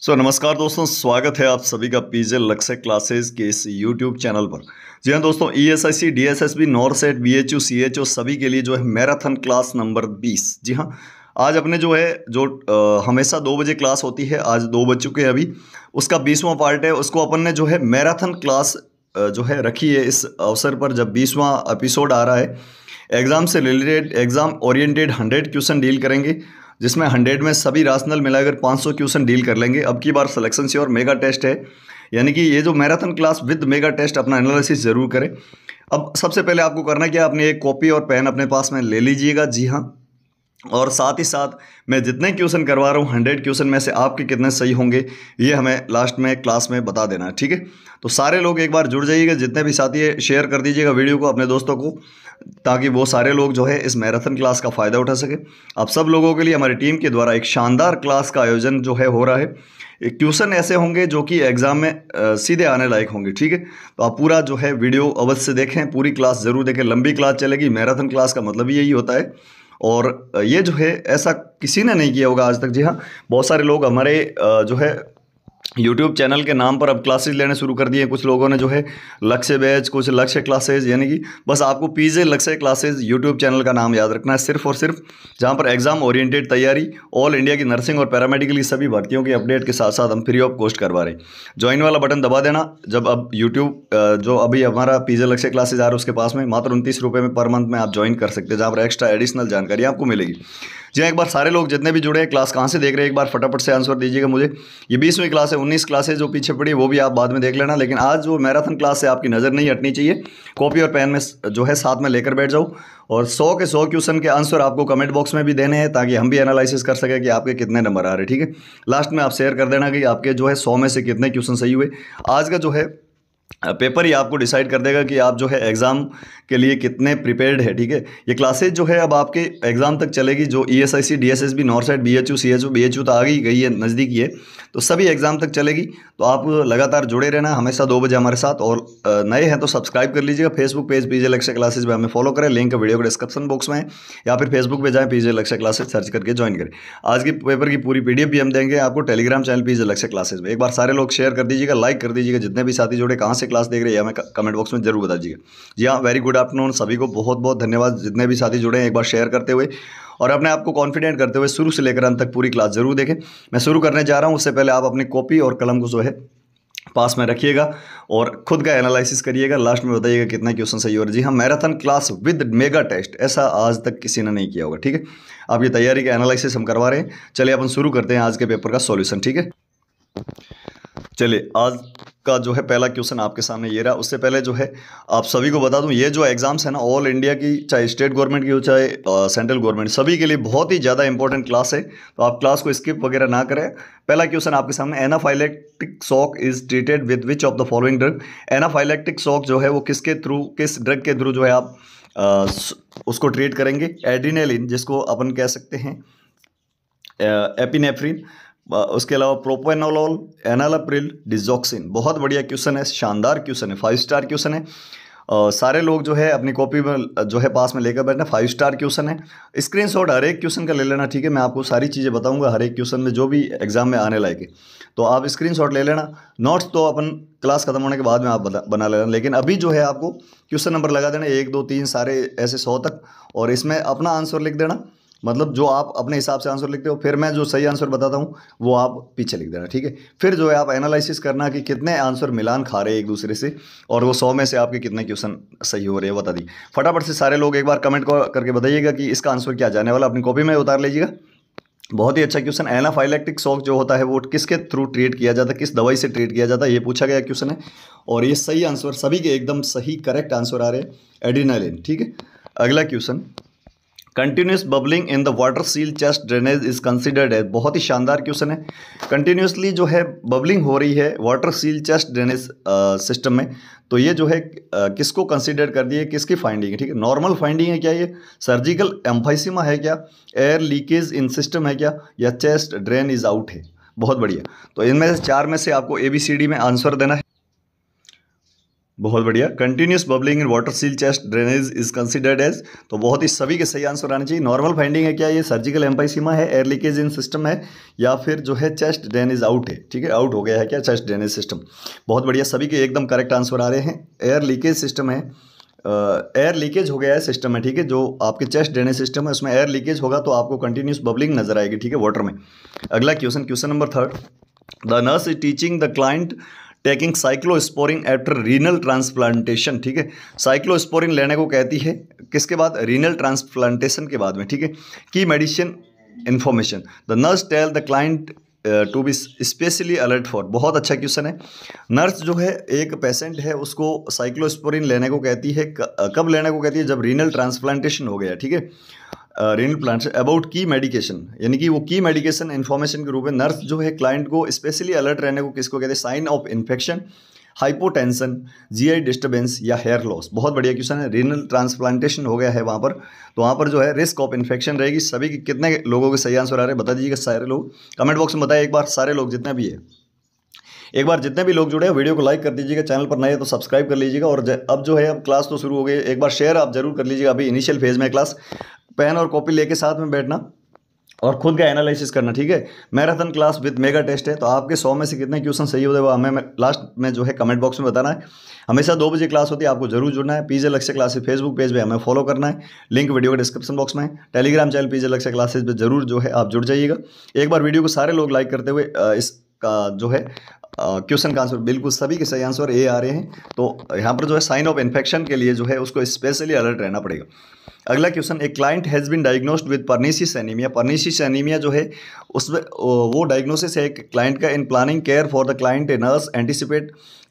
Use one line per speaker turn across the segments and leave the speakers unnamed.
सो so, नमस्कार दोस्तों स्वागत है आप सभी का पीजे लक्ष्य क्लासेस के इस यूट्यूब चैनल पर जी हाँ दोस्तों E S I C D S S B NORCET B H U C H O सभी के लिए जो है मैराथन क्लास नंबर बीस जी हाँ आज अपने जो है जो आ, हमेशा दो बजे क्लास होती है आज दो बज चुके हैं अभी उसका बीसवां पार्ट है उसको अपन ने जो है मैराथन क्लास जो है रखी है इस अवसर पर जब बीसवां एपिसोड आ रहा है एग्ज़ाम से related exam oriented hundred question डील करेंगे जिसमें हंड्रेड में सभी राशनल मिलाकर पाँच सौ क्वेश्चन डील कर लेंगे अब की बार सलेक्शन से और मेगा टेस्ट है यानी कि ये जो marathon class with mega test अपना एनालिसिस ज़रूर करें अब सबसे पहले आपको करना क्या अपनी एक कॉपी और पेन अपने पास में ले लीजिएगा जी हाँ और साथ ही साथ मैं जितने क्वेश्चन करवा रहा हूँ हंड्रेड क्वेश्चन में से आपके कितने सही होंगे ये हमें लास्ट में क्लास में बता देना है ठीक है तो सारे लोग एक बार जुड़ जाइएगा जितने भी साथी है शेयर कर दीजिएगा वीडियो को अपने दोस्तों को ताकि वो सारे लोग जो है इस मैराथन क्लास का फ़ायदा उठा सके आप सब लोगों के लिए हमारी टीम के द्वारा एक शानदार क्लास का आयोजन जो है हो रहा है क्वेश्चन ऐसे होंगे जो कि एग्ज़ाम में आ, सीधे आने लायक होंगे ठीक है तो आप पूरा जो है वीडियो अवश्य देखें पूरी क्लास ज़रूर देखें लंबी क्लास चलेगी मैराथन क्लास का मतलब यही होता है और ये जो है ऐसा किसी ने नहीं किया होगा आज तक जी हाँ बहुत सारे लोग हमारे जो है यूट्यूब चैनल के नाम पर अब क्लासेस लेने शुरू कर दिए कुछ लोगों ने जो है लक्ष्य बैच कुछ लक्ष्य क्लासेज यानी कि बस आपको पीजे लक्ष्य क्लासेज यूट्यूब चैनल का नाम याद रखना है सिर्फ और सिर्फ जहाँ पर एग्जाम ओरिएंटेड तैयारी ऑल इंडिया की नर्सिंग और पैरामेडिकल की सभी भर्तियों की अपडेट के साथ साथ हम फ्री ऑफ कॉस्ट करवा रहे हैं ज्वाइन वाला बटन दबा देना जब अब यूट्यूब जो अभी हमारा पीजे लक्ष्य क्लासेज आ रहा है उसके पास में मात्र उनतीस में पर मंथ में आप ज्वाइन कर सकते हैं जहाँ पर एक्स्ट्रा एडिशनल जानकारी आपको मिलेगी जी एक बार सारे लोग जितने भी जुड़े हैं क्लास कहाँ से देख रहे हैं एक बार फटाफट से आंसर दीजिएगा मुझे ये बीसवीं क्लास है उन्नीस क्लासेज जो पीछे पड़ी वो भी आप बाद में देख लेना लेकिन आज जो मैराथन क्लास है आपकी नज़र नहीं हटनी चाहिए कॉपी और पेन में जो है साथ में लेकर बैठ जाओ और सौ के सौ क्वेश्चन के आंसर आपको कमेंट बॉक्स में भी देने हैं ताकि हम भी एनालिसिस कर सकें कि आपके कितने नंबर आ रहे ठीक है लास्ट में आप शेयर कर देना कि आपके जो है सौ में से कितने क्वेश्चन सही हुए आज का जो है पेपर ही आपको डिसाइड कर देगा कि आप जो है एग्ज़ाम के लिए कितने प्रिपेयर्ड है ठीक है ये क्लासेज जो है अब आपके एग्ज़ाम तक चलेगी जो E S I C D S S B NORCET B H U C H U B H U तो आ गई गई है नज़दीक ही है तो सभी एग्ज़ाम तक चलेगी तो आप लगातार जुड़े रहना हमेशा दो बजे हमारे साथ और नए हैं तो सब्सक्राइब कर लीजिएगा फेसबुक पेज पीजे लक्ष्य क्लासेज पर हमें फॉलो करें लिंक वीडियो के डिस्क्रिप्शन बॉक्स में है या फिर फेसबुक पर जाएँ पीजे लक्ष्य क्लासेज सर्च करके ज्वाइन करें आज की पेपर की पूरी पीडीएफ भी हम देंगे आपको टेलीग्राम चैनल पीजे लक्ष्य क्लासेज में एक बार सारे लोग शेयर कर दीजिएगा लाइक कर दीजिएगा जितने भी साथी जुड़े कहाँ से क्लास देख रहे हैं हमें कमेंट बॉक्स में जरूर बता दीजिएगा जी हाँ वेरी गुड आफ्टरनून सभी को बहुत बहुत धन्यवाद जितने भी साथी जुड़े हैं एक बार शेयर करते हुए और अपने आप को कॉन्फिडेंट करते हुए शुरू से लेकर अंत तक पूरी क्लास ज़रूर देखें मैं शुरू करने जा रहा हूँ उससे पहले आप अपनी कॉपी और कलम को जो है पास में रखिएगा और खुद का एनालिसिस करिएगा लास्ट में बताइएगा कितना क्वेश्चन सही हो रहा जी हाँ marathon class with mega test ऐसा आज तक किसी ने नहीं किया होगा ठीक है आप ये तैयारी का एनालिसिस हम करवा रहे हैं चलिए अपन शुरू करते हैं आज के पेपर का सॉल्यूशन ठीक है चलिए आज का जो है पहला क्वेश्चन आपके सामने ये रहा उससे पहले जो है आप सभी को बता दूं ये जो एग्ज़ाम्स है ना ऑल इंडिया की चाहे स्टेट गवर्नमेंट की हो चाहे सेंट्रल गवर्नमेंट सभी के लिए बहुत ही ज़्यादा इंपॉर्टेंट क्लास है तो आप क्लास को स्किप वगैरह ना करें पहला क्वेश्चन आपके सामने anaphylactic shock is treated with which of the following drug anaphylactic shock जो है वो किसके थ्रू किस ड्रग के थ्रू जो है आप आ, उसको ट्रीट करेंगे एडिनेलिन जिसको अपन कह सकते हैं uh, उसके अलावा प्रोपेनोलॉल एनालाप्रिल डिजॉक्सिन बहुत बढ़िया क्वेश्चन है शानदार क्वेश्चन है फाइव स्टार क्वेश्चन है सारे लोग जो है अपनी कॉपी में जो है पास में लेकर बैठे फाइव स्टार क्वेश्चन है शॉट हर एक क्वेश्चन का ले लेना ठीक है मैं आपको सारी चीज़ें बताऊंगा हर एक क्वेश्चन में जो भी एग्जाम में आने लायक है तो आप स्क्रीन शॉट ले लेना नोट्स तो अपन क्लास खत्म होने के बाद में आप बता, बना लेना लेकिन अभी जो है आपको क्वेश्चन नंबर लगा देना एक दो तीन सारे ऐसे सौ तक और इसमें अपना आंसर लिख देना मतलब जो आप अपने हिसाब से आंसर लिखते हो फिर मैं जो सही आंसर बताता हूँ वो आप पीछे लिख देना ठीक है फिर जो है आप एनालिसिस करना कि कितने आंसर मिलान खा रहे हैं एक दूसरे से और वो सौ में से आपके कितने क्वेश्चन सही हो रहे हैं बता दी फटाफट से सारे लोग एक बार कमेंट करके बताइएगा कि इसका आंसर क्या जाने वाला अपनी कॉपी में उतार लीजिएगा बहुत ही अच्छा क्वेश्चन एनाफाइलेक्टिक शॉक जो होता है वो किसके थ्रू ट्रीट किया जाता है किस दवाई से ट्रीट किया जाता है ये पूछा गया क्वेश्चन है और ये सही आंसर सभी के एकदम सही करेक्ट आंसर आ रहे हैं एडिनालिन ठीक है अगला question continuous bubbling in the water seal chest drainage is considered है बहुत ही शानदार क्वेश्चन है कंटिन्यूसली जो है बबलिंग हो रही है water seal chest drainage system में तो ये जो है किसको कंसिडर कर दिए किसकी फाइंडिंग है ठीक है नॉर्मल फाइंडिंग है क्या ये सर्जिकल एम्फाइसिमा है क्या एयर लीकेज इन सिस्टम है क्या या चेस्ट ड्रेन इज आउट है बहुत बढ़िया तो इनमें से चार में से आपको ए बी सी डी में आंसर देना है बहुत बढ़िया continuous bubbling in water seal chest drainage is considered as तो बहुत ही सभी के सही आंसर आने चाहिए नॉर्मल फाइंडिंग है क्या ये सर्जिकल एम्पाइसीमा है एयर लीकेज इन सिस्टम है या फिर जो है चेस्ट ड्रेनेज आउट है ठीक है आउट हो गया है क्या चेस्ट ड्रेनेज सिस्टम बहुत बढ़िया सभी के एकदम करेक्ट आंसर आ रहे हैं एयर लीकेज सिस्टम है एयर लीकेज हो गया है सिस्टम में ठीक है जो आपके चेस्ट ड्रेनेज सिस्टम है उसमें एयर लीकेज होगा तो आपको कंटिन्यूस बबलिंग नजर आएगी ठीक है वाटर में अगला question question number third the nurse is teaching the client taking cyclosporine after renal transplantation ठीक है साइक्लोस्पोरिन लेने को कहती है किसके बाद रीनल ट्रांसप्लांटेशन के बाद में ठीक है की medicine information the nurse tell the client to be specially alert for बहुत अच्छा क्वेश्चन है नर्स जो है एक पेशेंट है उसको साइक्लोस्पोरिन लेने को कहती है कब लेने को कहती है जब रीनल ट्रांसप्लांटेशन हो गया ठीक है रेनल प्लांट अबाउट की मेडिकेशन यानी कि वो की मेडिकेशन इन्फॉर्मेशन के रूप में नर्स जो है क्लाइंट को स्पेशली अलर्ट रहने को किसको कहते हैं sign of infection hypotension GI disturbance या हेयर लॉस बहुत बढ़िया क्वेश्चन है रेनल ट्रांसप्लांटेशन हो गया है वहाँ पर तो वहाँ पर जो है रिस्क ऑफ इन्फेक्शन रहेगी सभी कितने लोगों के सही आंसर आ रहे हैं बता दीजिएगा सारे लोग कमेंट बॉक्स में बताए एक बार सारे लोग जितने भी है एक बार जितने भी लोग जुड़े हैं वीडियो को लाइक कर दीजिएगा चैनल पर नए तो सब्सक्राइब कर लीजिएगा और अब जो है अब क्लास तो शुरू हो गई एक बार शेयर आप जरूर कर लीजिएगा अभी इनिशियल फेज में क्लास पेन और कॉपी लेके साथ में बैठना और खुद का एनालिसिस करना ठीक है marathon class with mega test है तो आपके सौ में से कितने क्वेश्चन सही होते हैं वो हमें लास्ट में जो है कमेंट बॉक्स में बताना है हमेशा दो बजे क्लास होती है आपको जरूर जुड़ना है पीजे लक्ष्य क्लासेस फेसबुक पेज पे हमें फॉलो करना है लिंक वीडियो के डिस्क्रिप्शन बॉक्स में Telegram channel PJ Lakshya classes पर जरूर जो है आप जुड़ जाइएगा एक बार वीडियो को सारे लोग लाइक करते हुए इसका जो है क्वेश्चन का आंसर बिल्कुल सभी के सही आंसर ए आ रहे हैं तो यहाँ पर जो है साइन ऑफ इन्फेक्शन के लिए जो है उसको स्पेशली अलर्ट रहना पड़ेगा अगला क्वेश्चन एक client has been diagnosed with pernicious anaemia pernicious anaemia जो है उसमें वो डायग्नोसिस है एक क्लाइंट का in planning care for the client a nurse anticipate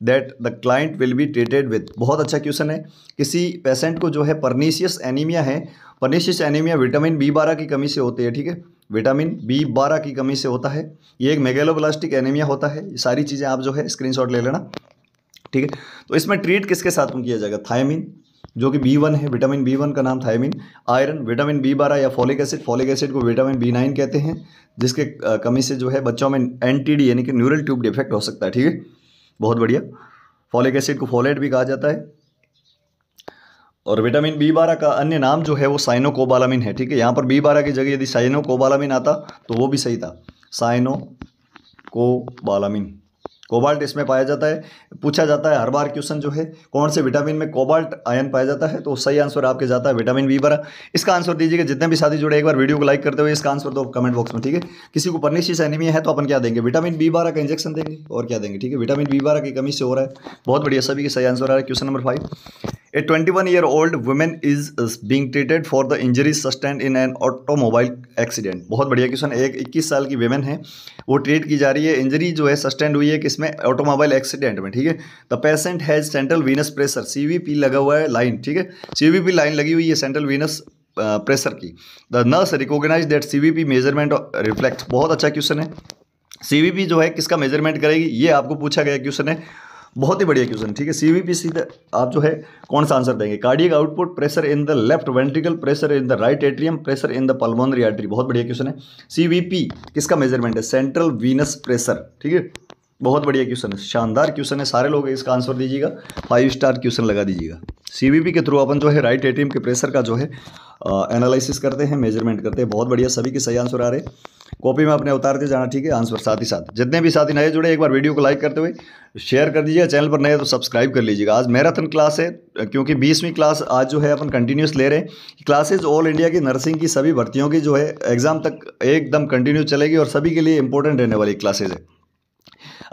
that the client will be treated with बहुत अच्छा क्वेश्चन है किसी पेशेंट को जो है परनीसियस एनीमिया है परनीसियस एनीमिया विटामिन बी बारह की कमी से होती है ठीक है विटामिन बी बारह की कमी से होता है ये एक मेगेलोब्लास्टिक एनीमिया होता है ये सारी चीज़ें आप जो है स्क्रीनशॉट ले लेना ठीक है तो इसमें ट्रीट किसके साथ में किया जाएगा थायमिन जो कि बी वन है विटामिन बी वन का नाम थायमिन आयरन विटामिन बी बारह या फॉलिक एसिड फॉलिक एसिड को विटामिन बी नाइन कहते हैं जिसके कमी से जो है बच्चों में एनटीडी यानी कि न्यूरल ट्यूब डिफेक्ट हो सकता है ठीक है बहुत बढ़िया फॉलिक एसिड को फॉलेट भी कहा जाता है और विटामिन बी बारह का अन्य नाम जो है वो साइनोकोबालामिन है ठीक है यहाँ पर बी बारह की जगह यदि साइनोकोबालामिन आता तो वो भी सही था साइनो कोबाल्ट इसमें पाया जाता है पूछा जाता है हर बार क्वेश्चन जो है कौन से विटामिन में कोबाल्ट आयन पाया जाता है तो सही आंसर आपके जाता है विटामिन बी वाला इसका आंसर दीजिएगा जितने भी साथी जुड़े एक बार वीडियो को लाइक करते हुए इसका आंसर दो कमेंट बॉक्स में ठीक है किसी को परनिशियस एनीमिया है तो अपन क्या देंगे विटामिन बी बारह का इंजेक्शन देंगे और क्या देंगे ठीक है विटामिन बी बारह की कमी से हो रहा है बहुत बढ़िया सभी के सही आंसर आ रहा है question number five a twenty one year old women is being treated for the injury sustained in an automobile accident बहुत बढ़िया क्वेश्चन एक इक्कीस साल की वुमेन है वो ट्रीट की जा रही है इंजरी जो है सस्टेंड हुई है किस इसमें ऑटोमोबाइल एक्सीडेंट में ठीक है the patient has central venous pressure C लगा हुआ है लाइन ठीक है सी लाइन लगी हुई है सेंट्रल वीनस प्रेशर की the nurse recognize that CVP measurement reflect बहुत अच्छा क्वेश्चन है सीवीपी जो है किसका मेजरमेंट करेगी ये आपको पूछा गया क्वेश्चन है बहुत ही बढ़िया क्वेश्चन ठीक है सी वी पी सीधे आप जो है कौन सा आंसर देंगे cardiac output pressure in the left ventricle pressure in the right atrium pressure in the pulmonary artery बहुत बढ़िया क्वेश्चन है सी वी पी किसका मेजरमेंट है सेंट्रल वीनस प्रेशर ठीक है बहुत बढ़िया क्वेश्चन है शानदार क्वेश्चन है सारे लोग इसका आंसर दीजिएगा फाइव स्टार क्वेश्चन लगा दीजिएगा सीबीपी के थ्रू अपन जो है राइट एटीएम के प्रेशर का जो है एनालिसिस करते हैं मेजरमेंट करते हैं बहुत बढ़िया सभी के सही आंसर आ रहे कॉपी में अपने उतारते जाना ठीक है आंसर साथ ही साथ जितने भी साथी नए जुड़े एक बार वीडियो को लाइक करते हुए शेयर कर दीजिएगा चैनल पर नए तो सब्सक्राइब कर लीजिएगा आज मैराथन क्लास है क्योंकि बीसवीं क्लास आज जो है अपन कंटिन्यूस ले रहे हैं क्लासेज ऑल इंडिया की नर्सिंग की सभी भर्तियों की जो है एग्ज़ाम तक एकदम कंटिन्यू चलेगी और सभी के लिए इंपॉर्टेंट रहने वाली क्लासेज है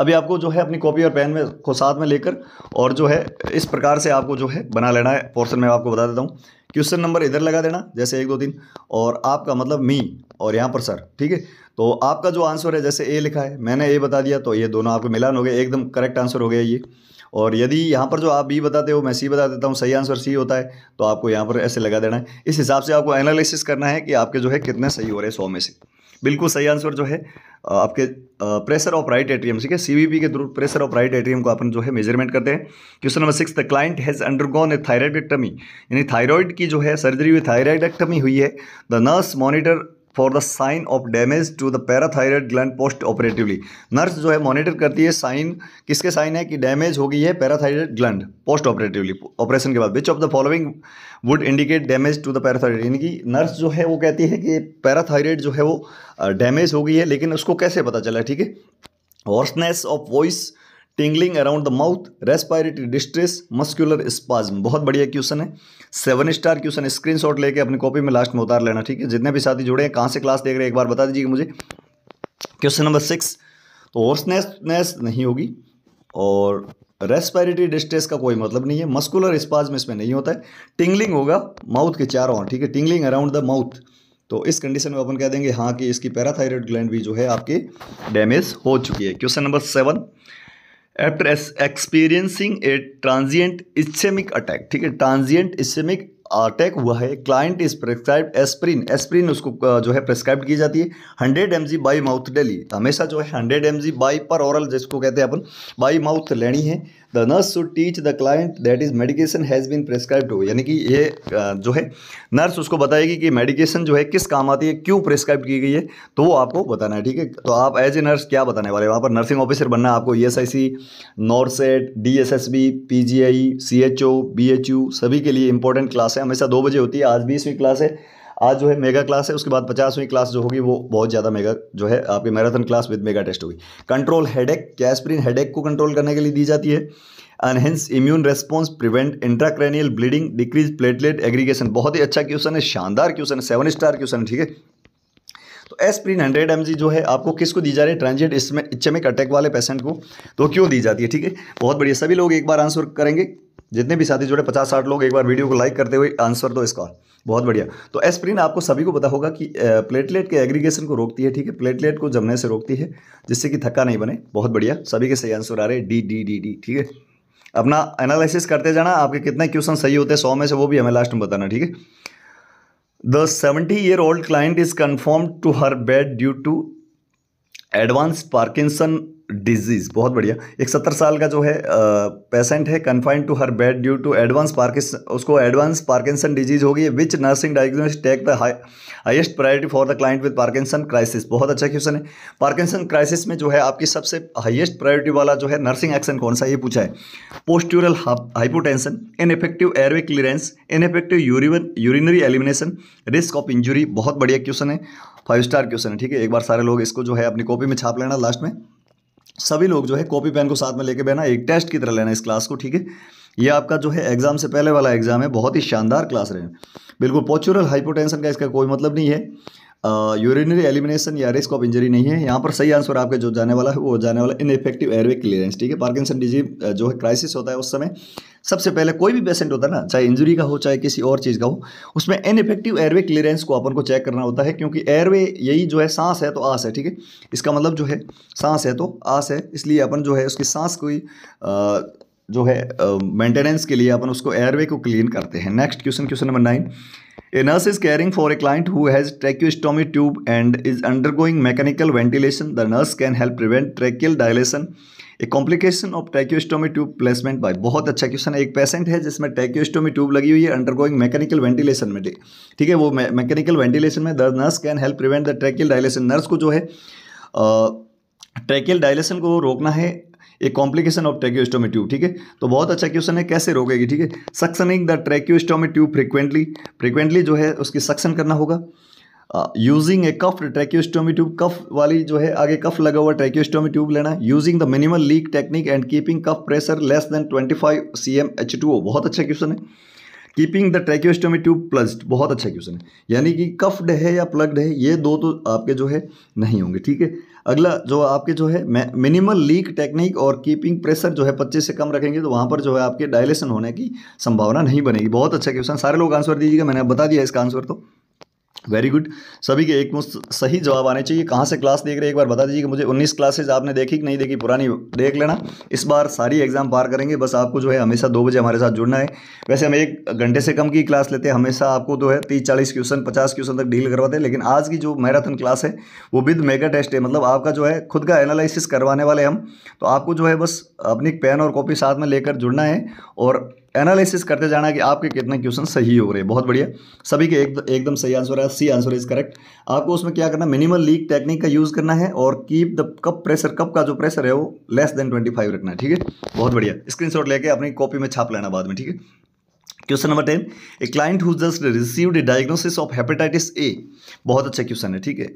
अभी आपको जो है अपनी कॉपी और पेन में को साथ में लेकर और जो है इस प्रकार से आपको जो है बना लेना है पोर्सन में आपको बता देता हूँ क्वेश्चन नंबर इधर लगा देना जैसे एक दो तीन और आपका मतलब मी और यहाँ पर सर ठीक है तो आपका जो आंसर है जैसे ए लिखा है मैंने ए बता दिया तो ये दोनों आपके मिलान हो गए एकदम करेक्ट आंसर हो गया ये और यदि यहाँ पर जो आप बी बताते हो मैं सी बता देता हूँ सही आंसर सी होता है तो आपको यहाँ पर ऐसे लगा देना है इस हिसाब से आपको एनालिसिस करना है कि आपके जो है कितने सही हो रहे हैं सौ में से बिल्कुल सही आंसर जो है आपके प्रेशर ऑफ राइट एट्रियम ठीक है सीवीपी के through pressure of right atrium को अपन जो है मेजरमेंट करते हैं question number six the client has undergone a thyroidectomy यानी थायराइड की जो है सर्जरी हुई एक्टमी हुई है the nurse monitor for the sign of damage to the parathyroid gland postoperatively nurse जो है मॉनिटर करती है साइन किसके साइन है कि डैमेज हो गई है parathyroid gland postoperatively operation के बाद which of the following would indicate damage to the parathyroid यानी कि नर्स जो है वो कहती है कि पैराथायराइड जो है वो डैमेज हो गई है लेकिन उसको कैसे पता चला ठीक है hoarseness of voice tingling around the mouth respiratory distress muscular spasm बहुत बढ़िया क्वेश्चन है seven star question screenshot लेके अपनी कॉपी में लास्ट में उतार लेना ठीक है जितने भी साथी जुड़े हैं कहाँ से क्लास देख रहे हैं एक बार बता दीजिए मुझे क्वेश्चन नंबर सिक्स तो होर्सनेसनेस नहीं होगी और रेस्पायरेटरी डिस्ट्रेस का कोई मतलब नहीं है मस्कुलर स्पाज्म इसमें नहीं होता है टिंगलिंग होगा माउथ के चारों ओर ठीक है टिंगलिंग अराउंड द माउथ तो इस कंडीशन में अपन कह देंगे हाँ कि इसकी पैराथायरॉयड ग्लैंड भी जो है आपकी डैमेज हो चुकी है question number seven after experiencing a transient ischaemic attack ठीक है ट्रांजिएंट इसमिक अटैक हुआ है client is prescribe aspirin aspirin उसको जो है प्रेस्क्राइब की जाती है hundred M G by mouth daily हमेशा जो है hundred M G by per oral जिसको कहते हैं अपन बाई माउथ लेनी है the nurse should teach the client that is medication has been prescribe to यानी कि ये जो है नर्स उसको बताएगी कि मेडिकेशन जो है किस काम आती है क्यों प्रिस्क्राइब की गई है तो वो आपको बताना है ठीक है तो आप एज ए नर्स क्या बताने वाले वहाँ पर नर्सिंग ऑफिसर बनना आपको E S I C NORCET D S S B P G I C H O B H U सभी के लिए इंपॉर्टेंट क्लास है हमेशा दो बजे होती है आज बीसवीं क्लास है आज जो है मेगा क्लास है उसके बाद पचासवीं क्लास जो होगी वो बहुत ज़्यादा मेगा जो है आपकी marathon class with mega test होगी कंट्रोल हेडेक कैस्प्रिन हेडेक को कंट्रोल करने के लिए दी जाती है enhance immune response prevent intracranial bleeding decrease platelet aggregation बहुत ही अच्छा क्वेश्चन है शानदार क्वेश्चन है सेवन स्टार क्वेश्चन ठीक है तो एस्प्रीन हंड्रेड एम जो है आपको किसको दी जा रही है ट्रांजिट इसमें में अटैक वाले पेशेंट को तो क्यों दी जाती है ठीक है बहुत बढ़िया सभी लोग एक बार आंसर करेंगे जितने भी साथी जुड़े पचास साठ लोग एक बार वीडियो को लाइक करते हुए आंसर दो इसका बहुत बढ़िया तो एस्प्रिन आपको सभी को पता होगा कि प्लेटलेट के एग्रीगेशन को रोकती है ठीक है प्लेटलेट को जमने से रोकती है जिससे कि थक्का नहीं बने बहुत बढ़िया सभी के सही आंसर आ रहे डी डी डी डी ठीक है अपना एनालिसिस करते जाना आपके कितने क्वेश्चन सही होते हैं सौ में से वो भी हमें लास्ट में बताना ठीक है The 70 year old client is confined to her bed due to advanced Parkinson disease बहुत बढ़िया एक सत्तर साल का जो है पेशेंट है confined to her bed due to advance Parkinson उसको एडवांस पार्किंसन डिजीज़ होगी which nursing diagnosis take the highest priority for the client with Parkinson crisis बहुत अच्छा क्वेश्चन है पार्किंसन क्राइसिस में जो है आपकी सबसे हाइएस्ट प्रायोरिटी वाला जो है नर्सिंग एक्शन कौन सा ये पूछा है postural hypotension ineffective airway clearance effective urine urinary elimination risk of injury बहुत बढ़िया क्वेश्चन है फाइव स्टार क्वेश्चन है ठीक है एक बार सारे लोग इसको जो है अपनी कॉपी में छाप लेना लास्ट में सभी लोग जो है कॉपी पेन को साथ में लेके बहना एक टेस्ट की तरह लेना इस क्लास को ठीक है ये आपका जो है एग्जाम से पहले वाला एग्जाम है बहुत ही शानदार क्लास रहे बिल्कुल पोचुरल हाइपोटेंशन का इसका कोई मतलब नहीं है यूरिनरी एलिमिनेशन या रिस्क ऑफ इंजरी नहीं है यहाँ पर सही आंसर आपके जो जाने वाला है वो जाने वाला इन इफेक्टिव एयरवे क्लियरेंस ठीक है पार्किंसन डिजीज जो है क्राइसिस होता है उस समय सबसे पहले कोई भी पेशेंट होता है ना चाहे इंजरी का हो चाहे किसी और चीज़ का हो उसमें इनफेक्टिव एयरवे क्लियरेंस को अपन को चेक करना होता है क्योंकि एयरवे यही जो है सांस है तो आस है ठीक है इसका मतलब जो है सांस है तो आस है इसलिए अपन जो है उसकी सांस कोई जो है मेंटेनेंस के लिए अपन उसको एयरवे को क्लीन करते हैं next question question number nine a nurse is caring for a client who has tracheostomy tube and is undergoing mechanical ventilation the nurse can help prevent tracheal dilation a complication of tracheostomy tube placement by बहुत अच्छा question है एक patient है जिसमें टैक्योस्टोमी tube लगी हुई है undergoing mechanical ventilation में ठीक है वो मैकेनिकल वेंटिलेशन में the nurse can help prevent the tracheal dilation nurse को जो है ट्रैकियल डायलेशन को रोकना है एक कॉम्प्लिकेशन ऑफ ट्रैक्योस्टोमी ट्यूब ठीक है तो बहुत अच्छा क्वेश्चन है कैसे रोकेगी ठीक है suctioning the tracheostomy tube frequently frequently जो है उसकी सक्सन करना होगा using a cuff tracheostomy tube cuff वाली जो है आगे कफ लगा हुआ ट्रैक्योस्टोमी ट्यूब लेना using the minimal leak technique and keeping cuff pressure less than 25 C M H two O बहुत अच्छा क्वेश्चन है keeping the tracheostomy tube plus बहुत अच्छा क्वेश्चन है यानी कि कफ्ड है या प्लग्ड है ये दो तो आपके जो है नहीं होंगे ठीक है अगला जो आपके जो है मिनिमल लीक टेक्निक और कीपिंग प्रेशर जो है पच्चीस से कम रखेंगे तो वहाँ पर जो है आपके डायलेशन होने की संभावना नहीं बनेगी बहुत अच्छा क्वेश्चन सारे लोग आंसर दीजिएगा मैंने बता दिया इसका आंसर तो वेरी गुड सभी के एक मुस्त सही जवाब आने चाहिए कहाँ से क्लास देख रहे हैं एक बार बता दीजिए कि मुझे 19 क्लासेज आपने देखी कि नहीं देखी पुरानी देख लेना इस बार सारी एग्जाम पार करेंगे बस आपको जो है हमेशा दो बजे हमारे साथ जुड़ना है वैसे हम एक घंटे से कम की क्लास लेते हैं हमेशा आपको जो है तीस चालीस क्वेश्चन पचास क्वेश्चन तक डील करवाते हैं लेकिन आज की जो मैराथन क्लास है वो विद मेगा टेस्ट है मतलब आपका जो है खुद का एनालिसिस करवाने वाले हम तो आपको जो है बस अपनी पेन और कॉपी साथ में लेकर जुड़ना है और एनालिसिस करते जाना कि आपके कितने क्वेश्चन सही हो रहे हैं बहुत बढ़िया सभी के एक एकदम सही आंसर है सी आंसर इज करेक्ट आपको उसमें क्या करना मिनिमल लीक टेक्निक का यूज़ करना है और keep the cuff pressure cuff का जो प्रेशर है वो लेस देन ट्वेंटी फाइव रखना है ठीक है बहुत बढ़िया स्क्रीनशॉट लेके अपनी कॉपी में छाप लेना बाद में ठीक है question number ten a client who just received diagnosis of hepatitis A बहुत अच्छा क्वेश्चन है ठीक है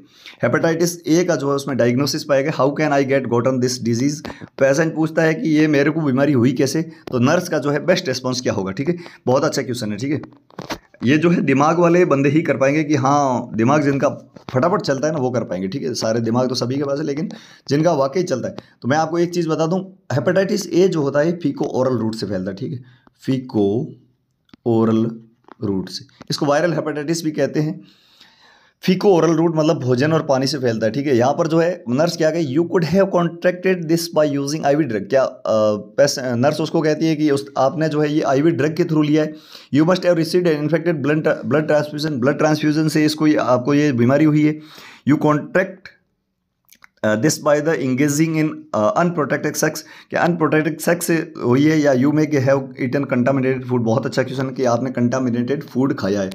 हेपेटाइटिस ए का जो है उसमें डायग्नोसिस पाया गया how can I get gotten this disease patient पूछता है कि ये मेरे को बीमारी हुई कैसे तो नर्स का जो है बेस्ट रिस्पॉन्स क्या होगा ठीक है बहुत अच्छा क्वेश्चन है ठीक है ये जो है दिमाग वाले बंदे ही कर पाएंगे कि हाँ दिमाग जिनका फटाफट चलता है ना वो कर पाएंगे ठीक है सारे दिमाग तो सभी के पास है लेकिन जिनका वाकई चलता है तो मैं आपको एक चीज़ बता दूँ हेपेटाइटिस ए जो होता है फीको ओरल रूट से फैलता है ठीक है फीको ओरल रूट से इसको वायरल हेपेटाइटिस भी कहते हैं फीको ओरल रूट मतलब भोजन और पानी से फैलता है ठीक है यहाँ पर जो है नर्स क्या कहे you could have contracted this by using IV drug क्या आ, नर्स उसको कहती है कि उस आपने जो है ये आईवी ड्रग के थ्रू लिया है you must have an infected blood blood transfusion blood transfusion से इसको आपको ये बीमारी हुई है you contract this by the engaging in unprotected sex unprotected unprotected कि unprotected हुई है या यू मे के हैव इटन कंटामिनेटेड फूड बहुत अच्छा क्वेश्चन कि आपने कंटामिनेटेड फूड खाया है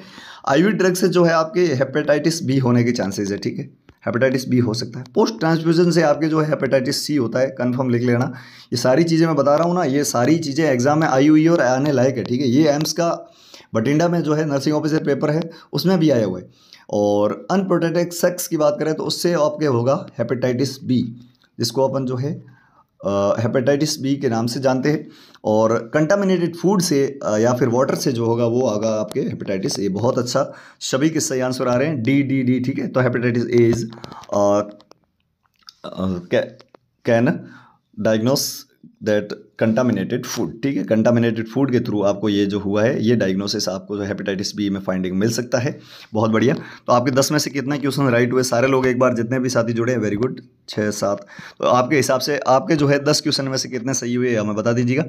आईवी ड्रग से जो है आपके हेपेटाइटिस बी होने के चांसेस है ठीक है हेपेटाइटिस बी हो सकता है पोस्ट ट्रांसफ्यूजन से आपके जो है हेपेटाइटिस सी होता है कंफर्म लिख लेना ये सारी चीज़ें मैं बता रहा हूँ ना ये सारी चीज़ें एग्जाम में आई हुई और आने लायक है ठीक है ये एम्स का बटिंडा में जो है नर्सिंग ऑफिसर पेपर है उसमें भी आया हुआ है और अनप्रोटेक्टेड सेक्स की बात करें तो उससे आपके होगा हेपेटाइटिस बी जिसको अपन जो है हेपेटाइटिस बी के नाम से जानते हैं और कंटामिनेटेड फूड से आ, या फिर वाटर से जो होगा वो आगा आपके हेपेटाइटिस ए बहुत अच्छा सभी किस्से सही आंसर आ रहे हैं डी डी डी ठीक है तो hepatitis A is can diagnose that contaminated food ठीक है कंटामिनेटेड फूड के थ्रू आपको ये जो हुआ है ये डायग्नोसिस आपको जो हेपेटाइटिस बी में फाइंडिंग मिल सकता है बहुत बढ़िया तो आपके दस में से कितना क्वेश्चन राइट हुए सारे लोग एक बार जितने भी साथी जुड़े हैं वेरी गुड छः सात तो आपके हिसाब से आपके जो है दस क्वेश्चन में से कितने सही हुए हमें बता दीजिएगा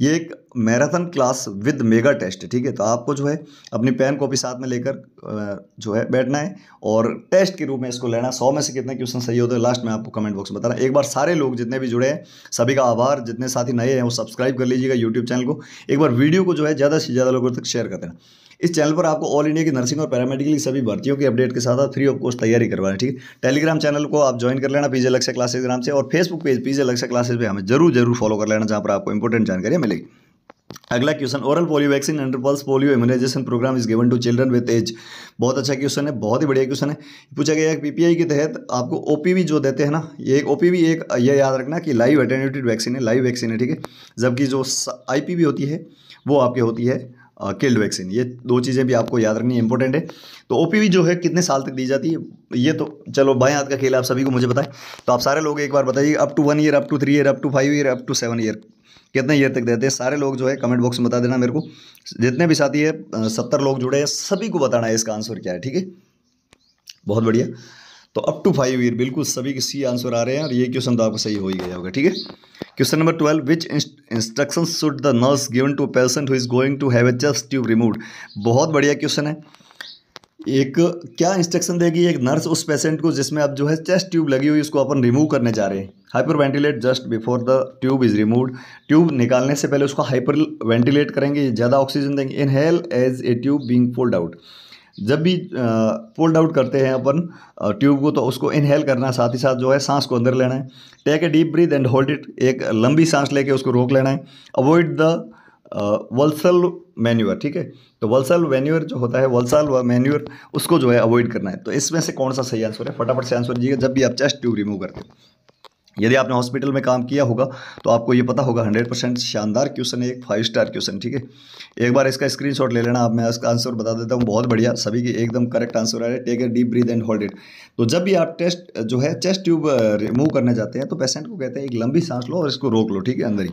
ये एक marathon class with mega test ठीक है तो आपको जो है अपनी पेन कॉपी साथ में लेकर जो है बैठना है और टेस्ट के रूप में इसको लेना सौ में से कितने क्वेश्चन सही होते हैं लास्ट में आपको कमेंट बॉक्स में बताना एक बार सारे लोग जितने भी जुड़े हैं सभी का आभार जितने साथी नए हैं वो सब्सक्राइब कर लीजिएगा यूट्यूब चैनल को एक बार वीडियो को जो है ज़्यादा से ज़्यादा लोगों तक शेयर कर देना इस चैनल पर आपको ऑल इंडिया की नर्सिंग और पैरामेडिकल की सभी भर्तियों की अपडेट के साथ फ्री ऑफ कोर्स तैयारी करवाना ठीक है टेलीग्राम चैनल को आप ज्वाइन कर लेना पीजे लक्ष्य क्लासेस ग्राम से और फेसबुक पेज पीजे लक्ष्य क्लासेस पे हमें जरूर जरूर फॉलो कर लेना जहाँ पर आपको इंपॉर्टेंट जानकारी मिलेगी अगला question oral polio vaccine under pulse polio immunisation programme is given to children with age बहुत अच्छा क्वेश्चन है बहुत ही बढ़िया क्वेश्चन है पूछा गया है पीपीआई के तहत आपको ओपीवी जो देते हैं ना ये एक ओपीवी एक ये याद रखना कि लाइव अटेन्यूटेड वैक्सीन है लाइव वैक्सीन है ठीक है जबकि जो आई होती है वो आपकी होती है किल्ड वैक्सीन ये दो चीज़ें भी आपको याद रखनी इंपॉर्टेंट है तो ओ जो है कितने साल तक दी जाती है ये तो चलो बाएँ हाथ का खेल आप सभी को मुझे बताएं तो आप सारे लोग एक बार बताइए up to one year up to three year up to five year up to seven year कितने ईयर तक देते हैं सारे लोग जो है कमेंट बॉक्स में बता देना मेरे को जितने भी साथी है सत्तर लोग जुड़े हैं सभी को बताना है इसका आंसर क्या है ठीक है बहुत बढ़िया तो अप टू फाइव ईयर बिल्कुल सभी के सी आंसर आ रहे हैं और ये क्वेश्चन तो आपको सही हो ही गया होगा ठीक है question number twelve which instruction should the nurse given to patient who is going to have a chest tube remove बहुत बढ़िया क्वेश्चन है एक क्या इंस्ट्रक्शन देगी एक नर्स उस पेशेंट को जिसमें अब जो है चेस्ट ट्यूब लगी हुई उसको अपन रिमूव करने जा रहे हैं hyperventilate just before the tube is removed tube निकालने से पहले उसको हाइपर वेंटिलेट करेंगे ज़्यादा ऑक्सीजन देंगे inhale as a tube being fold out जब भी फोल्ड आउट करते हैं अपन ट्यूब को तो उसको इनहेल करना साथ ही साथ जो है सांस को अंदर लेना है take a deep breath and hold it एक लंबी सांस लेके उसको रोक लेना है अवॉइड द वल्सल मैन्यूअर ठीक है तो वल्सल मैन्यूअर जो होता है वल्सल व मैन्यूअर उसको जो है अवॉइड करना है तो इसमें से कौन सा सही आंसर है फटाफट से आंसर दीजिएगा जब भी आप चेस्ट ट्यूब रिमूव करते हो यदि आपने हॉस्पिटल में काम किया होगा तो आपको ये पता होगा हंड्रेड परसेंट शानदार क्वेश्चन है एक फाइव स्टार क्वेश्चन ठीक है एक बार इसका स्क्रीनशॉट ले लेना आप मैं इसका आंसर बता देता हूँ बहुत बढ़िया सभी की एकदम करेक्ट आंसर आ रहा है take a deep breath and hold it तो जब भी आप टेस्ट जो है चेस्ट ट्यूब रिमूव करने जाते हैं तो पेशेंट को कहते हैं एक लंबी सांस लो और इसको रोक लो ठीक है अंदर ही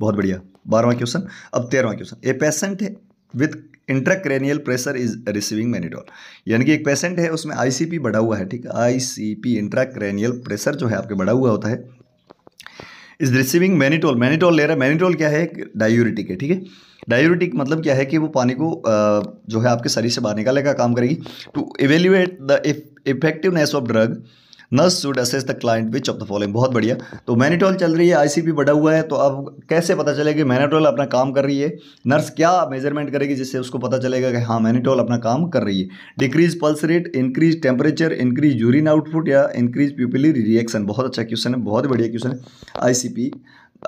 बहुत बढ़िया बारहवा क्वेश्चन अब तेरहवा क्वेश्चन ए पेशेंट है with intracranial pressure is receiving mannitol यानी कि एक पेशेंट है उसमें आईसीपी बढ़ा हुआ है ठीक है आईसीपी इंट्राक्रेनियल प्रेशर जो है आपके बढ़ा हुआ होता है इज रिसीविंग मैनिटोल मैनिटोल ले रहा है मैनिटोल क्या है डायूरिटिक है ठीक है डायूरिटिक मतलब क्या है कि वो पानी को जो है आपके शरीर से बाहर निकालने का काम करेगी to evaluate the effectiveness of drug nurse should assess the client which of the following बहुत बढ़िया तो मैनीटोल चल रही है आईसीपी बढ़ा हुआ है तो अब कैसे पता चलेगा कि मैनीटोल अपना काम कर रही है नर्स क्या मेजरमेंट करेगी जिससे उसको पता चलेगा कि हाँ मैनीटोल अपना काम कर रही है decrease pulse rate increase temperature increase urine output या इंक्रीज प्यूपिली रिएक्शन बहुत अच्छा क्वेश्चन है बहुत बढ़िया क्वेश्चन है आई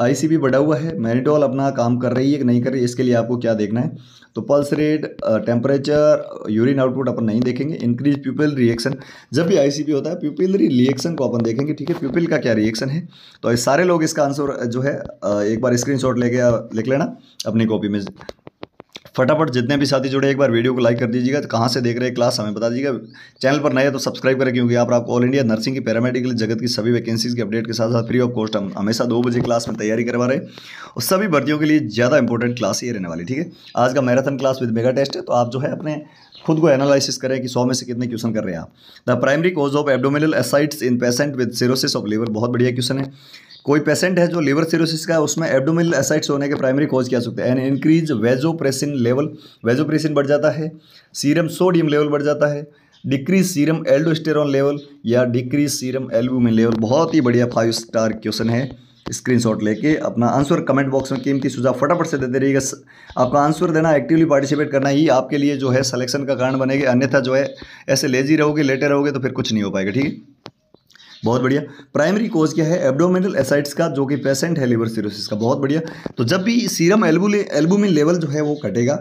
आईसीबी बढ़ा हुआ है मैनिटोल अपना काम कर रही है कि नहीं कर रही है इसके लिए आपको क्या देखना है तो pulse rate temperature urine output अपन नहीं देखेंगे इंक्रीज प्यूपिल रिएक्शन जब भी आईसीबी होता है प्यूपिल रिएक्शन को अपन देखेंगे ठीक है प्यूपिल का क्या रिएक्शन है तो सारे लोग इसका आंसर जो है एक बार स्क्रीन लेके लिख लेना अपनी कॉपी में फटाफट जितने भी साथी जुड़े एक बार वीडियो को लाइक कर दीजिएगा तो कहाँ से देख रहे हैं क्लास हमें बता दीजिएगा चैनल पर नए तो सब्सक्राइब करें क्योंकि आप आपको ऑल इंडिया नर्सिंग की पैरामेडिकल जगत की सभी वैकेंसीज के अपडेट के साथ साथ फ्री ऑफ कॉस्ट हम हमेशा दो बजे क्लास में तैयारी करवा रहे हैं और सभी भर्तियों के लिए ज़्यादा इंपॉर्टेंट क्लास ये रहने वाली ठीक है आज का marathon class with mega test है तो आप जो है अपने खुद को एनालिसिस करें कि सौ में से कितने क्वेश्चन कर रहे हैं आप the primary cause of abdominal ascites in patient with cirrhosis of liver बहुत बढ़िया क्वेश्चन है कोई पेशेंट है जो लीवर सिरोसिस का उसमें एबडोमिनल एसाइड्स होने के प्राइमरी कॉज क्या सकते हैं an increase vasopressin level vasopressin बढ़ जाता है सीरम सोडियम लेवल बढ़ जाता है डिक्रीज सीरम एल्डोस्टेरॉन लेवल या डिक्रीज सीरम एल्बुमिन लेवल बहुत ही बढ़िया फाइव स्टार क्वेश्चन है स्क्रीनशॉट लेके अपना आंसर कमेंट बॉक्स में कीमती सुझाव फटाफट से देते रहिएगा आपका आंसर देना एक्टिवली पार्टिसिपेट करना ही आपके लिए जो है सिलेक्शन का कारण बनेगा अन्यथा जो है ऐसे लेजी रहोगे लेटे रहोगे तो फिर कुछ नहीं हो पाएगा ठीक है बहुत बढ़िया प्राइमरी कोज क्या है एब्डोमिनल एसाइड्स का जो कि पेशेंट है लीवर सीरोसिस का बहुत बढ़िया तो जब भी सीरम एल्बू एल्बुमिन लेवल जो है वो कटेगा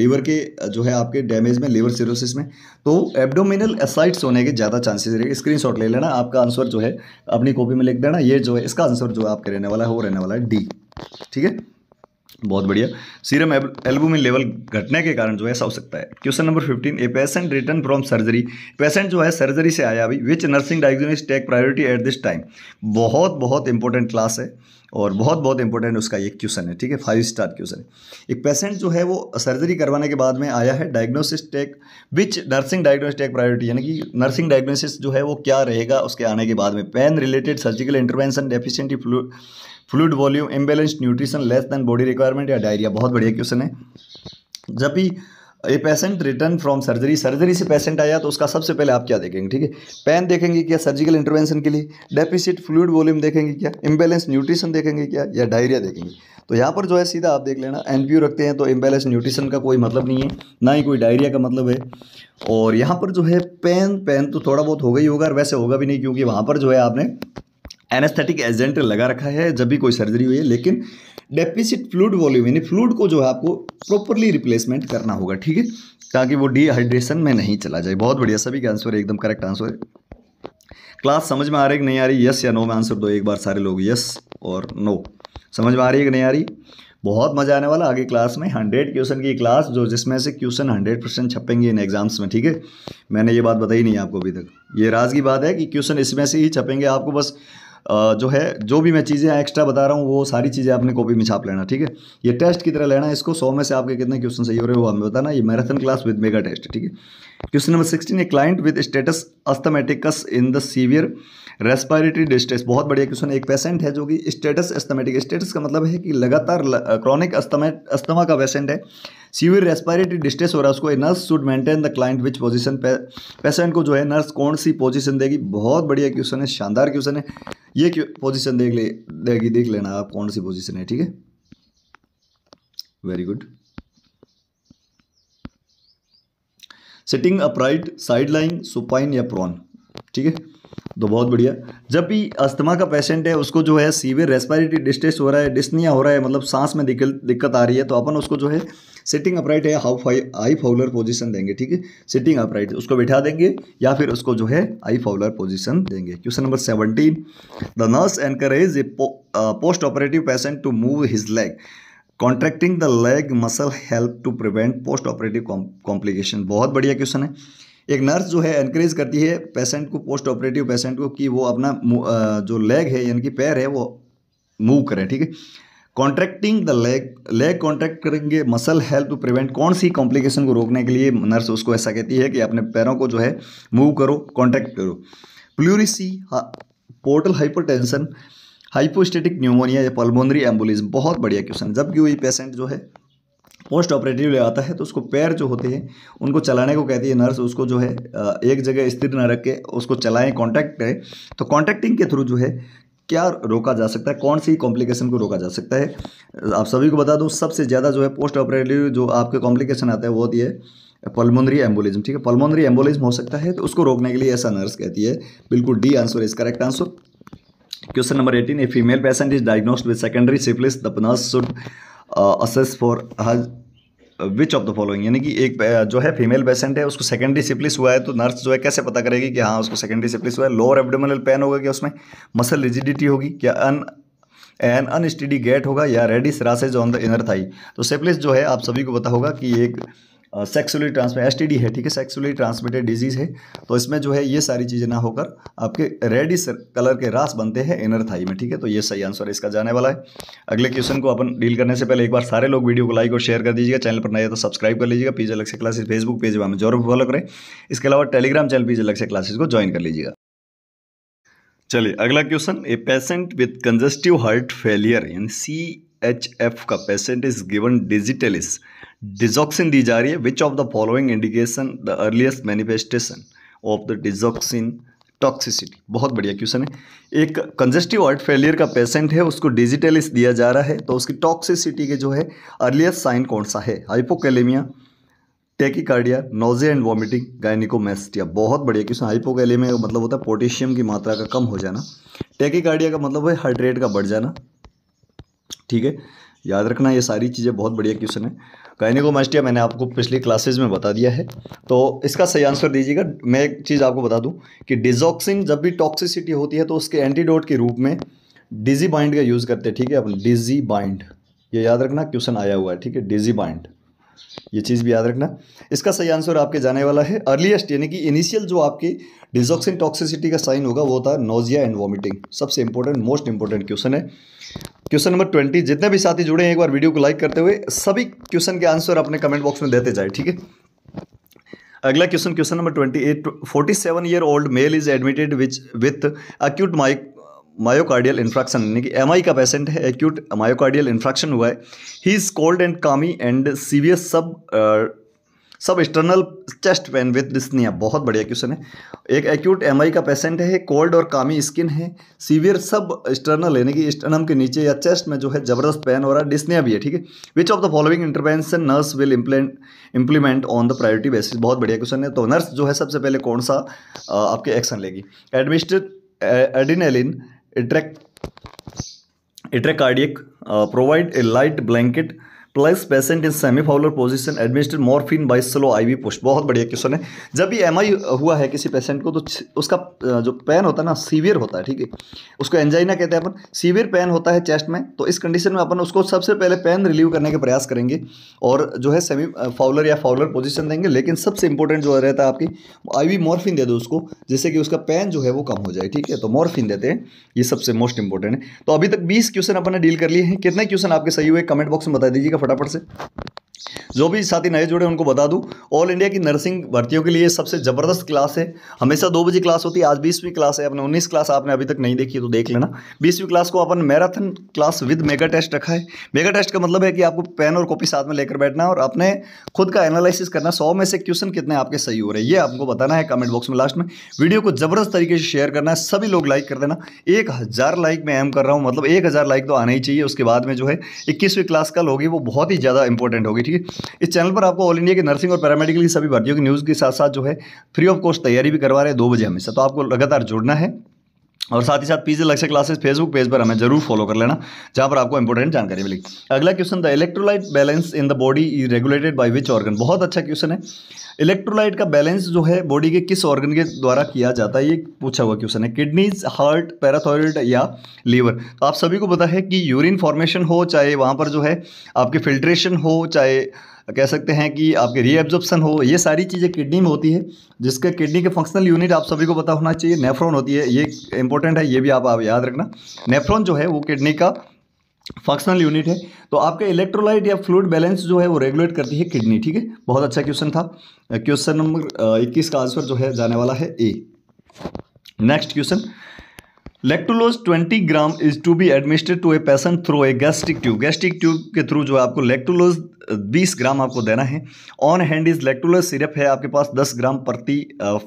लीवर के जो है आपके डैमेज में लीवर सिरोसिस में तो एब्डोमिनल एसाइड्स होने के ज़्यादा चांसेस रहेगा स्क्रीनशॉट ले लेना आपका आंसर जो है अपनी कॉपी में लिख देना ये जो है इसका आंसर जो आपके रहने वाला है वो रहने वाला है डी ठीक है बहुत बढ़िया सीरम एल्बुमिन लेवल घटने के कारण जो है ऐसा हो सकता है question number fifteen a patient return from surgery patient जो है सर्जरी से आया अभी which nursing diagnosis take priority at this time बहुत बहुत इंपॉर्टेंट क्लास है और बहुत बहुत इंपॉर्टेंट उसका एक क्वेश्चन है ठीक है फाइव स्टार क्वेश्चन है एक पेशेंट जो है वो सर्जरी करवाने के बाद में आया है diagnosis take which nursing diagnosis take priority यानी कि नर्सिंग डायग्नोसिस जो है वो क्या रहेगा उसके आने के बाद में pain related surgical intervention deficient fluid fluid volume imbalance nutrition less than body requirement या डायरिया बहुत बढ़िया क्वेश्चन है जब भी a patient return from surgery surgery से पेशेंट आया तो उसका सबसे पहले आप क्या देखेंगे ठीक है पेन देखेंगे क्या सर्जिकल इंटरवेंशन के लिए डेफिसिट फ्लूड वॉल्यूम देखेंगे क्या इम्बेलेंस न्यूट्रिशन देखेंगे क्या या डायरिया देखेंगे तो यहाँ पर जो है सीधा आप देख लेना एन रखते हैं तो इम्बेलेंस न्यूट्रिशन का कोई मतलब नहीं है ना ही कोई डायरिया का मतलब है और यहाँ पर जो है पेन पेन तो थोड़ा बहुत होगा ही होगा और वैसे होगा भी नहीं क्योंकि वहाँ पर जो है आपने एनेस्थेटिक एजेंट लगा रखा है जब भी कोई सर्जरी हुई है लेकिन डेफिसिट फ्लूड वॉल्यूम यानी फ्लूड को जो है आपको प्रॉपरली रिप्लेसमेंट करना होगा ठीक है ताकि वो डिहाइड्रेशन में नहीं चला जाए बहुत बढ़िया सभी का आंसर एकदम करेक्ट आंसर है क्लास समझ में आ रही है कि नहीं आ रही यस या नो में आंसर दो एक बार सारे लोग यस और नो समझ में आ रही है कि नहीं आ रही बहुत मजा आने वाला आगे क्लास में हंड्रेड क्वेश्चन की क्लास जो जिसमें से क्वेश्चन हंड्रेड परसेंट छपेंगे इन एग्जाम्स में ठीक है मैंने ये बात बताई नहीं आपको अभी तक ये राज की बात है कि क्वेश्चन इसमें से ही छपेंगे आपको बस जो है जो भी मैं चीज़ें एक्स्ट्रा बता रहा हूँ वो सारी चीज़ें आपने कॉपी में छाप लेना ठीक है ये टेस्ट की तरह लेना इसको सौ में से आपके कितने क्वेश्चन सही हो रहे हो हमें बताना ये marathon class with mega test ठीक है question number sixteen a client with status asthmaticus in the severe respiratory distress बहुत बढ़िया क्वेश्चन एक पेशेंट है जो कि स्टेटस एस्थमेटिक स्टेटस का मतलब है कि लगातार क्रॉनिक अस्थमा का पेशेंट है सीवियर रेस्पायरेटरी डिस्ट्रेस हो रहा है उसको nurse should maintain the client which position patient को जो है नर्स कौन सी पोजिशन देगी बहुत बढ़िया क्वेश्चन है शानदार क्वेश्चन है ये पोजिशन देख ले देगी देख लेना आप कौन सी पोजिशन है ठीक है very good sitting upright side lying supine या प्रॉन ठीक है तो बहुत बढ़िया जब भी अस्थमा का पेशेंट है उसको जो है सीवियर रेस्पायरेटरी डिस्ट्रेस हो रहा है डिस्निया हो रहा है मतलब सांस में दिक्कत आ रही है तो अपन उसको जो है सिटिंग अपराइट है हाउ आई फाउलर पोजीशन देंगे ठीक है सिटिंग अपराइट उसको बिठा देंगे या फिर उसको जो है आई फाउलर पोजीशन देंगे question number seventeen the nurse encourage a post operative patient to move his leg contracting the leg muscle help to prevent post operative complication बहुत बढ़िया क्वेश्चन है एक नर्स जो है एनकरेज करती है पेशेंट को पोस्ट ऑपरेटिव पेशेंट को कि वो अपना जो लेग है यानी कि पैर है वो मूव करें ठीक है contracting the leg leg contract करेंगे मसल हेल्प टू प्रिवेंट कौन सी कॉम्प्लिकेशन को रोकने के लिए नर्स उसको ऐसा कहती है कि अपने पैरों को जो है मूव करो कॉन्ट्रैक्ट करो pleurisy portal hypertension hypostatic pneumonia या पल्मोनरी एम्बुलिज्म बहुत बढ़िया क्वेश्चन जबकि वही पेशेंट जो है पोस्ट ऑपरेटिव ले आता है तो उसको पैर जो होते हैं उनको चलाने को कहती है नर्स उसको जो है एक जगह स्थिर न रख के उसको चलाएं कॉन्टैक्ट करें तो कॉन्टैक्टिंग के थ्रू जो है क्या रोका जा सकता है कौन सी कॉम्प्लिकेशन को रोका जा सकता है आप सभी को बता दूँ सबसे ज़्यादा जो है पोस्ट ऑपरेटिव जो आपके कॉम्प्लिकेशन आता है वो होती है पल्मोनरी एम्बोलिज्म ठीक है पल्मोनरी एम्बोलिज्म हो सकता है तो उसको रोकने के लिए ऐसा नर्स कहती है बिल्कुल D answer is correct answer question number eighteen a female patient is diagnosed with secondary syphilis the nurse should assess for which of the following यानी कि एक जो है फीमेल पेशेंट है उसको सेकेंडरी सिप्लिस हुआ है तो नर्स जो है कैसे पता करेगी कि हाँ उसको सेकेंडरी सिप्लिस हुआ है लोअर एबडोमिनल पेन होगा क्या उसमें मसल रिजिडिटी होगी क्या अन एन अनस्टडी गेट होगा या reddish rashes on the inner thigh तो सेप्लिस जो है आप सभी को पता होगा कि एक सेक्सुअली ट्रांसमिट एस है ठीक है सेक्सुअली ट्रांसमिटेड डिजीज़ है तो इसमें जो है ये सारी चीज़ें ना होकर आपके रेडिस कलर के रास बनते हैं इनर थाई में ठीक है तो ये सही आंसर इसका जाने वाला है अगले क्वेश्चन को अपन डील करने से पहले एक बार सारे लोग वीडियो को लाइक और शेयर कर दीजिएगा चैनल पर नए तो सब्सक्राइब कर लीजिएगा पीजे अलग से क्लासेस फेसबुक पेज हमें जरूर फॉलो करें इसके अलावा टेलीग्राम चैनल पीजे अलग से क्लासेस को ज्वाइन कर लीजिएगा चलिए अगला question a patient with congestive heart failure यानी सी एच एफ का patient is given digitalis digoxin दी जा रही है which of the following indication the earliest manifestation of the digoxin toxicity बहुत बढ़िया क्वेश्चन है एक कंजेस्टिव हार्ट फेलियर का पेशेंट है उसको डिजिटलिस दिया जा रहा है तो उसकी टॉक्सिसिटी के जो है अर्लीस्ट साइन कौन सा है hypokalaemia tachycardia nausea and vomiting gynaecomastia बहुत बढ़िया क्वेश्चन हाइपोकेलेमिया का मतलब होता है पोटेशियम की मात्रा का कम हो जाना टेकिकार्डिया का मतलब है हार्ट रेट का बढ़ जाना ठीक है याद रखना ये सारी चीज़ें बहुत बढ़िया क्वेश्चन है गायनिकोमास्टिया मैंने आपको पिछली क्लासेज में बता दिया है तो इसका सही आंसर दीजिएगा मैं एक चीज़ आपको बता दूँ कि डिजॉक्सिन जब भी टॉक्सिसिटी होती है तो उसके एंटीडोट के रूप में डिजी बाइंड का यूज़ करते हैं ठीक है अपन डिजी बाइंड ये याद रखना क्वेश्चन आया हुआ है ठीक है डिजी बाइंड ये चीज़ भी याद रखना इसका सही आंसर आपके जाने वाला है अर्लीस्ट यानी कि इनिशियल जो आपकी डिजॉक्सिन टॉक्सिसिटी का साइन होगा वो होता है नोजिया एंड वॉमिटिंग सबसे इंपॉर्टेंट मोस्ट इंपॉर्टेंट क्वेश्चन है क्वेश्चन नंबर ट्वेंटी जितने भी साथी जुड़े हैं एक बार वीडियो को लाइक करते हुए सभी क्वेश्चन के आंसर अपने कमेंट बॉक्स में देते जाए ठीक है अगला question question number twenty eight forty seven year old male is admitted which with acute my myocardial infarction यानी कि एमआई का पेशेंट है एक्यूट मायोकार्डियल इन्फ्रैक्शन हुआ है he is cold and clammy and severe sub substernal chest pain with dyspnoea बहुत बढ़िया question है एक एक्यूट एम का पेशेंट है कोल्ड और कामी स्किन है सीवियर सब एक्सटर्नल यानी कि स्टनम के नीचे या चेस्ट में जो है जबरदस्त पेन हो रहा है डिस्निया भी है ठीक है which of the following intervention nurse will implant implement on the priority basis बहुत बढ़िया क्वेश्चन है तो नर्स जो है सबसे पहले कौन सा uh, आपके एक्शन लेगी एडमिनिस्ट्रेट एडिनेलिन uh, इट्रेक intracardiac provide a light blanket place patient in semi Fowler position administer morphine by slow IV push बहुत बढ़िया क्वेश्चन है जब भी एमआई हुआ है किसी पेशेंट को तो उसका जो पेन होता है ना सीवियर होता है ठीक है उसको एंजाइना कहते हैं अपन सीवियर पेन होता है चेस्ट में तो इस कंडीशन में अपन उसको सबसे पहले पेन रिलीव करने के प्रयास करेंगे और जो है सेमी फाउलर या फाउलर पोजिशन देंगे लेकिन सबसे इंपॉर्टेंट जो रहता है आपकी आईवी मॉर्फिन दे दो उसको जिससे कि उसका पेन जो है वो कम हो जाए ठीक है तो मॉर्फिन देते हैं ये सबसे मोस्ट इंपॉर्टेंट है तो अभी तक बीस क्वेश्चन अपन ने डील कर लिए हैं कितने क्वेश्चन आपके सही हुए कमेंट बॉक्स में बता दीजिएगा फटाफट से जो भी साथी नए जुड़े उनको बता दूं ऑल इंडिया की नर्सिंग भर्तियों के लिए सबसे ज़बरदस्त क्लास है हमेशा दो बजे क्लास होती है आज बीसवीं क्लास है अपने उन्नीस क्लास आपने अभी तक नहीं देखी तो देख लेना बीसवीं क्लास को अपन marathon class with mega test रखा है मेगा टेस्ट का मतलब है कि आपको पेन और कॉपी साथ में लेकर बैठना है और अपने खुद का एनालिसिस करना सौ में से क्वेश्चन कितने आपके सही हो रहे हैं ये आपको बताना है कमेंट बॉक्स में लास्ट में वीडियो को ज़बरदस्त तरीके से शेयर करना है सभी लोग लाइक कर देना एक हज़ार लाइक मैं एम कर रहा हूँ मतलब एक हज़ार लाइक तो आना ही चाहिए उसके बाद में जो है इक्कीसवीं क्लास कल होगी वो बहुत ही ज़्यादा इंपॉर्टेंट होगी ठीक है इस चैनल पर आपको ऑल इंडिया के नर्सिंग और पैरामेडिकल की सभी भर्तियों की न्यूज़ के साथ साथ जो है फ्री ऑफ कॉस्ट तैयारी भी करवा रहे हैं दो बजे हमेशा तो आपको लगातार जुड़ना है और साथ ही साथ पीजे लक्ष्य क्लासेस फेसबुक पेज पर हमें जरूर फॉलो कर लेना जहां पर आपको इंपॉर्टेंट जानकारी मिलेगी अगला question the electrolyte balance in the body is regulated by which organ बहुत अच्छा क्वेश्चन है इलेक्ट्रोलाइट का बैलेंस जो है बॉडी के किस ऑर्गन के द्वारा किया जाता है ये पूछा हुआ क्वेश्चन है किडनीज हार्ट पैराथॉयड या लीवर तो आप सभी को पता है कि यूरिन फॉर्मेशन हो चाहे वहाँ पर जो है आपके फिल्ट्रेशन हो चाहे कह सकते हैं कि आपके रीएब्जॉर्प्शन हो ये सारी चीज़ें किडनी में होती है जिसके किडनी के फंक्शनल यूनिट आप सभी को पता होना चाहिए नेफ्रॉन होती है ये इंपॉर्टेंट है ये भी आप, आप याद रखना नेफ्रॉन जो है वो किडनी का फंक्शनल यूनिट है तो आपका इलेक्ट्रोलाइट या फ्लूड बैलेंस जो है वो रेगुलेट करती है किडनी ठीक है बहुत अच्छा क्वेश्चन था क्वेश्चन नंबर इक्कीस का आंसर जो है जाने वाला है a next question lactulose 20 gram is to be administered to a patient through a gastric tube gastric tube के थ्रू जो है आपको लेक्टोलोज 20 ग्राम आपको देना है on hand is lactulose syrup है आपके पास 10 ग्राम प्रति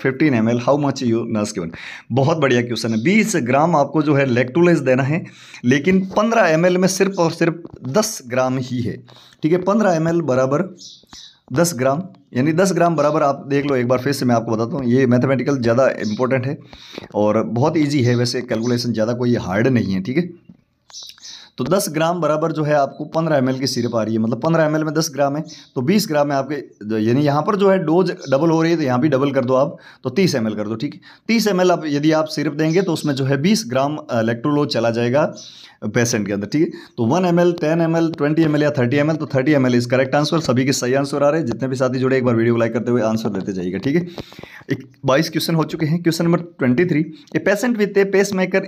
15 M L how much you nurse given बहुत बढ़िया क्वेश्चन है 20 ग्राम आपको जो है लेक्टुलोज देना है लेकिन 15 एम में सिर्फ और सिर्फ 10 ग्राम ही है ठीक है 15 एम बराबर दस ग्राम यानी दस ग्राम बराबर आप देख लो एक बार फिर से मैं आपको बताता हूँ ये मैथमेटिकल ज़्यादा इंपॉर्टेंट है और बहुत ईजी है वैसे कैलकुलेशन ज़्यादा कोई हार्ड नहीं है ठीक है तो 10 ग्राम बराबर जो है आपको 15 एम की सिरप आ रही है मतलब 15 एम में 10 ग्राम है तो 20 ग्राम में आपके यानी यहाँ पर जो है डोज डबल हो रही है तो यहाँ भी डबल कर दो आप तो 30 एम कर दो ठीक है तीस एम आप यदि आप सिरप देंगे तो उसमें जो है बीस ग्राम इलेक्ट्रोलोज चला जाएगा पेशेंट के अंदर ठीक है तो one M L ten M L twenty M L या थर्टी एम एल तो thirty M L is correct answer सभी के सही आंसर आ रहे हैं जितने भी साथी जुड़े एक बार वीडियो लाइक करते हुए आंसर देते जाइएगा ठीक है एक बाईस क्वेश्चन हो चुके हैं question number twenty three a patient with a pacemaker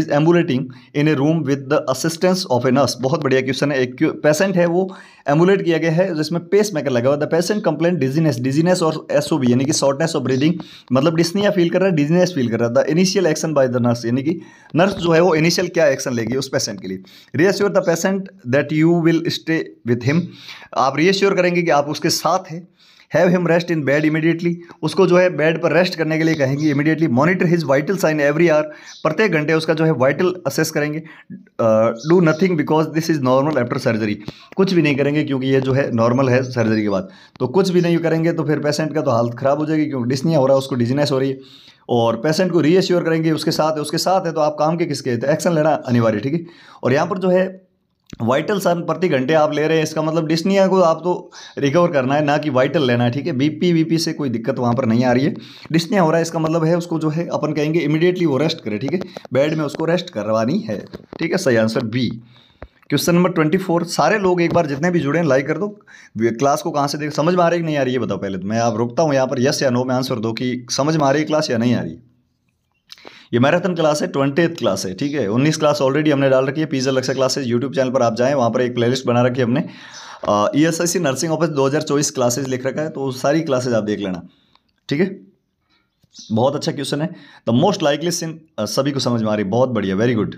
is ambulating in a room with the assistance of a nurse बहुत बढ़िया क्वेश्चन है एक पेशेंट है वो एमुलेट किया गया है जिसमें पेस मेकर लगा हुआ the patient complain dizziness dizziness और एसओबी यानी कि शॉर्टनेस ऑफ ब्रीदिंग मतलब डिस्निया फील कर रहा है डिजीनेस फील कर रहा है the initial action by the nurse यानी कि नर्स जो है वो इनिशियल क्या एक्शन लेगी उस पेशेंट के लिए reassure the patient that you will stay with him आप रीअश्योर करेंगे कि आप उसके साथ हैं have him rest in bed immediately उसको जो है बेड पर रेस्ट करने के लिए कहेंगे immediately monitor his vital sign every hour प्रत्येक घंटे उसका जो है वाइटल असेस करेंगे do nothing because this is normal after surgery कुछ भी नहीं करेंगे क्योंकि ये जो है नॉर्मल है सर्जरी के बाद तो कुछ भी नहीं करेंगे तो फिर पेशेंट का तो हालत ख़राब हो जाएगी क्योंकि डिसनिया हो रहा है उसको डिजनेस हो रही है और पेशेंट को रीअश्योर करेंगे उसके साथ है उसके साथ है तो आप काम के किसके तो एक्शन लेना अनिवार्य ठीक है और यहाँ पर जो है वाइटल सन प्रति घंटे आप ले रहे हैं इसका मतलब डिस्निया को आप तो रिकवर करना है ना कि वाइटल लेना है ठीक है बीपी वीपी से कोई दिक्कत वहाँ पर नहीं आ रही है डिस्निया हो रहा है इसका मतलब है उसको जो है अपन कहेंगे इमीडिएटली वो रेस्ट करे ठीक है बेड में उसको रेस्ट करवानी है ठीक है सही answer B question number twenty four सारे लोग एक बार जितने भी जुड़े हैं लाइक कर दो क्लास को कहाँ से देख समझ में आ रही है कि नहीं आ रही है बताओ पहले तो मैं आप रुकता हूँ यहाँ पर यस या नो में आंसर दो कि समझ में आ रही है क्लास या नहीं आ रही ये मैराथन क्लास है ट्वेंटी क्लास है ठीक है उन्नीस क्लास ऑलरेडी हमने डाल रखी है पीजर लक्ष्य क्लासेस यूट्यूब चैनल पर आप जाएँ वहाँ पर एक प्लेलिस्ट बना रखी है हमने E S I C nursing office दो हज़ार चौबीस क्लासेज लिख रखा है तो सारी क्लासेज आप देख लेना ठीक है बहुत अच्छा क्वेश्चन है द मोस्ट लाइकली सिंह सभी को समझ में आ रही बहुत बढ़िया वेरी गुड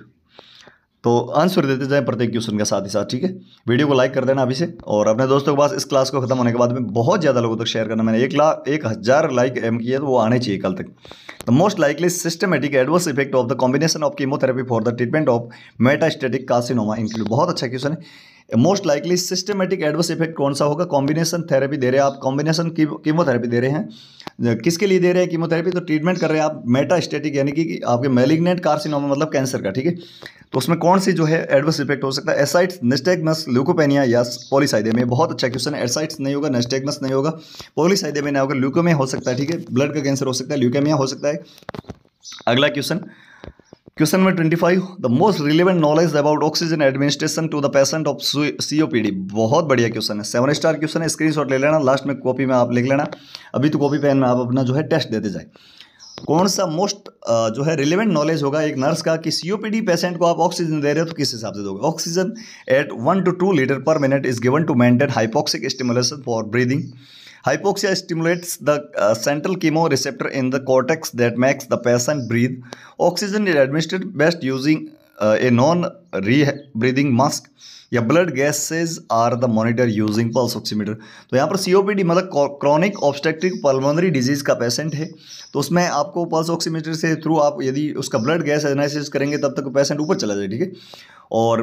तो आंसर देते जाएं प्रत्येक क्वेश्चन के साथ ही साथ ठीक है वीडियो को लाइक कर देना अभी से और अपने दोस्तों के पास इस क्लास को खत्म होने के बाद में बहुत ज़्यादा लोगों तक शेयर करना मैंने एक लाख एक हज़ार लाइक एम किया तो वो आने चाहिए कल तक the most likely systematic adverse effect of the combination of chemotherapy for the treatment of metastatic carcinoma include बहुत अच्छा क्वेश्चन है most likely systematic adverse effect कौन सा होगा कॉम्बिनेशन थेरेपी दे रहे हैं आप कॉम्बिनेशन कीमोथेरेपी दे रहे हैं किसके लिए दे रहे हैं कीमोथेरेपी तो ट्रीटमेंट कर रहे हैं आप मेटास्टेटिक यानी कि आपके मेलिग्नेट कार्सिनोमा मतलब कैंसर का ठीक है तो उसमें कौन सी जो है एडवर्स इफेक्ट हो सकता है एसाइट्स नेस्टेगमस ल्यूकोपेनिया या पोलिसाइडेमिया बहुत अच्छा क्वेश्चन है एसाइट्स नहीं होगा नेस्टेगमस नहीं होगा में नहीं होगा ल्यूकोमिया हो सकता है ठीक है ब्लड का कैंसर हो सकता है ल्यूकेमिया हो सकता है अगला question twenty five 25. Most most knowledge about oxygen administration to to the patient of COPD. बहुत बढ़िया क्वेश्चन है सेवन स्टार क्वेश्चन है स्क्रीनशॉट ले लेना लास्ट में कॉपी में आप लिख लेना अभी तो कॉपी पेन में आप अपना जो है टेस्ट देते जाए कौन सा मोस्ट जो है रिलेवेंट नॉलेज होगा एक नर्स का कि सीओपीडी पेशेंट को आप ऑक्सीजन दे रहे हो तो किस हिसाब से दोगे oxygen at one to two litre per minute is given to maintain hypoxic stimulation for breathing Hypoxia stimulates the uh, central chemoreceptor in the cortex that makes the patient breathe. Oxygen is administered best using uh, a non-breathing mask. या blood gases are the monitor using pulse oximeter तो यहाँ पर COPD मतलब chronic obstructive pulmonary disease का patient है तो उसमें आपको पल्स ऑक्सीमीटर से थ्रू आप यदि उसका ब्लड गैस एनालिसिस करेंगे तब तक पेशेंट ऊपर चला जाए ठीक है और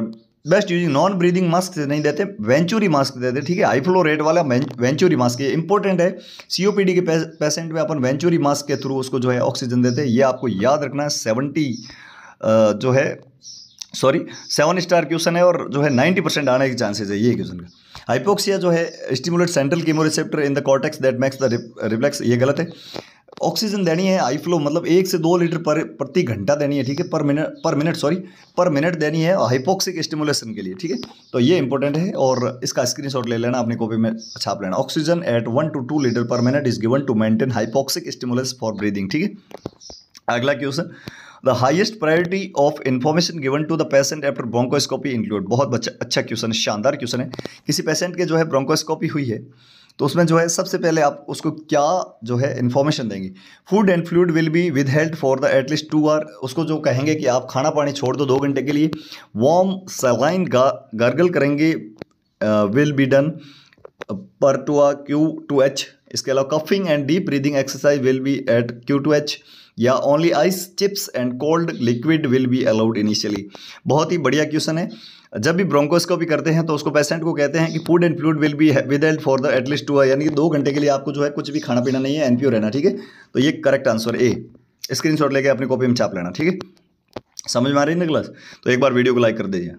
best using non breathing mask नहीं देते वेंचुरी मास्क देते ठीक है हाई फ्लो रेट वाला वेंचुरी मास्क ये इंपॉर्टेंट है सीओपीडी के पेशेंट में अपन वेंचुरी मास्क के थ्रू उसको जो है ऑक्सीजन देते हैं ये आपको याद रखना है सेवेंटी जो है सॉरी सेवन स्टार क्वेश्चन है और जो है नाइन्टी परसेंट आने के चांसेज है ये क्वेश्चन का हाइपोक्सिया जो है stimulate central chemoreceptor in the cortex that makes the reflex ये गलत है ऑक्सीजन देनी है हाई फ्लो मतलब एक से दो लीटर पर प्रति घंटा देनी है ठीक है पर मिनट पर मिनट सॉरी पर मिनट देनी है हाइपोक्सिक स्टिमुलेशन के लिए ठीक है तो ये इंपॉर्टेंट है और इसका स्क्रीनशॉट ले लेना अपनी कॉपी में छाप लेना oxygen at one to two litre per minute is given to maintain hypoxic stimulus for breathing ठीक है अगला question the highest priority of information given to the patient after bronchoscopy include बहुत अच्छा क्वेश्चन है शानदार क्वेश्चन है किसी patient के जो है ब्रोंकोस्कोपी हुई है तो उसमें जो है सबसे पहले आप उसको क्या जो है इन्फॉर्मेशन देंगे food and fluid will be withheld for the at least two hour उसको जो कहेंगे कि आप खाना पानी छोड़ दो दो घंटे के लिए वॉम सलाइन गर्गल करेंगे will be done per two hour Q two H इसके अलावा coughing and deep breathing exercise will be at Q two H या only ice chips and cold liquid will be allowed initially बहुत ही बढ़िया question है जब भी bronchoscopy करते हैं तो उसको पेशेंट को कहते हैं कि food and fluid will be withheld for the at least two hour यानी कि दो घंटे के लिए आपको जो है कुछ भी खाना पीना नहीं है एनपीओ रहना ठीक है तो ये करेक्ट आंसर ए शॉट लेके अपनी कॉपी में छाप लेना ठीक है समझ में आ रही है ना क्लास तो एक बार वीडियो को लाइक कर दीजिए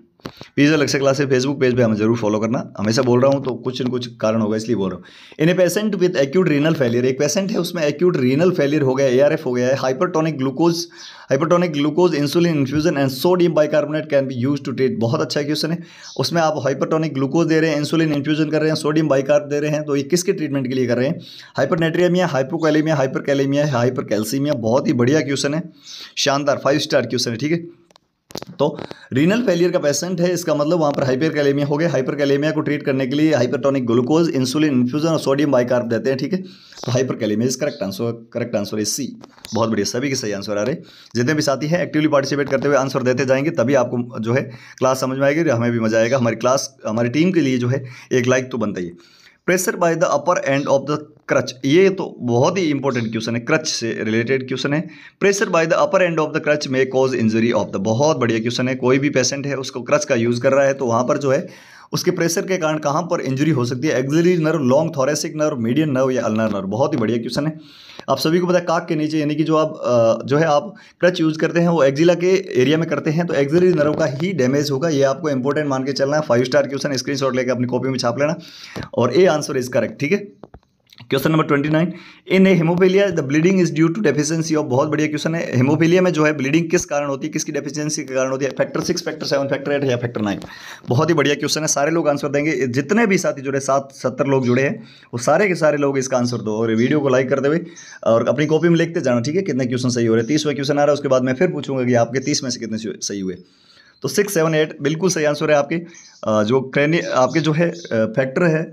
प्लीज़ अलग से क्लास फेसबुक पेज पे हमें जरूर फॉलो करना हमेशा बोल रहा हूँ तो कुछ न कुछ कारण होगा इसलिए बोल रहा हूँ in a patient with acute renal failure एक पेशेंट है उसमें एक्यूट रीनल फेलियर हो गया एआरएफ हो गया है hypertonic glucose hypertonic glucose insulin infusion and sodium bicarbonate can be use to treat बहुत अच्छा क्वेश्चन है उसमें आप हाइपरटोनिक ग्लूकोज दे रहे हैं इंसुलिन इन्फ्यूजन कर रहे हैं सोडियम बाइकार्ब दे रहे हैं तो ये किसके ट्रीटमेंट के लिए कर रहे हैं हाइपरनेट्रियमिया हाइपोकैलेमिया हाइपरकैलेमिया हाइपरकैल्सीमिया बहुत ही बढ़िया क्वेश्चन है शानदार फाइव स्टार क्वेश्चन है ठीक है तो रीनल फेलियर का पेशेंट है इसका मतलब वहाँ पर हाइपर कैलेमिया हो गया हाइपर कैलेमिया को ट्रीट करने के लिए हाइपरटोनिक ग्लूकोज इंसुलिन इन्फ्यूजन और सोडियम बाइकार्ब देते हैं ठीक है तो hyperkalaemia is correct answer correct answer is C बहुत बढ़िया सभी के सही आंसर आ रहे जितने भी साथी हैं एक्टिवली पार्टिसिपेट करते हुए आंसर देते जाएंगे तभी आपको जो है क्लास समझ में आएगी हमें भी मजा आएगा हमारी क्लास हमारी टीम के लिए जो है एक लाइक तो बनता ही है pressure by the upper end of the crutch ये तो बहुत ही इंपॉर्टेंट क्वेश्चन है क्रच से रिलेटेड क्वेश्चन है pressure by the upper end of the crutch may cause injury of the बहुत बढ़िया क्वेश्चन है कोई भी पेशेंट है उसको क्रच का यूज़ कर रहा है तो वहाँ पर जो है उसके प्रेशर के कारण कहाँ पर इंजरी हो सकती है axillary nerve long thoracic nerve medium nerve या अलनर नर्व बहुत ही बढ़िया क्वेश्चन है आप सभी को पता है काक के नीचे यानी कि जो आप जो है आप क्रच यूज़ करते हैं वो एक्जिला के एरिया में करते हैं तो एक्सिलरी नर्व का ही डैमेज होगा ये आपको इंपॉर्टेंट मान के चलना है फाइव स्टार क्वेश्चन स्क्रीन लेकर अपनी कॉपी में छाप लेना और ए आंसर इज करेक्ट ठीक है question number twenty nine in haemophilia the bleeding is due to deficiency of बहुत बढ़िया क्वेश्चन है हेमोफेलिया में जो है ब्लीडिंग किस कारण होती है किसकी डेफिशिएंसी के कारण होती है factor six factor seven factor eight या फैक्टर नाइन बहुत ही बढ़िया क्वेश्चन है सारे लोग आंसर देंगे जितने भी साथी जुड़े सात सत्तर लोग जुड़े हैं वो सारे के सारे लोग इसका आंसर दो और वीडियो को लाइक करते हुए और अपनी कॉपी में लिखते जाना ठीक है कितने क्वेश्चन सही हो रहे हैं तीसवें क्वेश्चन आ रहा है उसके बाद मैं फिर पूछूंगा कि आपके तीस में से कितने सही हुए तो सिक्स सेवन एट बिल्कुल सही आंसर है आपके जो क्रेनी आपके जो है फैक्टर है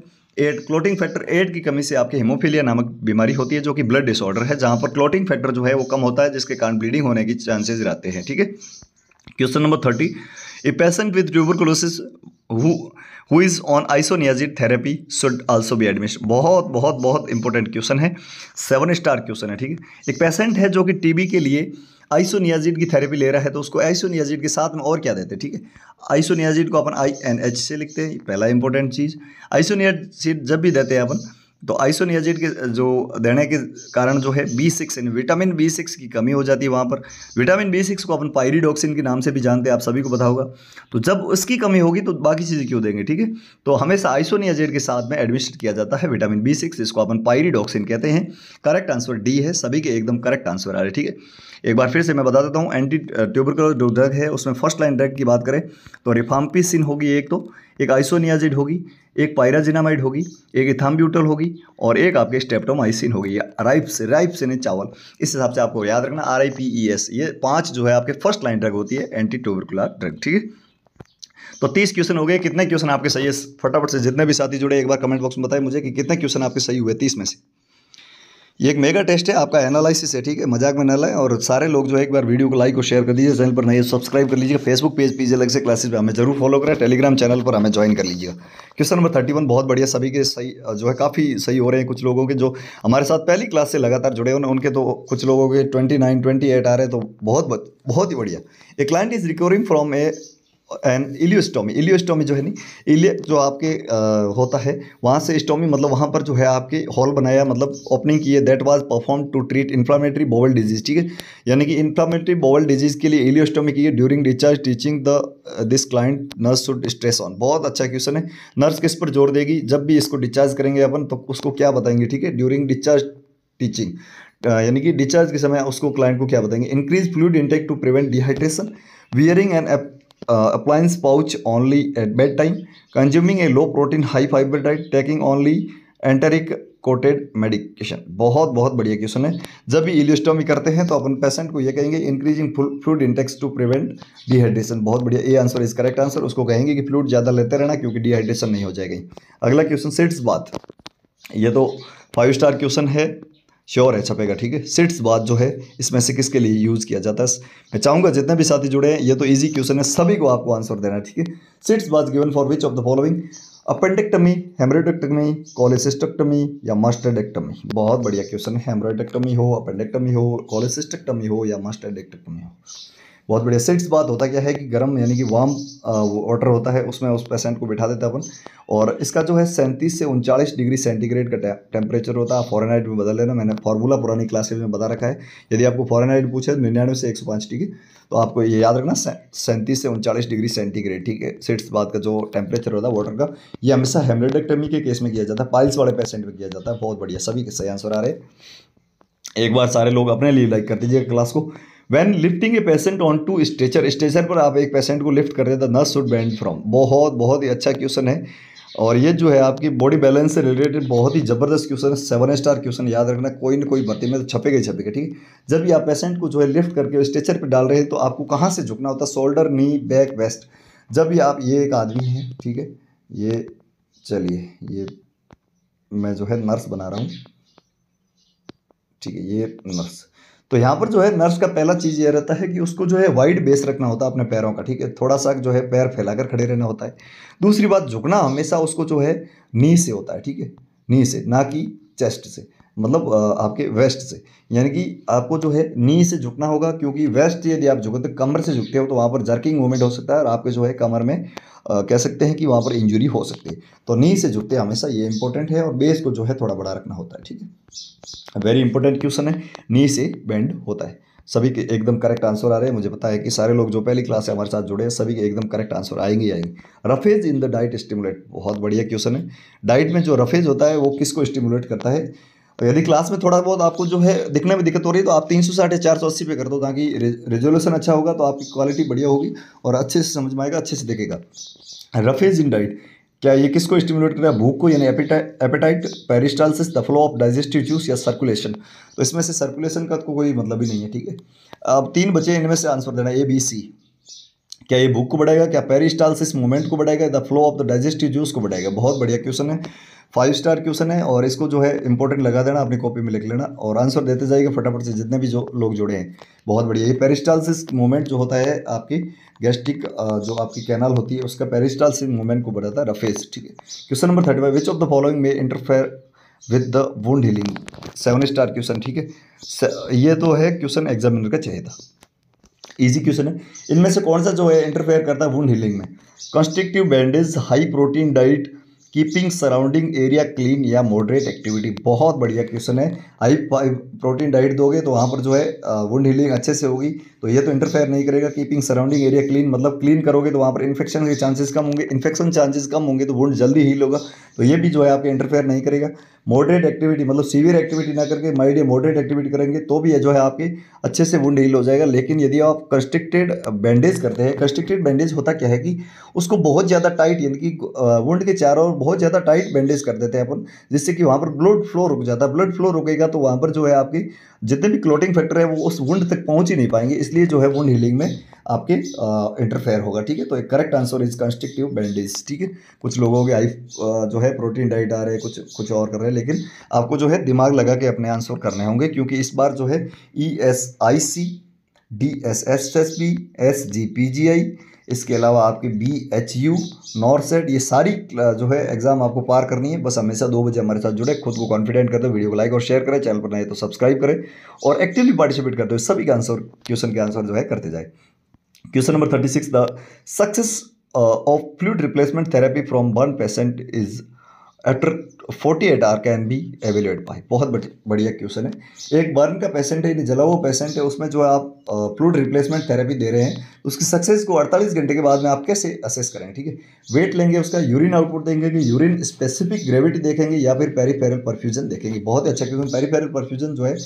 एट क्लोटिंग फैक्टर एट की कमी से आपके हिमोफीलिया नामक बीमारी होती है जो कि ब्लड डिसऑर्डर है जहाँ पर क्लोटिंग फैक्टर जो है वो कम होता है जिसके कारण ब्लीडिंग होने की चांसेज रहते हैं ठीक है question number thirty a patient with tuberculosis who is on isoniazid therapy should also be एडमिश बहुत बहुत बहुत इंपॉर्टेंट क्वेश्चन है सेवन स्टार क्वेश्चन है ठीक है एक पेशेंट है जो कि टीबी के लिए आइसोनियाजिड की थेरेपी ले रहा है तो उसको आइसोनियाजिड के साथ में और क्या देते हैं ठीक है आइसोनियाजिड को अपन आई एन एच से लिखते हैं पहला इंपॉर्टेंट चीज़ आइसोनियाजिड जब भी देते हैं अपन तो आइसोनियाजिड के जो देने के कारण जो है B six in vitamin B six की कमी हो जाती है वहाँ पर विटामिन बी सिक्स को अपन पायरीडॉक्सिन के नाम से भी जानते हैं आप सभी को पता होगा तो जब उसकी कमी होगी तो बाकी चीज़ें क्यों देंगे ठीक है तो हमेशा आइसोनियाजिड के साथ में एडमिशन किया जाता है विटामिन बी सिक्स जिसको अपन पायरीडॉक्सिन कहते हैं करेक्ट आंसर डी है सभी के एकदम करेक्ट आंसर आ रहे हैं ठीक है एक बार फिर से मैं बता देता हूँ एंटी ट्यूबरकुलर जो ड्रग है उसमें फर्स्ट लाइन ड्रग की बात करें तो रिफाम्पिसिन होगी एक तो एक आइसोनियाजिड होगी एक पायराजिनामाइड होगी एक इथाम्ब्यूटल होगी और एक आपके स्टेप्टोमाइसिन होगी राइप्स राइप्सिन चावल इस हिसाब से आपको याद रखना R I P E S ये पांच जो है आपके फर्स्ट लाइन ड्रग होती है एंटी ट्यूबरकुलर ड्रग ठीक है तो तीस क्वेश्चन हो गए कितने क्वेश्चन आपके सही है फटाफट से जितने भी साथी जुड़े एक बार कमेंट बॉक्स में बताएं मुझे कि कितने क्वेश्चन आपके सही हुए तीस में से ये एक मेगा टेस्ट है आपका एनालिसिस है ठीक है मजाक में न लाएं और सारे लोग जो है एक बार वीडियो को लाइक और शेयर कर दीजिए चैनल पर नहीं सब्सक्राइब कर लीजिए फेसबुक पेज पीजे अलग से क्लासेस पे हमें जरूर फॉलो करें टेलीग्राम चैनल पर हमें ज्वाइन कर लीजिए क्वेश्चन नंबर थर्टी वन बहुत बढ़िया सभी के सही जो है काफ़ी सही हो रहे हैं कुछ लोगों के जो हमारे साथ पहली क्लास से लगातार जुड़े हुए उनके तो कुछ लोगों के ट्वेंटी नाइन ट्वेंटी एट आ रहे हैं तो बहुत बहुत ही बढ़िया a client is recovering from a and ileostomy ileostomy जो है नी इलिय जो आपके आ, होता है वहाँ से स्टोमी मतलब वहाँ पर जो है आपके हॉल बनाया मतलब ओपनिंग किए that was perform to treat inflammatory bowel disease ठीक है यानी कि इन्फ्लामेटरी बोवल डिजीज के लिए इलियोस्टोमी की है during discharge teaching the this client nurse should stress on बहुत अच्छा क्वेश्चन है नर्स किस पर जोर देगी जब भी इसको डिस्चार्ज करेंगे अपन तो उसको क्या बताएंगे ठीक है ड्यूरिंग डिस्चार्ज टीचिंग यानी कि डिचार्ज के समय उसको क्लाइंट को क्या बताएंगे increase fluid intake to prevent dehydration wearing and uh, appliance pouch only at bedtime, consuming a low protein high fiber diet, taking only enteric coated medication बहुत बहुत बढ़िया क्वेश्चन है जब भी इलियोस्टोमी करते हैं तो अपन पेशेंट को ये कहेंगे increasing fluid intakes to prevent dehydration बहुत बढ़िया A answer is correct answer उसको कहेंगे कि फ्लूड ज़्यादा लेते रहना क्योंकि डिहाइड्रेशन नहीं हो जाएगी अगला क्वेश्चन सिट्स बात ये तो फाइव स्टार क्वेश्चन है श्योर है छपेगा ठीक है सिट्स बाद जो है इसमें से किसके लिए यूज़ किया जाता है मैं चाहूँगा जितने भी साथी जुड़े हैं ये तो इजी क्वेश्चन है सभी को आपको आंसर देना है ठीक है sitz bath given for which of the following appendectomy haemorrhoidectomy cholecystectomy या मास्टेडेक्टमी बहुत बढ़िया क्वेश्चन है हेमरेडेक्टमी हो अपेंडेक्टमी हो कॉलेसिस्टेक्टमी हो या मास्टेडेक्टमी हो बहुत बढ़िया सिट्स बात होता क्या है कि गर्म यानी कि वार्म वाटर होता है उसमें उस पेशेंट को बिठा देता है अपन और इसका जो है सैंतीस से उनचालीस डिग्री सेंटीग्रेड का टेम्परेचर होता है फॉरन में बदल लेना मैंने फॉर्मूला पुरानी क्लासेज में बता रखा है यदि आपको फॉरन हाइट पूछे निन्यानवे से एक सौ डिग्री तो आपको ये याद रखना सैंतीस से उनचालीस डिग्री सेंटीग्रेड ठीक है सिट्स बात का जो टेम्परेचर होता है वाटर का ये हमेशा हेमरेडक्टमी के केस में किया जाता है पाइल्स वाले पेशेंट में किया जाता है बहुत बढ़िया सभी के सही आंसर आ रहे एक बार सारे लोग अपने लिए लाइक कर दीजिएगा क्लास को when lifting a patient on to stretcher stretcher पर आप एक पेशेंट को लिफ्ट कर रहे थे नर्स शुड बैंड फ्रॉम बहुत बहुत ही अच्छा क्वेश्चन है और ये जो है आपकी बॉडी बैलेंस से रिलेटेड बहुत ही ज़बरदस्त क्वेश्चन है सेवन स्टार क्वेश्चन याद रखना कोई ना कोई भर्ती में तो छपेगा ही छपेगा ठीक है जब भी आप पेशेंट को जो है लिफ्ट करके स्ट्रेचर पर डाल रहे हैं तो आपको कहाँ से झुकना होता है शोल्डर नी बैक वेस्ट जब भी आप ये एक आदमी हैं ठीक है ये चलिए ये मैं जो है नर्स बना रहा हूँ ठीक है ये नर्स तो यहाँ पर जो है नर्स का पहला चीज़ ये रहता है कि उसको जो है वाइड बेस रखना होता है अपने पैरों का ठीक है थोड़ा सा जो है पैर फैलाकर खड़े रहना होता है दूसरी बात झुकना हमेशा उसको जो है नी से होता है ठीक है नी से ना कि चेस्ट से मतलब आपके वेस्ट से यानी कि आपको जो है नी से झुकना होगा क्योंकि वेस्ट यदि आप झुकते तो कमर से झुकते हो तो वहाँ पर जर्किंग मूवमेंट हो सकता है और आपके जो है कमर में आ, कह सकते हैं कि वहाँ पर इंजरी हो सकती है तो नी से झुकते हमेशा ये इंपॉर्टेंट है और बेस को जो है थोड़ा बड़ा रखना होता है ठीक है वेरी इंपॉर्टेंट क्वेश्चन है नी से बेंड होता है सभी के एकदम करेक्ट आंसर आ रहे हैं मुझे पता है कि सारे लोग जो पहली क्लास से हमारे साथ जुड़े हैं सभी के एकदम करेक्ट आंसर आएंगे आएंगे roughage in the diet stimulate बहुत बढ़िया क्वेश्चन है डाइट में जो रफेज होता है वो किसको स्टिमुलेट करता है तो यदि क्लास में थोड़ा बहुत आपको जो है दिखने में दिक्कत हो रही है तो आप तीन सौ साठ या चार सौ अस्सी पे कर दो ताकि रेजोल्यूशन अच्छा होगा तो आपकी क्वालिटी बढ़िया होगी और अच्छे से समझ में आएगा अच्छे से देखेगा रफेज इन डाइट क्या ये किसको स्टिमुलेट करेगा भूख को यानी appetite peristalsis the flow of digestive juice या सर्कुलेशन तो इसमें से सर्कुलेशन का तो कोई मतलब ही नहीं है ठीक है अब तीन बचे इनमें से आंसर देना ए बी सी क्या ये भूख को बढ़ाएगा क्या पेरिस्टालसिस मूवमेंट को बढ़ाएगा the flow of the digestive juice को बढ़ाएगा बहुत बढ़िया क्वेश्चन है फाइव स्टार क्वेश्चन है और इसको जो है इंपॉर्टेंट लगा देना अपनी कॉपी में लिख लेना और आंसर देते जाएंगे फटाफट से जितने भी जो लोग जुड़े हैं बहुत बढ़िया ये पेरिस्टालसिस मूवमेंट जो होता है आपकी गैस्ट्रिक जो आपकी कैनाल होती है उसका पेरिस्टालसिस मूवमेंट को बढ़ाता है रफेज ठीक है question number thirty five which of the following may interfere with the wound healing seven star question ठीक है ये तो है क्वेश्चन एग्जामिनर का चाहिए था इजी क्वेश्चन है इनमें से कौन सा जो है इंटरफेयर करता है वुंड हीलिंग में constrictive bandage high protein diet keeping surrounding area clean या मॉडरेट एक्टिविटी बहुत बढ़िया क्वेश्चन है हाई प्रोटीन डाइट दोगे तो वहाँ पर जो है वुंड हीलिंग अच्छे से होगी तो ये तो इंटरफेयर नहीं करेगा कीपिंग सराउंडिंग एरिया क्लीन मतलब क्लीन करोगे तो वहाँ पर इन्फेक्शन के चांसेस कम होंगे इन्फेक्शन चांसेस कम होंगे तो वुंड जल्दी हील होगा तो ये भी जो है आपके इंटरफेयर नहीं करेगा मॉडरेट एक्टिविटी मतलब सीवियर एक्टिविटी ना करके या मॉडरेट एक्टिविटी करेंगे तो भी जो है आपकी अच्छे से वुंड हील हो जाएगा लेकिन यदि आप कंस्ट्रिक्टेड बैंडेज करते हैं कंस्ट्रिक्टेड बैंडेज होता क्या है कि उसको बहुत ज़्यादा टाइट यानी कि वुंड के चारों ओर बहुत ज़्यादा टाइट बैंडेज कर देते हैं अपन जिससे कि वहाँ पर ब्लड फ्लो रुक जाता है ब्लड फ्लो रुकेगा तो वहाँ पर जो है आपकी जितने भी क्लोटिंग फैक्टर है वो उस वुंड तक पहुंच ही नहीं पाएंगे इसलिए जो है वुंड हीलिंग में आपके इंटरफेयर होगा ठीक है तो एक correct answer is constrictive bandage ठीक है कुछ लोगों के आई जो है प्रोटीन डाइट आ रहे हैं कुछ कुछ और कर रहे हैं लेकिन आपको जो है दिमाग लगा के अपने आंसर करने होंगे क्योंकि इस बार जो है E S I C D S S S B S G P G I इसके अलावा आपके B H U NORCET ये सारी जो है एग्जाम आपको पार करनी है बस हमेशा दो बजे हमारे साथ जुड़े खुद को कॉन्फिडेंट कर दो वीडियो को लाइक और शेयर करें चैनल पर नए तो सब्सक्राइब करें और एक्टिवली पार्टिसिपेट करते हो सभी के आंसर क्वेश्चन के आंसर जो है करते जाए question number thirty six the success of fluid replacement therapy from burn patient is after forty eight hour can be evaluate by बहुत बढ़िया क्वेश्चन है एक बर्न का पेशेंट है जला हुआ पेशेंट है उसमें जो आप फ्लूड रिप्लेसमेंट थेरेपी दे रहे हैं उसकी सक्सेस को 48 घंटे के बाद में आप कैसे असेस करेंगे ठीक है वेट लेंगे उसका यूरिन आउटपुट देंगे कि यूरिन स्पेसिफिक ग्रेविटी देखेंगे या फिर पेरीफेरल परफ्यूजन देखेंगे बहुत ही अच्छा क्वेश्चन पेरीफेरल परफ्यूजन जो है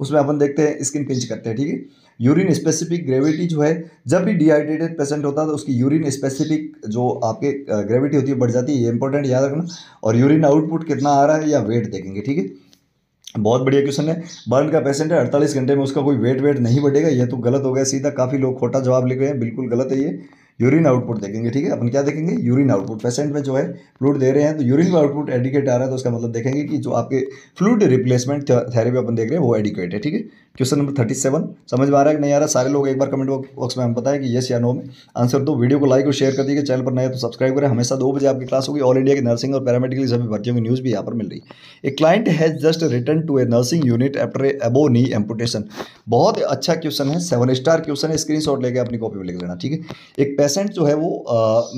उसमें अपन देखते हैं स्किन पिंच करते हैं ठीक है यूरिन स्पेसिफिक ग्रेविटी जो है जब भी डिहाइड्रेटेड पेशेंट होता है तो उसकी यूरिन स्पेसिफिक जो आपके ग्रेविटी होती है बढ़ जाती है ये इंपॉर्टेंट याद रखना और यूरिन आउटपुट कितना आ रहा है या वेट देखेंगे ठीक है बहुत बढ़िया क्वेश्चन है बर्न का पेशेंट है अड़तालीस घंटे में उसका कोई वेट वेट नहीं बढ़ेगा यह तो गलत हो गया सीधा काफ़ी लोग खोटा जवाब लिख रहे हैं बिल्कुल गलत है ये यूरिन आउटपुट देखेंगे ठीक है अपन क्या देखेंगे यूरिन आउटपुट पेशेंट में जो है फ्लूड दे रहे हैं तो यूरिन का आउटपुट एडिकेट आ रहा है तो उसका मतलब देखेंगे कि जो आपके फ्लूड रिप्लेसमेंट थेरेपी अपन देख रहे हैं वो एडिकेट है ठीक है क्वेश्चन नंबर थर्टी सेवन समझ में आ रहा है कि नहीं आ रहा सारे लोग एक बार कमेंट बॉक्स में हम बताएं कि यस या नो में आंसर दो वीडियो को लाइक और शेयर कर दीजिए चैनल पर नए तो सब्सक्राइब करें हमेशा दो बजे आपकी क्लास होगी ऑल इंडिया की नर्सिंग और पैरामेडिकल सभी भर्तियों की न्यूज़ भी यहाँ पर मिल रही है a client has just return to a nursing unit after a above knee amputation बहुत अच्छा क्वेश्चन है सेवन स्टार क्वेश्चन है स्क्रीन लेके अपनी कॉपी में लिख लेना ठीक है एक पेशेंट जो है वो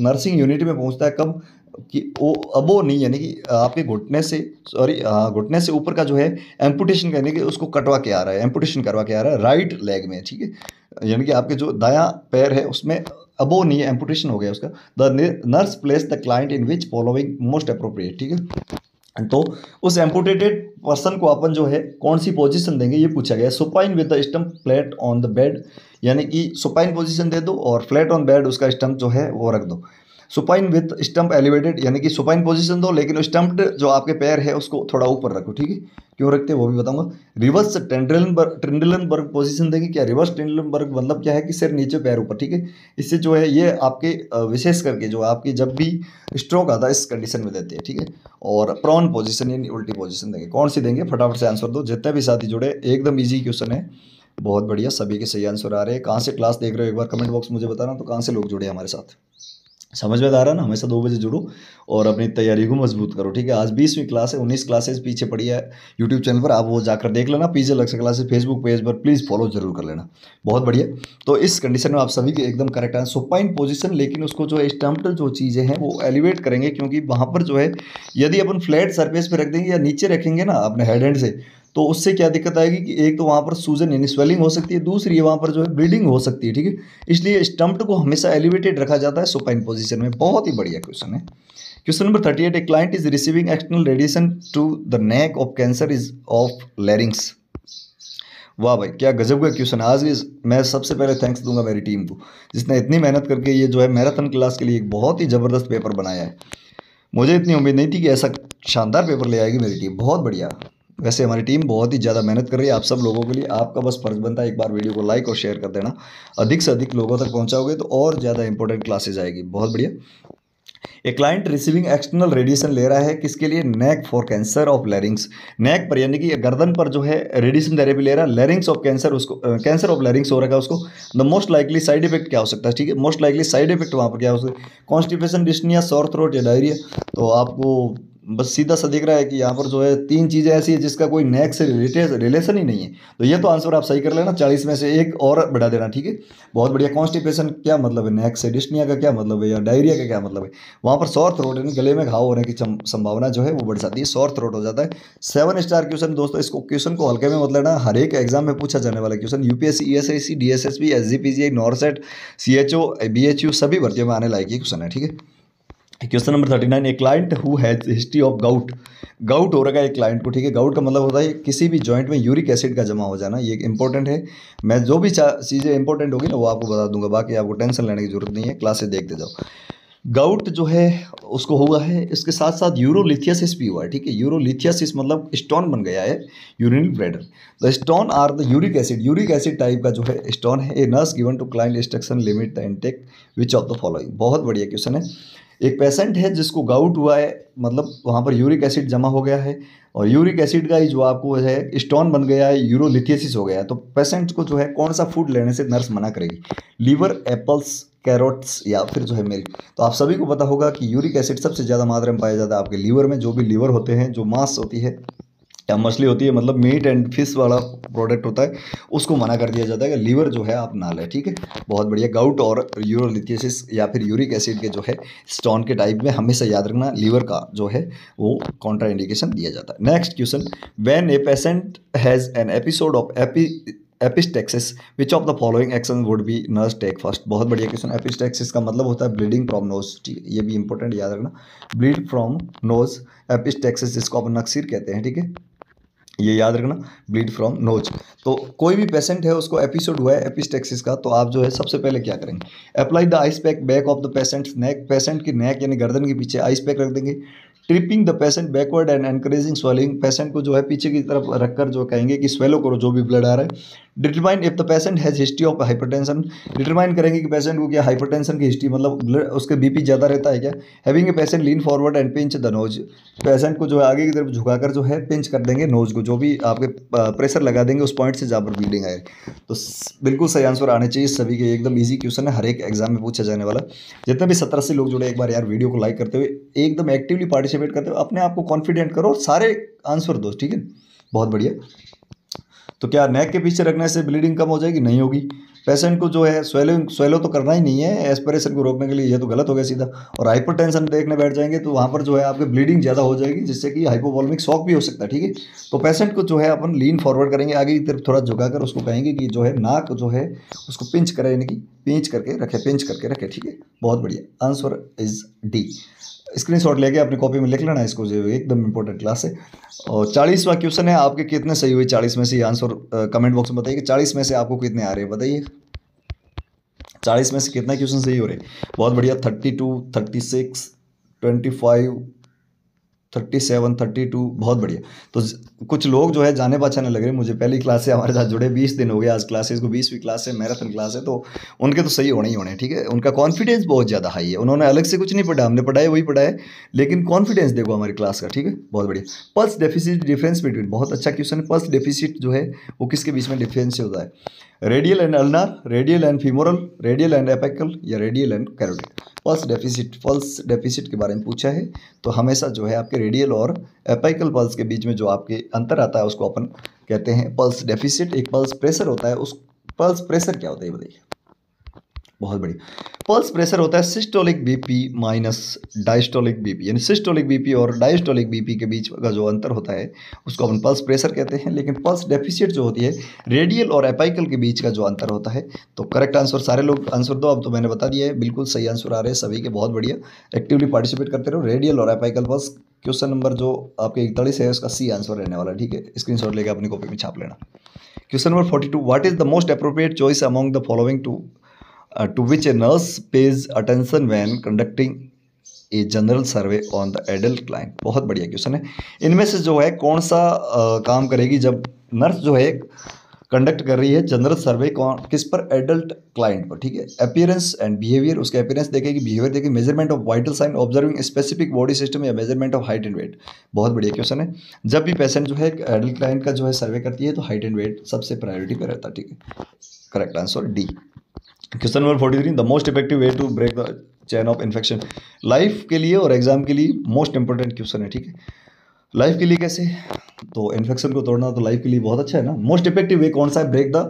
नर्सिंग यूनिट में पहुँचता है कब कि ओ अबो नहीं यानी कि आपके घुटने से सॉरी घुटने से ऊपर का जो है एम्पुटेशन करने के उसको कटवा के आ रहा है एम्पुटेशन करवा के आ रहा है राइट लेग में ठीक है यानी कि आपके जो दाया पैर है उसमें अबो नहीं एम्पुटेशन हो गया उसका the nurse place the client in which following most appropriate ठीक है तो उस एम्पुटेटेड पर्सन को अपन जो है कौन सी पोजिशन देंगे ये पूछा गया supine with the stump flat on the bed यानी कि सुपाइन पोजिशन दे दो और फ्लैट ऑन बेड उसका स्टम्प जो है वो रख दो सुपाइन विथ स्टम्प एलिवेटेड यानी कि सुपाइन पोजिशन दो लेकिन स्टम्प्ड जो आपके पैर है उसको थोड़ा ऊपर रखो ठीक है क्यों रखते हैं वो भी बताऊंगा रिवर्स टेंड्रिलन बर्ग ट्रेंडलन बर्ग पोजिशन देंगे क्या रिवर्स टेंडलन बर्ग मतलब क्या है कि सिर नीचे पैर ऊपर ठीक है इससे जो है ये आपके विशेष करके जो आपकी जब भी स्ट्रोक आता है इस कंडीशन में देते हैं ठीक है और प्रॉन पोजिशन यानी उल्टी पोजिशन देंगे कौन सी देंगे फटाफट से आंसर दो जितने भी साथी जुड़े एकदम ईजी क्वेश्चन है बहुत बढ़िया सभी के सही आंसर आ रहे हैं कहाँ से क्लास देख रहे हो एक बार कमेंट बॉक्स मुझे बताना तो कहाँ से लोग जुड़े हमारे साथ समझ में आ रहा है ना हमेशा दो बजे जुड़ो और अपनी तैयारी को मजबूत करो ठीक है आज बीसवीं क्लास है उन्नीस क्लासेस पीछे पड़ी है यूट्यूब चैनल पर आप वो जाकर देख लेना पीछे लग सकता क्लासेस फेसबुक पेज पर प्लीज़ फॉलो जरूर कर लेना बहुत बढ़िया तो इस कंडीशन में आप सभी के एकदम करेक्ट आए सुपाइन पोजिशन लेकिन उसको जो स्टम्प्ड जो चीज़ें हैं वो एलिवेट करेंगे क्योंकि वहाँ पर जो है यदि अपन फ्लैट सर्फेस पर रख देंगे या नीचे रखेंगे ना अपने हेड एंड से तो उससे क्या दिक्कत आएगी कि एक तो वहाँ पर सूजन यानी स्वेलिंग हो सकती है दूसरी है वहाँ पर जो है ब्लीडिंग हो सकती है ठीक है इसलिए स्टम्प्ट को हमेशा एलिवेटेड रखा जाता है सुपाइन पोजिशन में बहुत ही बढ़िया क्वेश्चन है question number thirty eight a client is receiving external radiation to the neck of cancer is of larynx वाह भाई क्या गजब का क्वेश्चन आज भी मैं सबसे पहले थैंक्स दूंगा मेरी टीम को जिसने इतनी मेहनत करके ये जो है मैराथन क्लास के लिए एक बहुत ही ज़बरदस्त पेपर बनाया है मुझे इतनी उम्मीद नहीं थी कि ऐसा शानदार पेपर ले आएगी मेरी टीम बहुत बढ़िया वैसे हमारी टीम बहुत ही ज़्यादा मेहनत कर रही है आप सब लोगों के लिए आपका बस फर्ज बनता है एक बार वीडियो को लाइक और शेयर कर देना अधिक से अधिक लोगों तक पहुँचाओगे तो और ज़्यादा इंपॉर्टेंट क्लासेज आएगी बहुत बढ़िया a client receiving external radiation ले रहा है किसके लिए neck for cancer of larynx neck पर यानी कि गर्दन पर जो है रेडिएशन थेरेपी ले रहा है लेरिंग्स ऑफ कैंसर उसको कैंसर ऑफ लेरिंग्स हो रखा है उसको the most likely side effect क्या हो सकता है ठीक है मोस्ट लाइकली साइड इफेक्ट वहाँ पर क्या हो सकता है कॉन्स्टिपेशन डिस्निया सॉर थ्रोट या डायरिया तो आपको बस सीधा सा दिख रहा है कि यहाँ पर जो है तीन चीज़ें ऐसी है जिसका कोई नेक से रिलेटेड रिलेशन ही नहीं है तो ये तो आंसर आप सही कर लेना चालीस में से एक और बढ़ा देना ठीक है बहुत बढ़िया कॉन्स्टिपेशन क्या मतलब है नेक से डिस्टनिया का क्या मतलब है या डायरिया का क्या मतलब है वहाँ पर शॉर्ट थ्रोट यानी गले में घाव होने की संभावना जो है वो बढ़ जाती है शॉर्ट थ्रोट हो जाता है सेवन स्टार क्वेश्चन दोस्तों इसको क्वेश्चन को हल्के में मतलब ना हर एक एग्जाम में पूछा जाने वाला question UPSC E S I C D S S B S G P G NORCET C H O B H U सभी भर्ती में आने लायक ये क्वेश्चन है ठीक है question number thirty nine a client who has history of gout gout हो रखा है क्लाइंट को ठीक है गाउट का मतलब होता है किसी भी जॉइंट में यूरिक एसिड का जमा हो जाना ये इंपॉर्टेंट है मैं जो भी चीज़ें इंपॉर्टेंट होगी ना वो आपको बता दूंगा बाकी आपको टेंशन लेने की जरूरत नहीं है क्लासेस देखते जाओ गाउट जो है उसको हुआ है इसके साथ साथ यूरोलिथियासिस भी हुआ है ठीक है यूरोलिथियासिस मतलब स्टोन बन गया है urinal bladder the stone are the uric acid uric acid type का जो है स्टोन है a nurse given to client instruction limit the intake which of the following बहुत बढ़िया क्वेश्चन है एक पेशेंट है जिसको गाउट हुआ है मतलब वहाँ पर यूरिक एसिड जमा हो गया है और यूरिक एसिड का ही जो आपको है स्टोन बन गया है यूरोलिथियसिस हो गया है तो पेशेंट को जो है कौन सा फूड लेने से नर्स मना करेगी लीवर एप्पल्स कैरोट्स या फिर जो है मिल्क तो आप सभी को पता होगा कि यूरिक एसिड सबसे ज़्यादा मात्रा में पाया जाता है आपके लीवर में जो भी लीवर होते हैं जो मांस होती है या मछली होती है मतलब मीट एंड फिश वाला प्रोडक्ट होता है उसको मना कर दिया जाता है कि लीवर जो है आप ना लें ठीक है बहुत बढ़िया गाउट और यूरोलिथियसिस या फिर यूरिक एसिड के जो है स्टोन के टाइप में हमेशा याद रखना लीवर का जो है वो इंडिकेशन दिया जाता है next question when a patient has an episode of epi epistaxis which of the following action would be nurse take first बहुत बढ़िया क्वेश्चन एपिस्टेक्सिस का मतलब होता है ब्लीडिंग फ्रॉम नोज ठीक है ये भी इंपॉर्टेंट याद रखना ब्लीड फ्रॉम नोज एपिस्टेक्सिस जिसको आप नक्सीर कहते हैं ठीक है ये याद रखना ब्लीड फ्रॉम नोज तो कोई भी पेशेंट है उसको एपिसोड हुआ है एपिस्टेक्सिस का तो आप जो है सबसे पहले क्या करेंगे apply the ice pack back of the patient neck patient की नेक यानी गर्दन के पीछे आइस पैक रख देंगे tripping the patient backward and encouraging swelling patient को जो है पीछे की तरफ रखकर जो कहेंगे कि स्वेलो करो जो भी ब्लड आ रहा है determine if the patient has history of hypertension determine करेंगे कि पेशेंट को क्या हाइपरटेंशन की हिस्ट्री मतलब उसके बीपी ज़्यादा रहता है क्या having a patient lean forward and pinch the nose patient को जो है आगे की तरफ झुकाकर जो है पिंच कर देंगे नोज को जो भी आपके प्रेशर लगा देंगे उस पॉइंट से जहाँ पर ब्लीडिंग आए तो बिल्कुल सही आंसर आने चाहिए सभी के एकदम ईजी क्वेश्चन है हर एक एग्जाम में पूछा जाने वाला जितने भी सत्रह से लोग जुड़े एक बार यार वीडियो को लाइक करते हुए एकदम एक्टिवली पार्टिसिपेट करते हुए अपने आप को कॉन्फिडेंट करो और सारे आंसर दो ठीक है बहुत बढ़िया तो क्या नेक के पीछे रखने से ब्लीडिंग कम हो जाएगी नहीं होगी पेशेंट को जो है स्वेलिंग स्वेलो तो करना ही नहीं है एस्परेशन को रोकने के लिए ये तो गलत हो गया सीधा और हाइपरटेंशन देखने बैठ जाएंगे तो वहाँ पर जो है आपके ब्लीडिंग ज़्यादा हो जाएगी जिससे कि हाइपोवॉल्मिक शॉक भी हो सकता है ठीक है तो पेशेंट को जो है अपन लीन फॉरवर्ड करेंगे आगे की तरफ थोड़ा कर उसको कहेंगे कि जो है नाक जो है उसको पिंच करें यानी कि पिंच करके रखें पिंच करके रखे ठीक है बहुत बढ़िया आंसर इज डी स्क्रीनशॉट लेके अपनी कॉपी में लिख लेना इसको जो एकदम इंपॉर्टेंट क्लास है और चालीसवा क्वेश्चन है आपके कितने सही हुए चालीस में से आंसर कमेंट बॉक्स में बताइए कि चालीस में से आपको कितने आ रहे हैं बताइए चालीस में से कितना क्वेश्चन सही हो रहे हैं बहुत बढ़िया thirty two thirty six twenty five thirty seven thirty two बहुत बढ़िया तो कुछ लोग जो है जाने पहचाने लग रहे मुझे पहली क्लास से हमारे साथ जुड़े बीस दिन हो गए आज क्लासेस को बीसवीं क्लास है मैराथन क्लास है तो उनके तो सही होने ही होने ठीक है उनका कॉन्फिडेंस बहुत ज़्यादा हाई है उन्होंने अलग से कुछ नहीं पढ़ा हमने पढ़ाए वही पढ़ाए लेकिन कॉन्फिडेंस देखो हमारी क्लास का ठीक है बहुत बढ़िया पल्स डेफिसिट डिफरेंस बिटवीन बहुत अच्छा क्वेश्चन है पल्स डेफिसिट जो है वो किसके बीच में डिफरेंस होता है radial and ulnar radial and femoral radial and apical या radial and carotid pulse deficit pulse deficit के बारे में पूछा है तो हमेशा जो है आपके रेडियल और एपाइकल पल्स के बीच में जो आपके अंतर आता है उसको अपन कहते हैं पल्स डेफिसिट एक पल्स प्रेशर होता है उस पल्स प्रेशर क्या होता है ये बताइए बहुत बढ़िया पल्स प्रेशर होता है systolic BP minus diastolic BP यानी सिस्टोलिक बीपी और डायस्टोलिक बीपी के बीच का जो अंतर होता है उसको अपन पल्स प्रेशर कहते हैं लेकिन पल्स डेफिशिएट जो होती है रेडियल और एपाइकल के बीच का जो अंतर होता है तो करेक्ट आंसर सारे लोग आंसर दो अब तो मैंने बता दिया है बिल्कुल सही आंसर आ रहे हैं सभी के बहुत बढ़िया एक्टिवली पार्टिसिपेट करते रहो रेडियल और एपाइकल पल्स क्वेश्चन नंबर जो आपके इकतालीस है उसका सी आंसर रहने वाला ठीक है स्क्रीन लेकर अपनी कॉपी में छाप लेना question number forty two what is the most appropriate choice among the following to to uh, to which a nurse pays attention when conducting a general survey on the adult client बहुत बढ़िया question है इनमें से जो है कौन सा आ, uh, काम करेगी जब नर्स जो है कंडक्ट कर रही है जनरल सर्वे कौन किस पर एडल्ट क्लाइंट पर ठीक है अपियरेंस एंड बिहेवियर उसके अपियरेंस देखेगी बिहेवियर देखेगी measurement of vital sign observing specific body system या measurement of height and weight बहुत बढ़िया क्वेश्चन है जब भी पेशेंट जो है एडल्ट क्लाइंट का जो है सर्वे करती है तो हाइट एंड वेट सबसे प्रायोरिटी पर रहता है ठीक है correct answer D question number forty three the most effective way to break the chain of infection life के लिए और एग्जाम के लिए मोस्ट इंपॉर्टेंट क्वेश्चन है ठीक है लाइफ के लिए कैसे तो इन्फेक्शन को तोड़ना तो लाइफ के लिए बहुत अच्छा है ना मोस्ट इफेक्टिव वे कौन सा है break the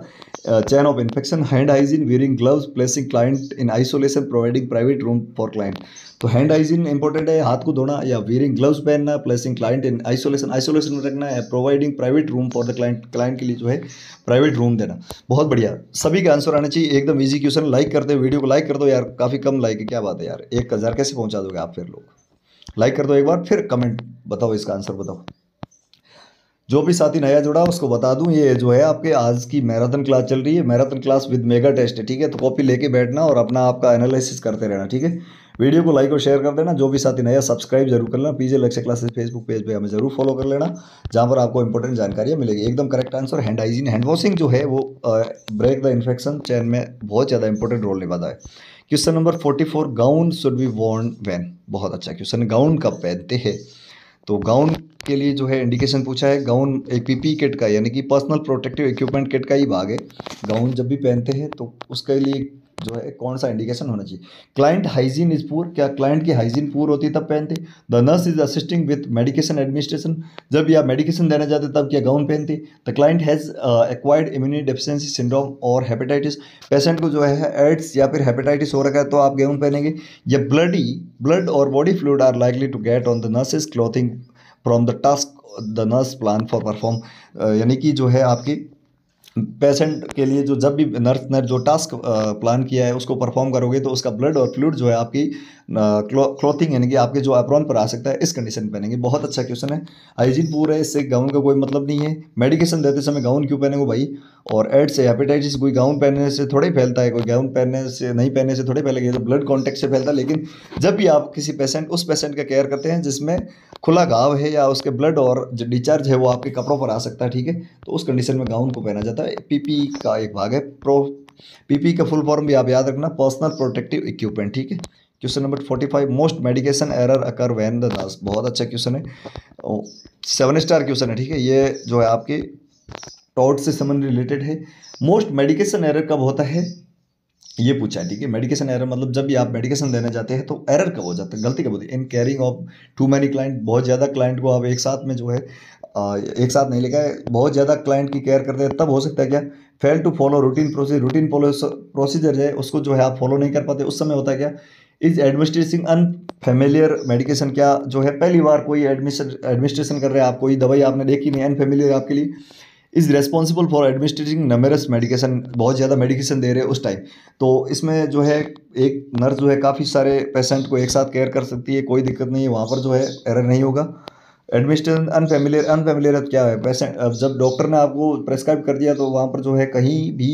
chain of infection hand hygiene wearing gloves placing client in isolation providing private room for client तो हैंड हाइजीन इंपॉर्टेंट है हाथ को धोना या वेयरिंग ग्लव्स पहनना placing client in isolation isolation में रखना या providing private room for the client client के लिए जो है प्राइवेट रूम देना बहुत बढ़िया सभी का आंसर आना चाहिए एकदम इजी क्वेश्चन लाइक करते हो वीडियो को लाइक कर दो यार काफ़ी कम लाइक है क्या बात है यार एक हज़ार कैसे पहुंचा दोगे आप फिर लोग लाइक कर दो एक बार फिर कमेंट बताओ इसका आंसर बताओ जो भी साथी नया जुड़ा उसको बता दूं ये जो है आपके आज की मैराथन क्लास चल रही है marathon class with mega test है ठीक है तो कॉपी लेके बैठना और अपना आपका एनालिसिस करते रहना ठीक है वीडियो को लाइक और शेयर कर देना जो भी साथी नया सब्सक्राइब जरूर कर लेना पीजे लक्ष्य क्लासेस फेसबुक पेज पे हमें जरूर फॉलो कर लेना जहाँ पर आपको इंपॉर्टेंट जानकारियाँ मिलेगी एकदम correct answer hand hygiene hand washing जो है वो ब्रेक द इन्फेक्शन चैन में बहुत ज़्यादा इंपॉर्टेंट रोल निभाता है question number forty four gown should be worn when बहुत अच्छा क्वेश्चन गाउन कब पहनते हैं तो गाउन के लिए जो है इंडिकेशन पूछा है गाउन एक पीपी किट का यानी कि पर्सनल प्रोटेक्टिव इक्विपमेंट किट का ही भाग है गाउन जब भी पहनते हैं तो उसके लिए जो है कौन सा इंडिकेशन होना चाहिए क्लाइंट हाइजीन इज पुअर क्या क्लाइंट की हाइजीन पुअर होती तब पहनते the nurse is assisting with medication administration जब या मेडिकेशन देने जाते तब क्या गाउन पहनते the client has acquired immunity deficiency syndrome और हेपेटाइटिस पेशेंट को जो है एड्स या फिर हेपेटाइटिस हो रखा है तो आप गाउन पहनेंगे या ब्लडी ब्लड और body fluid are likely to get on the nurse's clothing from the task the nurse plan for perform यानी कि जो है आपकी पेशेंट के लिए जो जब भी नर्स ने जो टास्क प्लान किया है उसको परफॉर्म करोगे तो उसका ब्लड और फ्लूड जो है आपकी क्लॉथिंग यानी कि आपके जो एप्रॉन पर आ सकता है इस कंडीशन में पहनेंगे बहुत अच्छा क्वेश्चन है हाइजीन पूरा है इससे गाउन का कोई मतलब नहीं है मेडिकेशन देते समय गाउन क्यों पहनेंगे भाई और एड्स से हेपेटाइटिस कोई गाउन पहनने से थोड़े ही फैलता है कोई गाउन पहनने से नहीं पहनने से थोड़े फैलेगा तो ब्लड कॉन्टेक्ट से फैलता है लेकिन जब भी आप किसी पेशेंट उस पेशेंट का केयर करते हैं जिसमें खुला गाव है या उसके ब्लड और जो डिचार्ज है वो आपके कपड़ों पर आ सकता है ठीक है तो उस कंडीशन में गाउन को पहना जाता है पीपी का एक भाग है प्रो पीपी का फुल फॉर्म भी आप याद रखना पर्सनल प्रोटेक्टिव इक्विपमेंट ठीक है question number forty five most medication error occur when the nurse बहुत अच्छा क्वेश्चन है सेवन स्टार क्वेश्चन है ठीक है ये जो है आपके टॉट से संबंध रिलेटेड है मोस्ट मेडिकेशन एरर कब होता है ये पूछा है ठीक है मेडिकेशन एरर मतलब जब भी आप मेडिकेशन देने जाते हैं तो एरर कब हो जाता है गलती कब होती है in carrying of too many client बहुत ज़्यादा क्लाइंट को आप एक साथ में जो है एक साथ नहीं लेकर बहुत ज़्यादा क्लाइंट की केयर करते हैं तब हो सकता है क्या fail to follow routine procedure routine procedure है उसको जो है आप फॉलो नहीं कर पाते उस समय होता है क्या is administration unfamiliar medication क्या जो है पहली बार कोई एडमिशन एडमिनिस्ट्रेशन कर रहे हैं आप कोई दवाई आपने देखी नहीं अनफेमिलियर आपके लिए is responsible for administrating numerous medication बहुत ज़्यादा मेडिकेशन दे रहे हैं उस टाइम तो इसमें जो है एक नर्स जो है काफ़ी सारे पेशेंट को एक साथ केयर कर सकती है कोई दिक्कत नहीं है वहाँ पर जो है एरर नहीं होगा एडमिनिस्ट्रेशन अनफेमिलियर अनफेमिलियर क्या है पेशेंट अब जब डॉक्टर ने आपको प्रेस्क्राइब कर दिया तो वहाँ पर जो है कहीं भी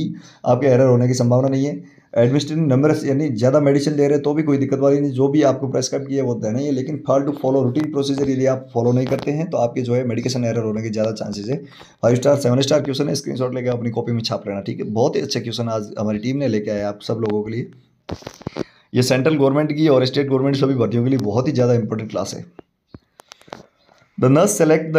आपके एरर होने की संभावना नहीं है एडमिनिस्ट्रेटिव नंबर यानी ज़्यादा मेडिसिन ले रहे तो भी कोई दिक्कत वाली नहीं जो भी आपको प्रेस्क्राइब किया वो देना है लेकिन fall to follow routine procedure यदि आप फॉलो नहीं करते हैं तो आपके जो है मेडिकेशन एरर होने के ज़्यादा चांसेस है five star seven star question है स्क्रीन लेकर अपनी कॉपी में छाप लेना ठीक है बहुत ही अच्छा क्वेश्चन आज हमारी टीम ने लेके आया आप सब लोगों के लिए ये सेंट्रल गवर्नमेंट की और स्टेट गवर्नमेंट सभी भर्तियों के लिए बहुत ही ज़्यादा इंपॉर्टेंट क्लास है the nurse select the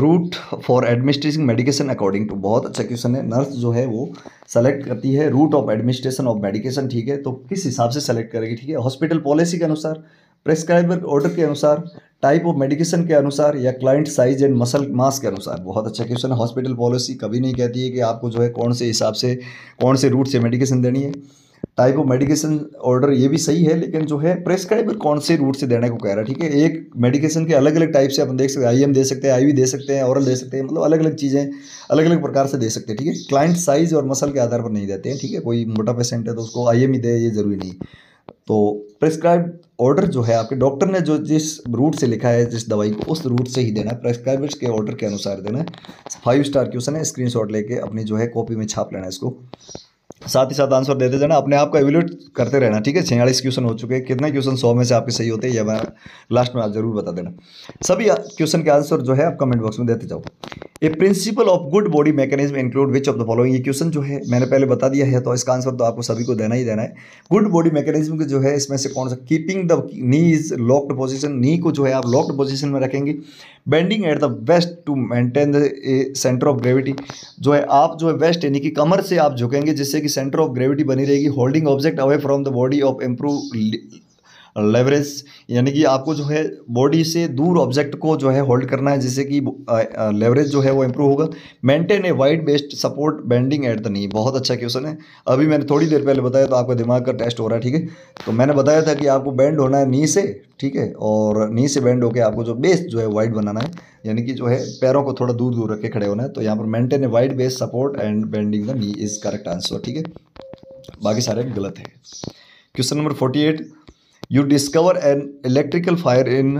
route for administration medication according to बहुत अच्छा क्वेश्चन है नर्स जो है वो सेलेक्ट करती है route of administration of medication ठीक है तो किस हिसाब से सेलेक्ट करेगी ठीक है हॉस्पिटल पॉलिसी के अनुसार प्रेस्क्राइबर ऑर्डर के अनुसार टाइप ऑफ मेडिकेशन के अनुसार या client size and muscle mass के अनुसार बहुत अच्छा क्वेश्चन है हॉस्पिटल पॉलिसी कभी नहीं कहती है कि आपको जो है कौन से हिसाब से कौन से रूट से मेडिकेशन देनी है टाइप ऑफ मेडिकेशन ऑर्डर ये भी सही है लेकिन जो है प्रेस्क्राइबर कौन से रूट से देने को कह रहा है ठीक है एक मेडिकेशन के अलग अलग टाइप से अपन देख सकते हैं आई दे सकते हैं आई दे सकते हैं औरल दे सकते हैं मतलब अलग अलग चीज़ें अलग अलग प्रकार से दे सकते हैं ठीक है क्लाइंट साइज और मसल के आधार पर नहीं देते हैं ठीक है कोई मोटा पेशेंट है तो उसको आई ही दे ये ज़रूरी नहीं तो प्रेस्क्राइब ऑर्डर जो है आपके डॉक्टर ने जो जिस रूट से लिखा है जिस दवाई को उस रूट से ही देना है प्रेस्क्राइबर्स के ऑर्डर के अनुसार देना है फाइव स्टार क्वेश्चन है स्क्रीनशॉट लेके अपनी जो है कॉपी में छाप लेना है इसको साथ ही साथ आंसर देते जाना अपने आप को एवेल्यूट करते रहना ठीक है छियालीस क्वेश्चन हो चुके हैं कितने क्वेश्चन सौ में से आपके सही होते हैं यह हमारा लास्ट में आप जरूर बता देना सभी क्वेश्चन के आंसर जो है आप कमेंट बॉक्स में देते जाओ a principle of good body mechanism include which of the following ये क्वेश्चन जो है मैंने पहले बता दिया है तो इसका आंसर तो आपको सभी को देना ही देना है गुड बॉडी मैकेनिज्म जो है इसमें से कौन सा keeping the knee is locked position knee को जो है आप लॉक्ड पोजिशन में रखेंगे bending at the waist to maintain the centre of gravity जो है आप जो है वेस्ट यानी कि कमर से आप झुकेंगे जिससे कि सेंटर ऑफ ग्रेविटी बनी रहेगी holding object away from the body of improve leverage यानी कि आपको जो है बॉडी से दूर ऑब्जेक्ट को जो है होल्ड करना है जिससे कि लेवरेज जो है वो इंप्रूव होगा maintain a wide based support bending at the knee बहुत अच्छा क्वेश्चन है अभी मैंने थोड़ी देर पहले बताया तो आपका दिमाग का टेस्ट हो रहा है ठीक है तो मैंने बताया था कि आपको बैंड होना है नी से ठीक है और नी से बैंड होकर आपको जो बेस जो है वाइड बनाना है यानी कि जो है पैरों को थोड़ा दूर दूर रख के खड़े होना है तो यहाँ पर maintain a wide best support and bending the knee is correct answer ठीक है बाकी सारे गलत है question number forty eight you discover an electrical fire in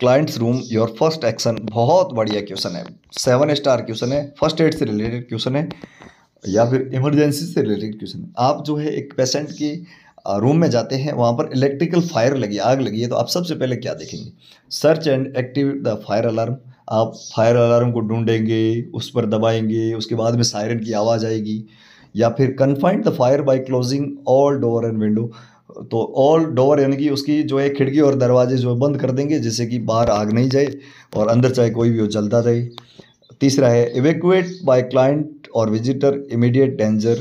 client's room your first action बहुत बढ़िया क्वेश्चन है सेवन स्टार क्वेश्चन है फर्स्ट एड से रिलेटेड क्वेश्चन है या फिर इमरजेंसी से रिलेटेड क्वेश्चन है आप जो है एक पेशेंट की रूम uh, में जाते हैं वहाँ पर इलेक्ट्रिकल फायर लगी आग लगी है तो आप सबसे पहले क्या देखेंगे search and active the fire alarm आप फायर अलार्म को ढूंढेंगे उस पर दबाएंगे उसके बाद में सायरन की आवाज़ आएगी या फिर confined the fire by closing all door and window तो ऑल डोर यानी कि उसकी जो है खिड़की और दरवाजे जो है बंद कर देंगे जिससे कि बाहर आग नहीं जाए और अंदर चाहे कोई भी हो जलता रहे तीसरा है इवेकुएट बाय क्लाइंट और विजिटर इमीडिएट डेंजर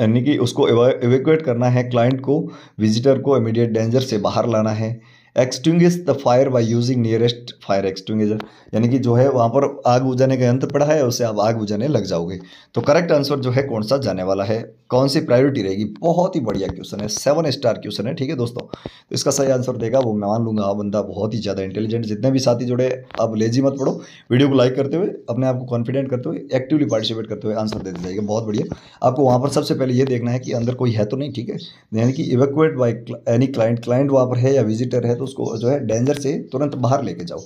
यानी कि उसको इवेकुएट करना है क्लाइंट को विजिटर को इमीडिएट डेंजर से बाहर लाना है extinguish the fire by using nearest fire extinguisher यानी कि जो है वहाँ पर आग बुझाने का यंत्र पड़ा है उसे आप आग बुझाने लग जाओगे तो करेक्ट आंसर जो है कौन सा जाने वाला है कौन सी प्रायोरिटी रहेगी बहुत ही बढ़िया क्वेश्चन है सेवन स्टार क्वेश्चन है ठीक है दोस्तों तो इसका सही आंसर देगा वो मैं मान लूंगा आप बंदा बहुत ही ज़्यादा इंटेलिजेंट जितने भी साथी जुड़े आप लेजी मत पढ़ो वीडियो को लाइक करते हुए अपने आप को कॉन्फिडेंट करते हुए एक्टिवली पार्टिसिपेट करते हुए आंसर देते जाएगा बहुत बढ़िया आपको वहाँ पर सबसे पहले ये देखना है कि अंदर कोई है तो नहीं ठीक है यानी कि evacuate by any client client वहाँ पर है या विजिटर है तो उसको जो है डेंजर से तुरंत बाहर लेके जाओ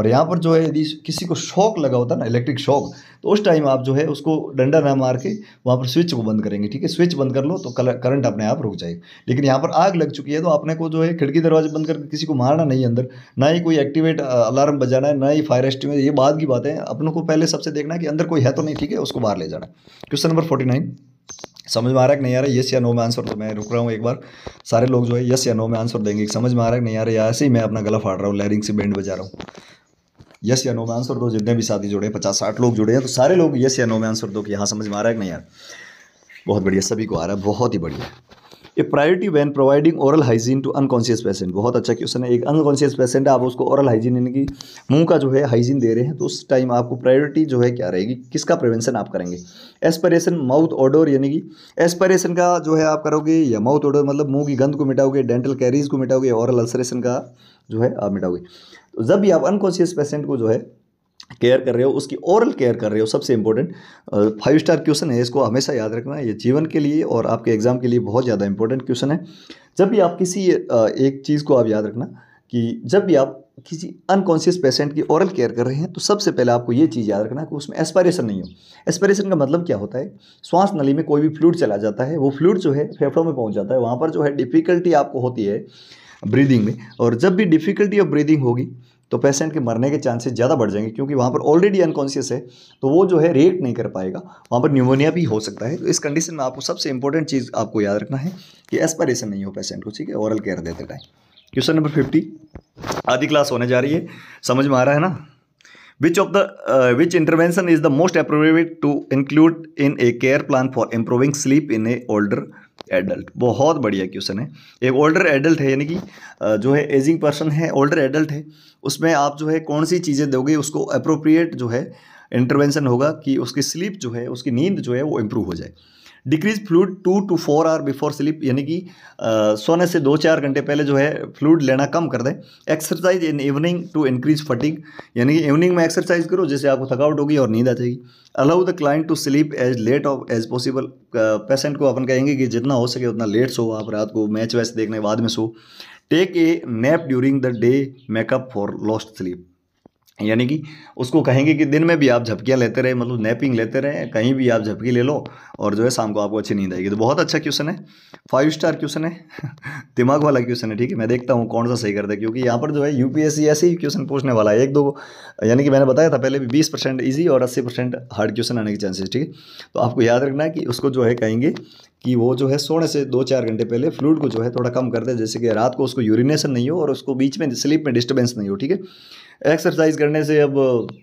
और यहाँ पर जो है यदि किसी को शॉक लगा होता है ना इलेक्ट्रिक शॉक तो उस टाइम आप जो है उसको डंडा ना मार के वहाँ पर स्विच को बंद करेंगे ठीक है स्विच बंद कर लो तो करंट अपने आप रुक जाएगा लेकिन यहाँ पर आग लग चुकी है तो आपने को जो है खिड़की दरवाजे बंद करके किसी को मारना नहीं अंदर ना ही कोई एक्टिवेट अलार्म बजाना है ना ही फायर एस्टिमेट ये बाद की बातें अपनों को पहले सबसे देखना है कि अंदर कोई है तो नहीं ठीक है उसको बाहर ले जाना क्वेश्चन नंबर फोर्टी समझ में आ रहा है कि नहीं आ रहा यस या नो में आंसर तो मैं रुक रहा हूँ एक बार सारे लोग जो है यस या नो में आंसर देंगे समझ में आ रहा है नहीं आ रहा है ऐसे ही मैं अपना गला फाड़ रहा हूँ लैरिंग से बैंड बजा रहा हूँ यस या नो में आंसर दो जितने भी साथी जुड़े पचास साठ लोग जुड़े हैं तो सारे लोग यस या नो में आंसर दो कि हाँ समझ में आ रहा है कि नहीं यार बहुत बढ़िया सभी को आ रहा है बहुत ही बढ़िया a priority when providing oral hygiene to unconscious patient बहुत अच्छा क्वेश्चन है एक अनकॉन्शियस पेशेंट है आप उसको ओरल हाइजीन यानी कि मुंह का जो है हाइजीन दे रहे हैं तो उस टाइम आपको प्रायोरिटी जो है क्या रहेगी किसका प्रिवेंशन आप करेंगे एस्परेशन माउथ ऑडोर यानी कि एस्परेशन का जो है आप करोगे या माउथ ऑडोर मतलब मुंह की गंद को मिटाओगे डेंटल कैरीज को मिटाओगे ओरल अल्सरेशन का जो है आप मिटाओगे तो जब भी आप अनकॉन्शियस पेशेंट को जो है केयर कर रहे हो उसकी ओरल केयर कर रहे हो सबसे इंपॉर्टेंट फाइव स्टार क्वेश्चन है इसको हमेशा याद रखना ये जीवन के लिए और आपके एग्जाम के लिए बहुत ज़्यादा इंपॉर्टेंट क्वेश्चन है जब भी आप किसी एक चीज़ को आप याद रखना कि जब भी आप किसी अनकॉन्शियस पेशेंट की ओरल केयर कर रहे हैं तो सबसे पहले आपको ये चीज़ याद रखना कि उसमें एस्पायरेशन नहीं हो एस्पायरेशन का मतलब क्या होता है श्वास नली में कोई भी फ्लूड चला जाता है वो फ्लूड जो है फेफड़ों में पहुंच जाता है वहाँ पर जो है डिफ़िकल्टी आपको होती है ब्रीदिंग में और जब भी डिफ़िकल्टी ऑफ ब्रीदिंग होगी तो पेशेंट के मरने के चांसेस ज़्यादा बढ़ जाएंगे क्योंकि वहाँ पर ऑलरेडी अनकॉन्शियस है तो वो जो है रिएक्ट नहीं कर पाएगा वहाँ पर न्यूमोनिया भी हो सकता है तो इस कंडीशन में आपको सबसे इंपॉर्टेंट चीज़ आपको याद रखना है कि एस्पायरेशन नहीं हो पेशेंट को ठीक है ओरल केयर देते टाइम क्वेश्चन नंबर फिफ्टी आधी क्लास होने जा रही है समझ में आ रहा है ना which of the which intervention is the most most to include in a care plan for improving sleep in a older adult बहुत बढ़िया क्वेश्चन है एक ओल्डर एडल्ट है यानी कि uh, जो है एजिंग पर्सन है ओल्डर एडल्ट है उसमें आप जो है कौन सी चीज़ें दोगे उसको अप्रोप्रिएट जो है इंटरवेंशन होगा कि उसकी स्लीप जो है उसकी नींद जो है वो इम्प्रूव हो जाए decrease fluid to to four hour before sleep यानी कि सोने से दो चार घंटे पहले जो है फ्लूड लेना कम कर दें exercise in evening to increase fatigue यानी कि इवनिंग में एक्सरसाइज करो जिससे आपको थकावट होगी और नींद आ जाएगी allow the client to sleep as late of as possible patient को अपन कहेंगे कि जितना हो सके उतना लेट सो आप रात को मैच वैच देखने बाद में so take a nap during the day make up for lost sleep यानी कि उसको कहेंगे कि दिन में भी आप झपकियाँ लेते रहे मतलब नैपिंग लेते रहे कहीं भी आप झपकी ले लो और जो है शाम को आपको अच्छी नींद आएगी तो बहुत अच्छा क्वेश्चन है फाइव स्टार क्वेश्चन है दिमाग वाला क्वेश्चन है ठीक है मैं देखता हूँ कौन सा सही करता है क्योंकि यहाँ पर जो है यूपीएससी ऐसे ही क्वेश्चन पूछने वाला है एक दो यानी कि मैंने बताया था पहले भी बीस परसेंट ईजी और अस्सी परसेंट हार्ड क्वेश्चन आने के चांसेस ठीक है तो आपको याद रखना है कि उसको जो है कहेंगे कि वो जो है सोने से दो चार घंटे पहले फ्लूड को जो है थोड़ा कम कर दे जैसे कि रात को उसको यूरिनेशन नहीं हो और उसको बीच में स्लीप में डिस्टर्बेंस नहीं हो ठीक है एक्सरसाइज करने से अब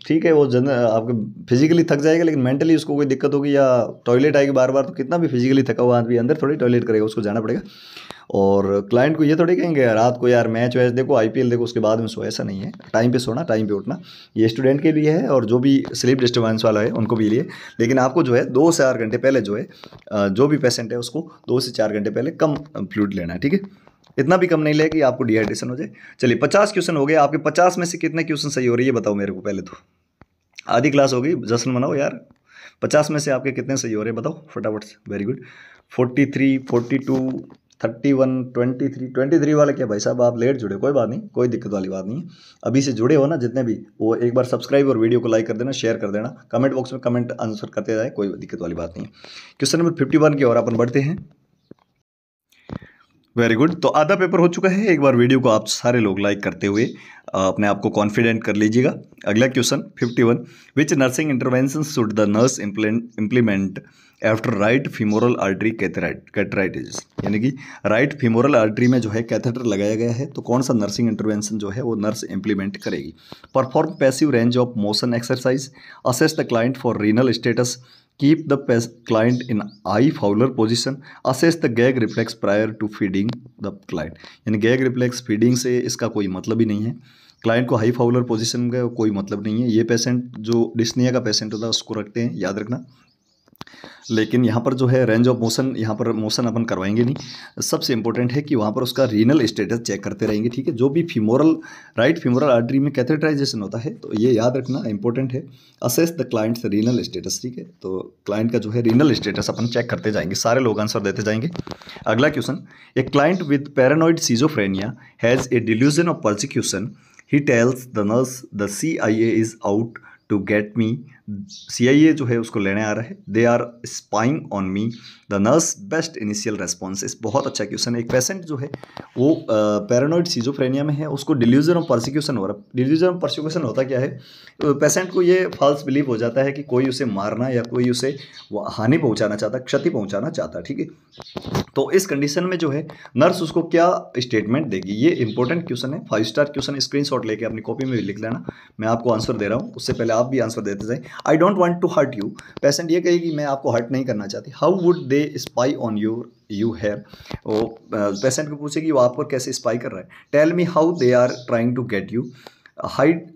ठीक है वो जन आपके फिजिकली थक जाएगा लेकिन मेंटली उसको कोई दिक्कत होगी या टॉयलेट आएगी बार बार तो कितना भी फिजिकली थका हुआ आदमी अंदर थोड़ी टॉयलेट करेगा उसको जाना पड़ेगा और क्लाइंट को ये थोड़ी कहेंगे रात को यार मैच वैच देखो आईपीएल देखो उसके बाद में सो ऐसा नहीं है टाइम पे सोना टाइम पे उठना ये स्टूडेंट के लिए है और जो भी स्लीप डिस्टर्बेंस वाला है उनको भी लिए लेकिन आपको जो है दो से चार घंटे पहले जो है जो भी पेशेंट है उसको दो से चार घंटे पहले कम फ्लूड लेना है ठीक है इतना भी कम नहीं ले कि आपको डिहाइड्रेशन हो जाए चलिए पचास क्वेश्चन हो गए आपके पचास में से कितने क्वेश्चन सही हो रही है बताओ मेरे को पहले तो आधी क्लास होगी जश्न मनाओ यार पचास में से आपके कितने सही हो रहे हैं बताओ फटाफट very good forty three forty two thirty one twenty three twenty three वाले क्या भाई साहब आप लेट जुड़े कोई बात नहीं कोई दिक्कत वाली बात नहीं अभी से जुड़े हो ना जितने भी वो एक बार सब्सक्राइब और वीडियो को लाइक कर देना शेयर कर देना कमेंट बॉक्स में कमेंट आंसर करते जाए कोई दिक्कत वाली बात नहीं क्वेश्चन नंबर फिफ्टी वन की ओर अपन बढ़ते हैं वेरी गुड तो आधा पेपर हो चुका है एक बार वीडियो को आप सारे लोग लाइक करते हुए अपने आप को कॉन्फिडेंट कर लीजिएगा अगला question 51 which nursing intervention should the nurse implement after right femoral artery catheterization यानी कि राइट फीमोरल आर्टरी में जो है कैथेटर लगाया गया है तो कौन सा नर्सिंग इंटरवेंशन जो है वो नर्स इंप्लीमेंट करेगी perform passive range of motion exercise assess the client for renal status keep the client in high Fowler position assess the gag reflex prior to feeding the client यानी gag reflex feeding से इसका कोई मतलब ही नहीं है client को high Fowler position का कोई मतलब नहीं है ये पेशेंट जो डिस्निया का पेशेंट होता है उसको रखते हैं याद रखना लेकिन यहाँ पर जो है रेंज ऑफ मोशन यहाँ पर मोशन अपन करवाएंगे नहीं सबसे इंपॉर्टेंट है कि वहाँ पर उसका रीनल स्टेटस चेक करते रहेंगे ठीक है जो भी फीमोरल राइट फीमोरल आर्टरी में कैथेटराइजेशन होता है तो ये याद रखना इंपॉर्टेंट है assess the client's renal status ठीक है तो क्लाइंट का जो है रीनल स्टेटस अपन चेक करते जाएंगे सारे लोग आंसर देते जाएंगे अगला question a client with paranoid schizophrenia has a delusion of prosecution he tells the nurse the C I A is out to get me C I A जो है उसको लेने आ रहा है they are spying on me the nurse best initial response is बहुत अच्छा question है एक पेशेंट जो है वो पैरानोइड सीजोफ्रेनिया में है उसको डिल्यूजन ऑफ प्रोसिक्यूशन हो रहा है डिल्यूजन ऑफ प्रोसिक्यूशन होता क्या है पेशेंट को ये फॉल्स बिलीव हो जाता है कि कोई उसे मारना या कोई उसे हानि पहुंचाना चाहता क्षति पहुंचाना चाहता ठीक है तो इस कंडीशन में जो है नर्स उसको क्या स्टेटमेंट देगी ये इंपॉर्टेंट क्वेश्चन है फाइव स्टार क्वेश्चन शॉट लेके अपनी कॉपी में भी लिख लेना मैं आपको आंसर दे रहा हूँ उससे पहले आप भी आंसर देते जाए I don't want to hurt you patient ये कहेगी मैं आपको हर्ट नहीं करना चाहती how would they spy on your you have वो पेशेंट को पूछेगी वो आप पर कैसे स्पाई कर रहा है tell me how they are trying to get you height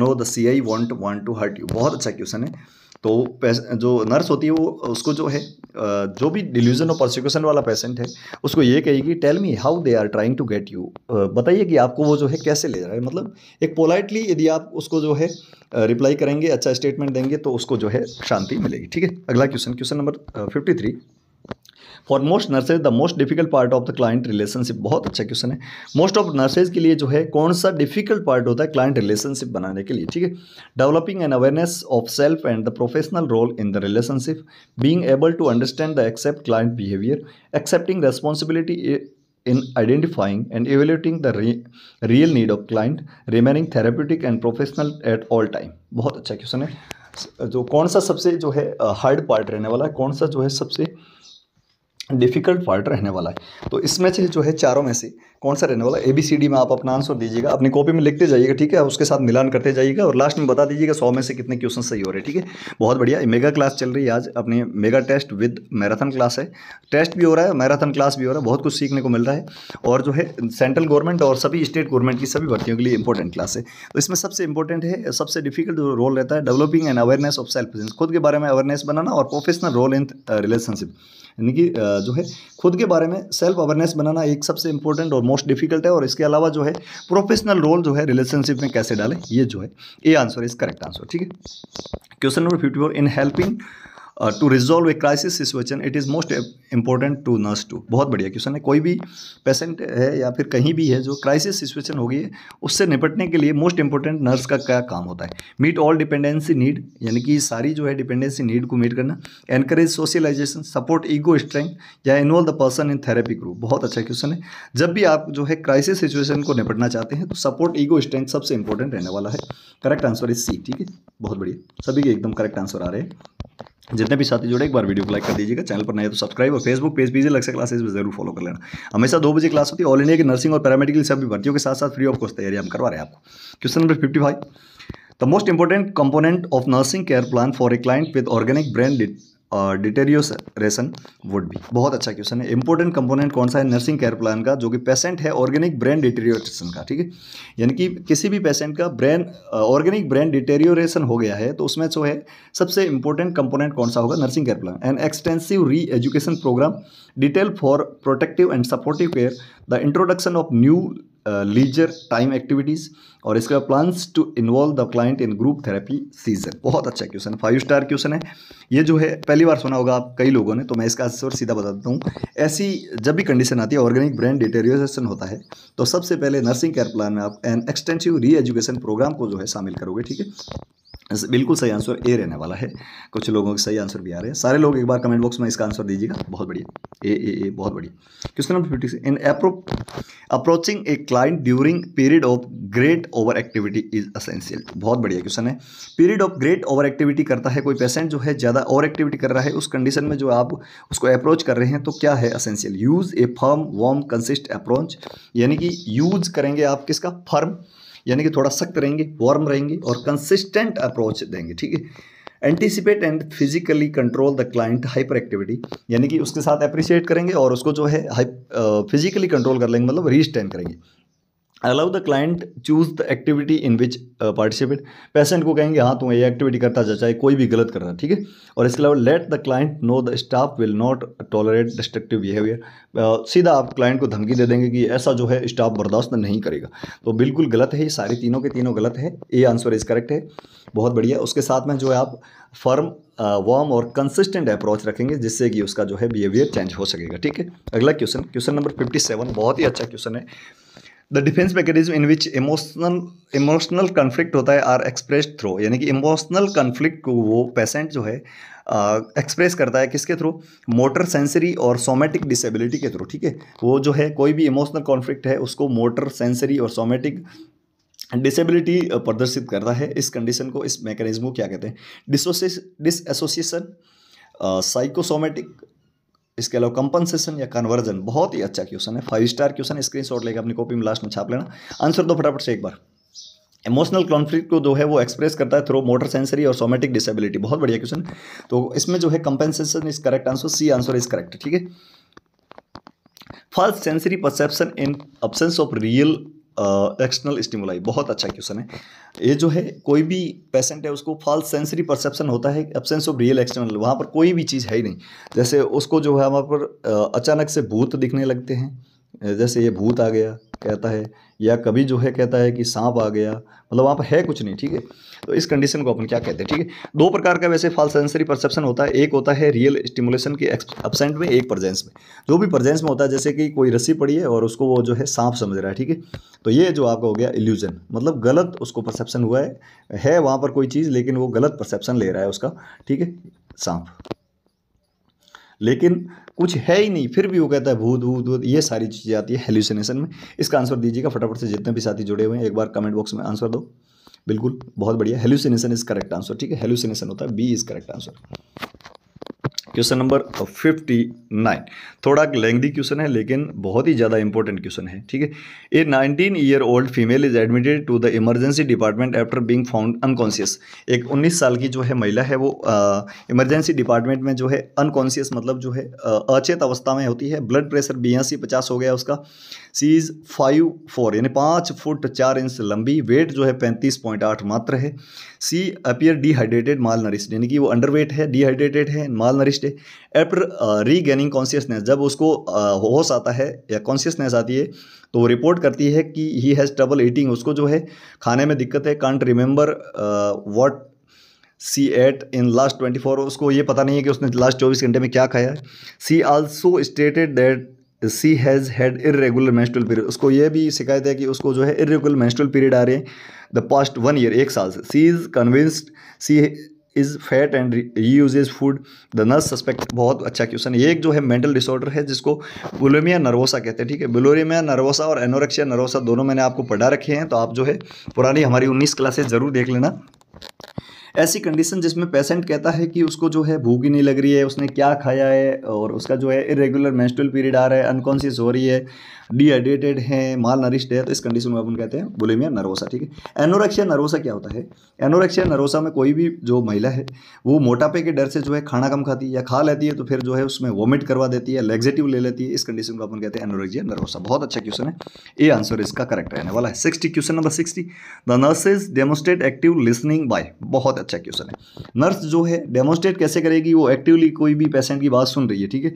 no the C I want want to hurt you बहुत अच्छा क्वेश्चन है तो जो नर्स होती है वो उसको जो है जो भी डिल्यूजन और प्रोसिक्यूशन वाला पेशेंट है उसको ये कहेगी tell me how they are trying to get you बताइए कि आपको वो जो है कैसे ले जा रहा है मतलब एक पोलाइटली यदि आप उसको जो है रिप्लाई करेंगे अच्छा स्टेटमेंट देंगे तो उसको जो है शांति मिलेगी ठीक है अगला question question number fifty three for most nurses the most difficult part of the client relationship बहुत अच्छा क्वेश्चन है मोस्ट ऑफ नर्सेज के लिए जो है कौन सा डिफिकल्ट पार्ट होता है क्लाइंट रिलेशनशिप बनाने के लिए ठीक है developing an awareness of self and the professional role in the relationship being able to understand the accept client behaviour accepting responsibility in identifying and evaluating the re real need of client remaining therapeutic and professional at all time बहुत अच्छा question है जो कौन सा सबसे जो है hard part रहने वाला है कौन सा जो है सबसे डिफ़िकल्ट पार्ट रहने वाला है तो इस मैच जो है चारों में से कौन सा रहने वाला ए बी सी डी में आप अपना आंसर दीजिएगा अपनी कॉपी में लिखते जाइएगा ठीक है उसके साथ मिलान करते जाइएगा और लास्ट में बता दीजिएगा सौ में से कितने क्वेश्चन सही हो रहे हैं ठीक है बहुत बढ़िया मेगा क्लास चल रही है आज अपनी mega test with marathon class है टेस्ट भी हो रहा है मैराथन क्लास भी हो रहा है बहुत कुछ सीखने को मिल रहा है और जो है सेंट्रल गवर्नमेंट और सभी स्टेट गवर्नमेंट की सभी भर्तियों के लिए इंपॉर्टेंट क्लास है तो इसमें सबसे इंपॉर्टेंट है सबसे डिफिकल्ट रोल रहता है developing and awareness of self खुद के बारे में अवेयरनेस बनाना और प्रोफेशनल रोल इन रिलेशनशिप यानी कि जो है खुद के बारे में सेल्फ अवेयरनेस बनाना एक सबसे इंपॉर्टेंट और मोस्ट डिफिकल्ट है और इसके अलावा जो है प्रोफेशनल रोल जो है रिलेशनशिप में कैसे डालें ये जो है A answer is correct answer ठीक है question number fifty four in helping to resolve a crisis situation it is most important to nurse to बहुत बढ़िया क्वेश्चन है कोई भी पेशेंट है या फिर कहीं भी है जो क्राइसिस सिचुएशन होगी उससे निपटने के लिए मोस्ट इंपॉर्टेंट नर्स का क्या काम होता है मीट ऑल डिपेंडेंसी नीड यानी कि सारी जो है डिपेंडेंसी नीड को मीट करना encourage socialisation support ego strength या involve the person in therapy group बहुत अच्छा क्वेश्चन है जब भी आप जो है क्राइसिस सिचुएशन को निपटना चाहते हैं तो सपोर्ट ईगो स्ट्रेंथ सबसे इंपॉर्टेंट रहने वाला है करेक्ट आंसर इज सी ठीक है बहुत बढ़िया सभी के एकदम करेक्ट आंसर आ रहे हैं जितने भी साथी जुड़े एक बार वीडियो को लाइक कर दीजिएगा चैनल पर नए तो सब्सक्राइब और Facebook page PG Lakshya classes भी जरूर फॉलो कर लेना हमेशा दो बजे क्लास होती है ऑल इंडिया की नर्सिंग और पैरामेडिकल सभी भर्तियों के साथ साथ फ्री ऑफ कॉस्ट तैयारी हम करवा रहे हैं आपको question number fifty five the most important component of nursing care plan for a client with organic brain deterioration would भी बहुत अच्छा क्वेश्चन है इंपॉर्टेंट कंपोनेंट कौन सा है नर्सिंग केयर प्लान का जो कि पेशेंट है ऑर्गेनिक ब्रेन डिटेरियोरेशन का ठीक है यानी कि किसी भी पेशेंट का ब्रेन ऑर्गेनिक ब्रेन डिटेरियोरेशन हो गया है तो उसमें जो है सबसे इंपॉर्टेंट कंपोनेंट कौन सा होगा nursing care plan and extensive re education program detail for protective and supportive care the introduction of new leisure time activities और इसका plans to involve the client in group therapy session बहुत अच्छा question है five star question है ये जो है पहली बार सुना होगा आप कई लोगों ने तो मैं इसका आंसर सीधा बता देता हूँ ऐसी जब भी कंडीशन आती है ऑर्गेनिक ब्रेन डिटेरियोजेशन होता है तो सबसे पहले नर्सिंग केयर प्लान में आप an extensive re education program को जो है शामिल करोगे ठीक है बिल्कुल सही आंसर ए रहने वाला है कुछ लोगों के सही आंसर भी आ रहे हैं सारे लोग एक बार कमेंट बॉक्स में इसका आंसर दीजिएगा बहुत बढ़िया ए ए ए बहुत बढ़िया question number fifty six in approaching a client during period of great over activity is essential बहुत बढ़िया क्वेश्चन है period of great over activity करता है कोई पेशेंट जो है ज़्यादा ओवर एक्टिविटी कर रहा है उस कंडीशन में जो आप उसको अप्रोच कर रहे हैं तो क्या है essential use a firm warm consist approach यानी कि यूज करेंगे आप किसका फर्म यानी कि थोड़ा सख्त रहेंगे वार्म रहेंगे और कंसिस्टेंट अप्रोच देंगे ठीक है anticipate and physically control the client hyper activity यानी कि उसके साथ अप्रिशिएट करेंगे और उसको जो है हाइप फिजिकली कंट्रोल कर लेंगे मतलब रीस्टैंड करेंगे allow the client choose the activity in which participate patient को कहेंगे हाँ तुम ये एक्टिविटी करता जा चाहे कोई भी गलत कर रहा है ठीक है और इसके अलावा let the client know the staff will not tolerate destructive behaviour सीधा आप क्लाइंट को धमकी दे देंगे कि ऐसा जो है स्टाफ बर्दाश्त नहीं करेगा तो बिल्कुल गलत है ये सारी तीनों के तीनों गलत है ये आंसर इज करेक्ट है बहुत बढ़िया उसके साथ में जो है आप फर्म वार्म uh, और कंसिस्टेंट अप्रोच रखेंगे जिससे कि उसका जो है बिहेवियर चेंज हो सकेगा ठीक है अगला question question number fifty seven बहुत ही अच्छा क्वेश्चन है the defence mechanism in which emotional emotional conflict होता है आर एक्सप्रेस थ्रो यानी कि इमोशनल कन्फ्लिक्ट को वो पेशेंट जो है एक्सप्रेस uh, करता है किसके थ्रू मोटर सेंसरी और सोमेटिक डिसेबिलिटी के थ्रू ठीक है वो जो है कोई भी इमोशनल कॉन्फ्लिक्ट है उसको मोटर सेंसरी और सोमेटिक डिसेबिलिटी प्रदर्शित करता है इस कंडीशन को इस मैकेनिज्म को क्या कहते हैं डिसोसिएशन साइकोसोमेटिक इसके अलावा कंपनसेशन या कन्वर्जन बहुत ही अच्छा क्वेश्चन है five star question screenshot लेकर अपनी कॉपी में लास्ट में छाप लेना आंसर दो फटाफट से एक बार इमोशनल कॉन्फ्लिक्ट को जो है वो एक्सप्रेस करता है थ्रो मोटर सेंसरी और सोमेटिक डिसेबिलिटी बहुत बढ़िया क्वेश्चन तो इसमें जो है compensation is correct answer C answer is correct ठीक है false sensory perception in absence of real external stimuli बहुत अच्छा क्वेश्चन है ये जो है कोई भी पेशेंट है उसको फॉल्स सेंसरी परसेप्शन होता है एबसेंस ऑफ रियल एक्सटर्नल वहाँ पर कोई भी चीज़ है ही नहीं जैसे उसको जो है वहाँ पर अचानक से भूत दिखने लगते हैं जैसे ये भूत आ गया कहता है या कभी जो है कहता है कि सांप आ गया मतलब वहाँ पर है कुछ नहीं ठीक है तो इस कंडीशन को अपन क्या कहते हैं ठीक है थीके? दो प्रकार का वैसे फॉल सेंसरी परसेप्शन होता है एक होता है रियल स्टिमुलेशन के एबसेंट में एक प्रजेंस में जो भी प्रजेंस में होता है जैसे कि कोई रस्सी पड़ी है और उसको वो जो है सांप समझ रहा है ठीक है तो ये जो आपका हो गया इल्यूजन मतलब गलत उसको परसेप्शन हुआ है है वहाँ पर कोई चीज़ लेकिन वो गलत परसेप्शन ले रहा है उसका ठीक है सांप लेकिन कुछ है ही नहीं फिर भी वो कहता है भूत भूत भूत ये सारी चीज़ें आती है हेल्यूसिनेशन में इसका आंसर दीजिएगा फटाफट से जितने भी साथी जुड़े हुए हैं एक बार कमेंट बॉक्स में आंसर दो बिल्कुल बहुत बढ़िया हेल्यूसिनेशन इज करेक्ट आंसर ठीक है हेल्यूसिनेशन होता है B is correct answer question number fifty nine थोड़ा लेंदी क्वेश्चन है लेकिन बहुत ही ज़्यादा इंपॉर्टेंट क्वेश्चन है ठीक है a nineteen year old female is admitted to the emergency department after being found unconscious एक उन्नीस साल की जो है महिला है वो इमरजेंसी डिपार्टमेंट में जो है अनकॉन्शियस मतलब जो है अचेत अवस्था में होती है ब्लड प्रेशर बयासी पचास हो गया उसका सी इज फाइव फोर यानी पाँच फुट चार इंच लंबी वेट जो है पैंतीस पॉइंट आठ मात्र है she appear dehydrated malnourish यानी कि वो वेट है डिहाइड्रेटेड है माल नरिश्ड से एफ्टर रीगेनिंग कॉन्सियसनेस जब उसको होश आता है या कॉन्सियसनेस आती है तो वो रिपोर्ट करती है कि ही हैज़ ट्रबल ईटिंग उसको जो है खाने में दिक्कत है can't remember what she ate in last twenty four उसको ये पता नहीं है कि उसने लास्ट चौबीस घंटे में क्या खाया she also stated that she has had irregular menstrual period उसको ये भी शिकायत है कि उसको जो है इरेगुलर मेंस्ट्रुअल पीरियड आ रहे हैं द पास्ट वन ईयर एक साल से she is convinced she is fat and refuses food the nurse suspect बहुत अच्छा क्वेश्चन ये एक जो है मेंटल डिसऑर्डर है जिसको बुलोमिया नर्वोसा कहते हैं ठीक है बुलोमिया नर्वोसा और एनोरेक्सिया नर्वोसा दोनों मैंने आपको पढ़ा रखे हैं तो आप जो है पुरानी हमारी उन्नीस क्लासेस ज़रूर देख लेना ऐसी कंडीशन जिसमें पेशेंट कहता है कि उसको जो है भूख ही नहीं लग रही है उसने क्या खाया है और उसका जो है इरेगुलर मेंस्ट्रुअल पीरियड आ रहा है अनकॉन्सियस हो रही है डिहाइड्रेटेड हैं माल नरिश्ड है तो इस कंडीशन में अपन कहते हैं बुलेमिया नर्वोसा ठीक है एनोरेक्शिया नर्वोसा क्या होता है एनोरेक्शिया नर्वोसा में कोई भी जो महिला है वो मोटापे के डर से जो है खाना कम खाती है या खा लेती है तो फिर जो है उसमें वॉमिट करवा देती है लेग्जेटिव ले लेती है इस कंडीशन को अपन कहते हैं एनोरेक्जिया नर्वोसा बहुत अच्छा क्वेश्चन है ए आंसर इसका करेक्ट रहने वाला है sixty question number sixty the nurses demonstrate active listening by बहुत अच्छा क्वेश्चन है नर्स जो है डेमोस्ट्रेट कैसे करेगी वो एक्टिवली कोई भी पेशेंट की बात सुन रही है ठीक है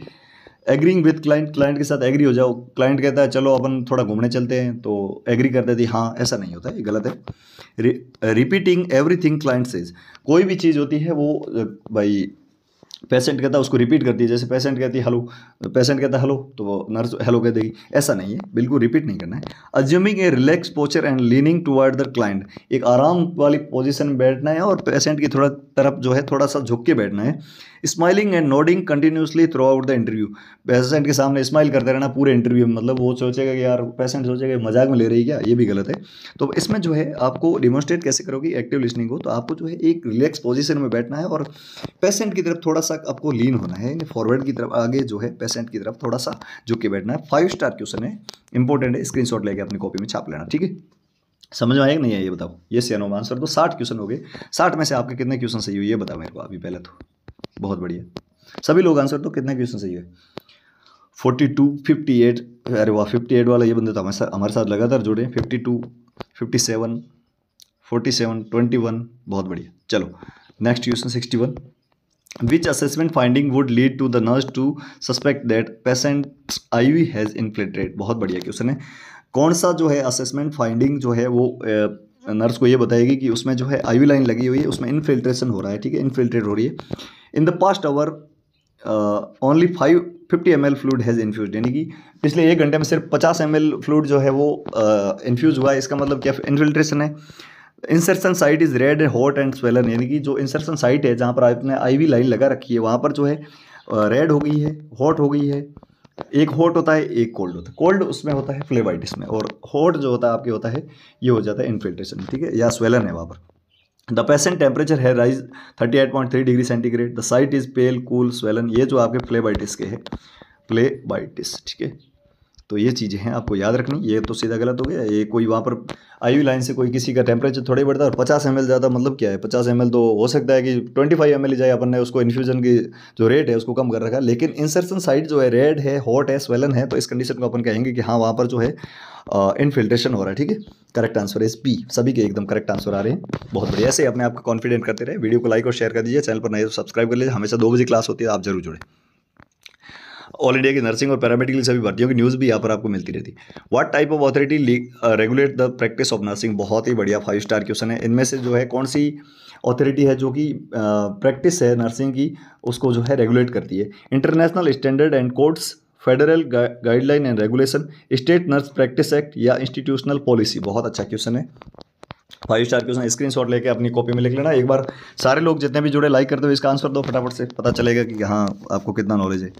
एग्रींग विथ क्लाइंट क्लाइंट के साथ एग्री हो जाओ क्लाइंट कहता है चलो अपन थोड़ा घूमने चलते हैं तो एग्री कर देती हाँ ऐसा नहीं होता ये गलत है रिपीटिंग एवरीथिंग क्लाइंट सेज कोई भी चीज़ होती है वो भाई पेशेंट कहता है उसको रिपीट करती है जैसे पेशेंट कहती है हेलो पेशेंट कहता है हेलो तो वो नर्स हेलो कह देगी ऐसा नहीं है बिल्कुल रिपीट नहीं करना है assuming a relax posture and leaning toward the client एक आराम वाली पोजीशन में बैठना है और पेशेंट की थोड़ा तरफ जो है थोड़ा सा झुक के बैठना है smiling and nodding continuously throughout the interview patient के सामने स्माइल करते रहना पूरे इंटरव्यू में मतलब वो सोचेगा कि यार पेशेंट सोचेगा मजाक में ले रही क्या ये भी गलत है तो इसमें जो है आपको डिमोस्ट्रेट कैसे करोगे एक्टिव लिसनिंग हो तो आपको जो है एक रिलैक्स पोजिशन में बैठना है और पेशेंट की तरफ थोड़ा सा आपको लीन होना है फॉरवर्ड की तरफ आगे जो है पेशेंट की तरफ थोड़ा सा झुक के बैठना है फाइव स्टार क्वेश्चन है इंपॉर्टेंट है स्क्रीनशॉट लेके अपनी कॉपी में छाप लेना ठीक है समझ में आएगा नहीं है ये बताओ ये सी सर तो साठ क्वेश्चन हो गए साठ में से आपके कितने क्वेश्चन सही हुए ये बताओ मेरे को अभी पहले तो बहुत बढ़िया सभी लोग आंसर तो कितने क्वेश्चन सही है फोर्टी टू फिफ्टी एट अरे वाह फिफ्टी एट वाला ये बंदे तो हमारे साथ हमारे साथ लगातार जुड़े हैं fifty two fifty seven forty seven twenty one बहुत बढ़िया चलो next question sixty one which assessment finding would lead to the nurse to suspect that patient I V has infiltrated बहुत बढ़िया क्वेश्चन है कौन सा जो है असेसमेंट फाइंडिंग जो है वो ए, नर्स को ये बताएगी कि उसमें जो है आईवी लाइन लगी हुई है उसमें इनफिल्ट्रेशन हो रहा है ठीक है इनफिल्ट्रेट हो रही है in the past hour only five fifty M L fluid has infuse यानी कि पिछले एक घंटे में सिर्फ पचास एम एल फ्लूड जो है वो इन्फ्यूज uh, हुआ है इसका मतलब क्या इन्फिल्ट्रेशन है insertion site is red hot and swollen यानी कि जो इंसर्सन साइट है जहाँ पर आपने आई वी लाइन लगा रखी है वहाँ पर जो है रेड uh, हो गई है हॉट हो गई है एक हॉट होता है एक कोल्ड होता है कोल्ड उसमें होता है फ्लेवाइटिस में और हॉट जो होता है आपके होता है ये हो जाता है इन्फिल्ट्रेशन ठीक है या स्वेलन है वहाँ पर द पेसेंट टेम्परेचर है rise 38.3 degree centigrade the site is pale cool swollen ये जो आपके बाइटिस के है बाइटिस ठीक है तो ये चीज़ें हैं आपको याद रखनी ये तो सीधा गलत हो गया ये कोई वहाँ पर आयु लाइन से कोई किसी का टेम्परेचर थोड़ा बढ़ता है और पचास एम ज़्यादा मतलब क्या है पचास एम तो हो सकता है कि ट्वेंटी फाइव एम जाए अपन ने उसको इन्फ्यूजन की जो रेट है उसको कम कर रखा है लेकिन इंसर्सन साइड जो है रेड है हॉट है स्वेलन है तो इस कंडीशन को अपन कहेंगे कि हाँ वहाँ पर जो है इनफिल्ट्रेशन हो रहा है ठीक है करेक्ट आंसर इस बी सभी के एकदम करेक्ट आंसर आ रहे हैं बहुत बढ़िया ऐसे अपने आप कॉन्फिडेंट करते रहे वीडियो को लाइक और शेयर कर दीजिए चैनल पर नए तो सब्सक्राइब कर लीजिए हमेशा दो बजे क्लास होती है आप जरूर जुड़े ऑल इंडिया की नर्सिंग और पैरामेडिकल सभी भर्तियों की न्यूज़ भी यहाँ पर आपको मिलती रहती है what type of authority regulate the practice of nursing बहुत ही बढ़िया फाइव स्टार क्वेश्चन है इनमें से जो है कौन सी अथॉरिटी है जो कि प्रैक्टिस uh, है नर्सिंग की उसको जो है रेगुलेट करती है international standard and codes federal guideline and regulation state nurse practice act या इंस्टीट्यूशनल पॉलिसी बहुत अच्छा क्वेश्चन है five star question screenshot लेके अपनी कॉपी में लिख लेना एक बार सारे लोग जितने भी जुड़े लाइक करते हो इसका आंसर दो फटाफट से पता चलेगा कि हाँ आपको कितना नॉलेज है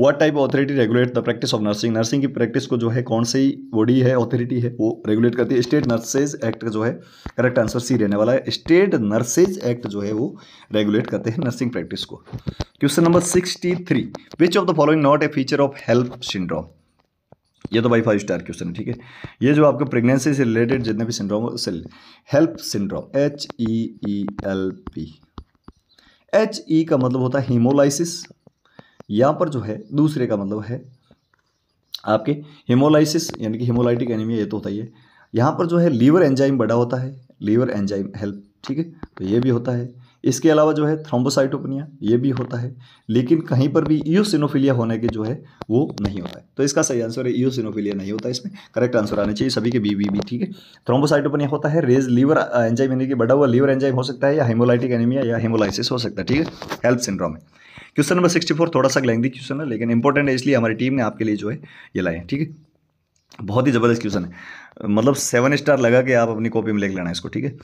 what type authority regulate the practice of nursing nursing की प्रैक्टिस को जो है कौन सी बॉडी है ऑथोरिटी है वो रेगुलेट करती है स्टेट नर्सेज एक्ट जो है करेक्ट आंसर सी रहने वाला है स्टेट नर्सेज एक्ट जो है वो रेगुलेट करते हैं नर्सिंग प्रैक्टिस को question number sixty three which of the following not a feature of HELLP syndrome ये तो भाई फाइव स्टार क्वेश्चन है ठीक है ये जो आपके प्रेगनेंसी से रिलेटेड जितने भी syndrome HELLP syndrome H E E L P H E का मतलब होता है हीमोलाइसिस यहाँ पर जो है दूसरे का मतलब है आपके हिमोलाइसिस यानी कि हिमोलाइटिक एनीमिया ये तो होता ही है यहाँ पर जो है लीवर एंजाइम बड़ा होता है लीवर एंजाइम हेल्प ठीक है तो ये भी होता है इसके अलावा जो है थ्रोम्बोसाइटोपनिया ये भी होता है लेकिन कहीं पर भी ईओसिनोफिलिया होने के जो है वो नहीं होता है तो इसका सही आंसर है ईओसिनोफिलिया नहीं होता है इसमें करेक्ट आंसर आना चाहिए सभी के बी बी बी ठीक है थ्रोम्बोसाइटोपनिया होता है रेज लीवर एंजाइम यानी कि बड़ा हुआ लीवर एंजाइम हो सकता है या हेमोलाइटिक एनीमिया या हेमोलाइसिस हो सकता है ठीक है हेल्थ सिंड्रोम है क्वेश्चन नंबर सिक्सटी फोर थोड़ा सा लेंदी क्वेश्चन है लेकिन इंपॉर्टेंट है इसलिए हमारी टीम ने आपके लिए जो है ये लाए ठीक है बहुत ही ज़बरदस्त क्वेश्चन है मतलब सेवन स्टार लगा के आप अपनी कॉपी में लिख लेना इसको ठीक है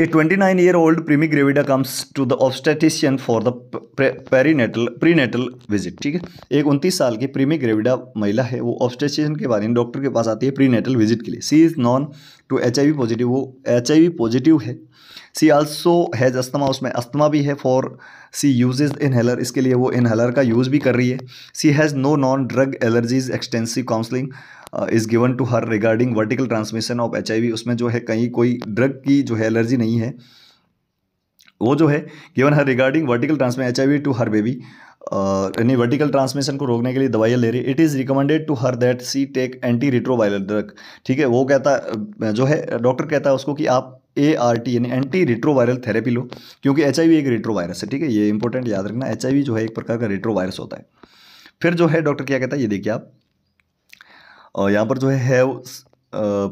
A 29 year old primigravida comes to the obstetrician for the perinatal prenatal visit ठीक है एक 29 साल की प्रीमी ग्रेविडा महिला है वो obstetrician के बारे में डॉक्टर के पास आती है prenatal विजिट के लिए she is known to H I positive वो एच आई पॉजिटिव है सी आल्सो हैज़ अस्थमा उसमें अस्थमा भी है फॉर सी uses इनहेलर इसके लिए वो इनहेलर का यूज़ भी कर रही है she has no known drug allergies extensive counselling is given to her regarding vertical transmission of H उसमें जो है कहीं कोई ड्रग की जो है एलर्जी नहीं है वो जो है given her regarding vertical transmission H to her baby यानी वर्टिकल ट्रांसमिशन को रोकने के लिए दवाइयाँ ले रही it is recommended to her that she take anti retroviral drug ठीक है वो कहता uh, जो है डॉक्टर कहता है उसको कि आप ए आर टी यानी एंटी रिट्रोवायरल थेरेपी लो क्योंकि एच एक रिट्रोवायरस है ठीक है ये इंपॉर्टेंट याद रखना एच जो है एक प्रकार का रिट्रोवायरस होता है फिर जो है डॉक्टर क्या कहता है ये देखिए आप और यहाँ पर जो है have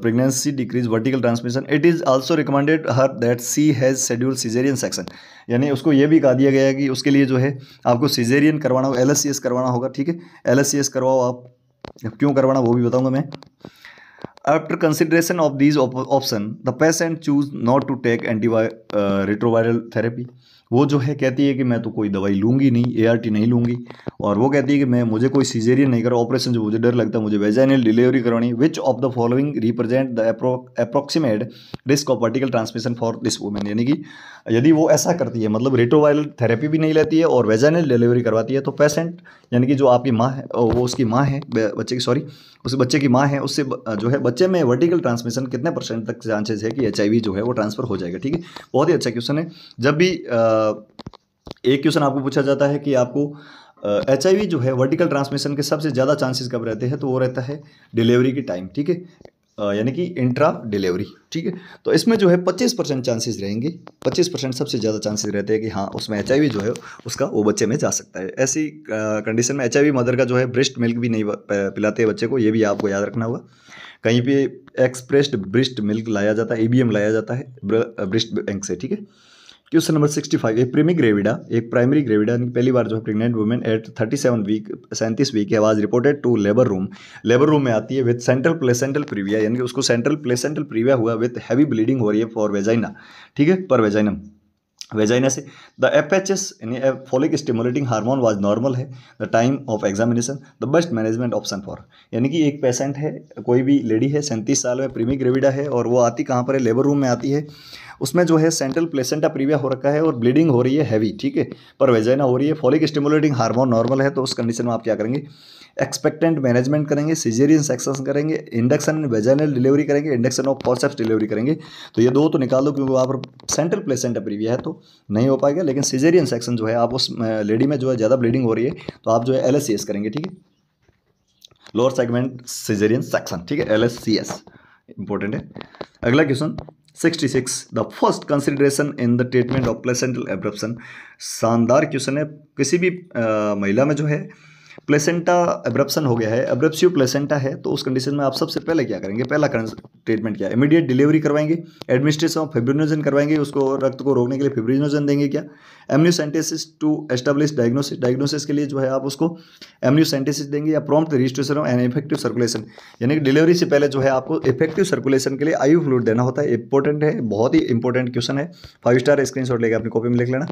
pregnancy decrease vertical transmission it is also recommended her that she has schedule caesarean section यानी उसको ये भी कहा दिया गया है कि उसके लिए जो है आपको सीजेरियन करवाना होगा एल करवाना होगा ठीक है एल करवाओ आप क्यों करवाना वो भी बताऊंगा मैं after consideration of these option the patient choose not to take anti retroviral therapy वो जो है कहती है कि मैं तो कोई दवाई लूँगी नहीं एआरटी नहीं लूंगी और वो कहती है कि मैं मुझे कोई सीजेरियन नहीं करा ऑपरेशन जो मुझे डर लगता है मुझे वेजाइनल डिलीवरी करवानी which of the following represent the approximate risk of vertical transmission for this women यानी कि यदि वो ऐसा करती है मतलब रेट्रोवायरल थेरेपी भी नहीं लेती है और वेजाइनल डिलीवरी करवाती है तो पेशेंट यानी कि जो आपकी माँ है वो उसकी माँ है बच्चे की सॉरी उस बच्चे की माँ है उससे जो है बच्चे में वर्टिकल ट्रांसमिशन कितने परसेंट तक चांसेस है कि एच जो है वो ट्रांसफ़र हो जाएगा ठीक है बहुत ही अच्छा क्वेश्चन है जब भी एक क्वेश्चन आपको पूछा जाता है कि आपको एच uh, जो है वर्टिकल ट्रांसमिशन के सबसे ज़्यादा चांसेस कब रहते हैं तो वो रहता है डिलीवरी के टाइम ठीक है यानी कि इंट्रा डिलीवरी ठीक है तो इसमें जो है 25 परसेंट चांसेज रहेंगे 25 परसेंट सबसे ज़्यादा चांसेस रहते हैं कि हाँ उसमें एच जो है उसका वो बच्चे में जा सकता है ऐसी कंडीशन में एच मदर का जो है ब्रेस्ट मिल्क भी नहीं पिलाते बच्चे को ये भी आपको याद रखना होगा कहीं पे एक्सप्रेस्ड ब्रिस्ट मिल्क लाया जाता है ई e लाया जाता है ब्रिस्ट बैंक से ठीक है क्वेश्चन नंबर सिक्सटी फाइव एक प्रीमी ग्रेविडा एक प्राइमरी ग्रेविडा पहली बार जो है pregnant women at thirty seven week सैंतीस वीक है आवाज reported to labour room labour room में आती है विद सेंट्रल प्लेसेंटल प्रीविया यानी कि उसको सेंट्रल प्लेसेंटल प्रीविया हुआ विद हैवी ब्लीडिंग हो रही है फॉर वेजाइना ठीक है पर वेजाइनम वेजाइना से द एफ एच एस यानी folic stimulating hormone was normal है the time of examination the best management option for यानी कि एक पेशेंट है कोई भी लेडी है सैंतीस साल में प्रीमी ग्रेविडा है और वो आती कहाँ पर है लेबर रूम में आती है उसमें जो है सेंट्रल प्लेसेंटा प्रीविया हो रखा है और ब्लीडिंग हो रही है हैवी ठीक है पर वेजाइना हो रही है फॉलिक स्टिमुलेटिंग हार्मोन नॉर्मल है तो उस कंडीशन में आप क्या करेंगे एक्सपेक्टेंट मैनेजमेंट करेंगे सीजेरियन सेक्शन करेंगे इंडक्शन वेजाइनल डिलीवरी करेंगे इंडक्शन ऑफ फॉर्सेप्स डिलीवरी करेंगे तो ये दो तो निकाल दो क्योंकि वहाँ पर सेंट्रल प्लेसेंटा प्रीविया है तो नहीं हो पाएगा लेकिन सीजेरियन सेक्शन जो है आप उस लेडी में जो है ज़्यादा ब्लीडिंग हो रही है तो आप जो है एल करेंगे ठीक है लोअर सेगमेंट सीजेरियन सेक्शन ठीक है L S C S important है अगला question 66 the first consideration in the treatment of placental abruption शानदार क्वेश्चन है किसी भी आ, महिला में जो है प्लेसेंटा एब्रप्शन हो गया है एब्रप्सिव प्लेसेंटा है तो उस कंडीशन में आप सबसे पहले क्या करेंगे पहला ट्रीटमेंट क्या है इमीडिएट डिलीवरी करवाएंगे एडमिनिस्ट्रेशन ऑफ फेब्रिनोजन करवाएंगे उसको रक्त को रोकने के लिए फेब्रिनोजन देंगे क्या amniocentesis to establish diagnosis diagnosis के लिए जो है आप उसको एमन्यूसेंटेसिस देंगे या prompt registration of an effective circulation यानी कि डिलीवरी से पहले जो है आपको इफेक्टिव सर्कुलेशन के लिए आयु फ्लूड देना होता है इंपॉर्टेंट है बहुत ही इंपॉर्टेंट क्वेश्चन है फाइव स्टार स्क्रीन लेकर अपनी कॉपी में लिख लेना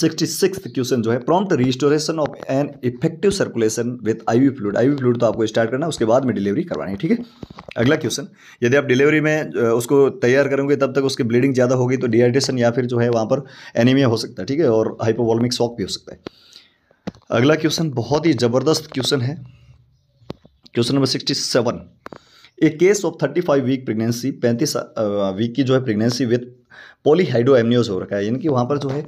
सिक्सटी सिक्स क्वेश्चन जो है prompt restoration of an effective circulation with IV fluid IV fluid तो आपको स्टार्ट करना है उसके बाद में डिलीवरी करवानी है ठीक है अगला क्वेश्चन यदि आप डिलीवरी में उसको तैयार करोगे तब तक उसकी ब्लीडिंग ज़्यादा होगी तो डिहाइड्रेशन या फिर जो है वहाँ पर एनीमिया हो सकता है ठीक है और हाइपोवॉलमिक शॉक भी हो सकता है अगला क्वेश्चन बहुत ही ज़बरदस्त क्वेश्चन है question number sixty seven a case of thirty five week pregnancy पैंतीस वीक की जो है प्रेगनेंसी विथ पॉलीहाइड्रो एमनियोज हो रखा है यानी कि वहाँ पर जो है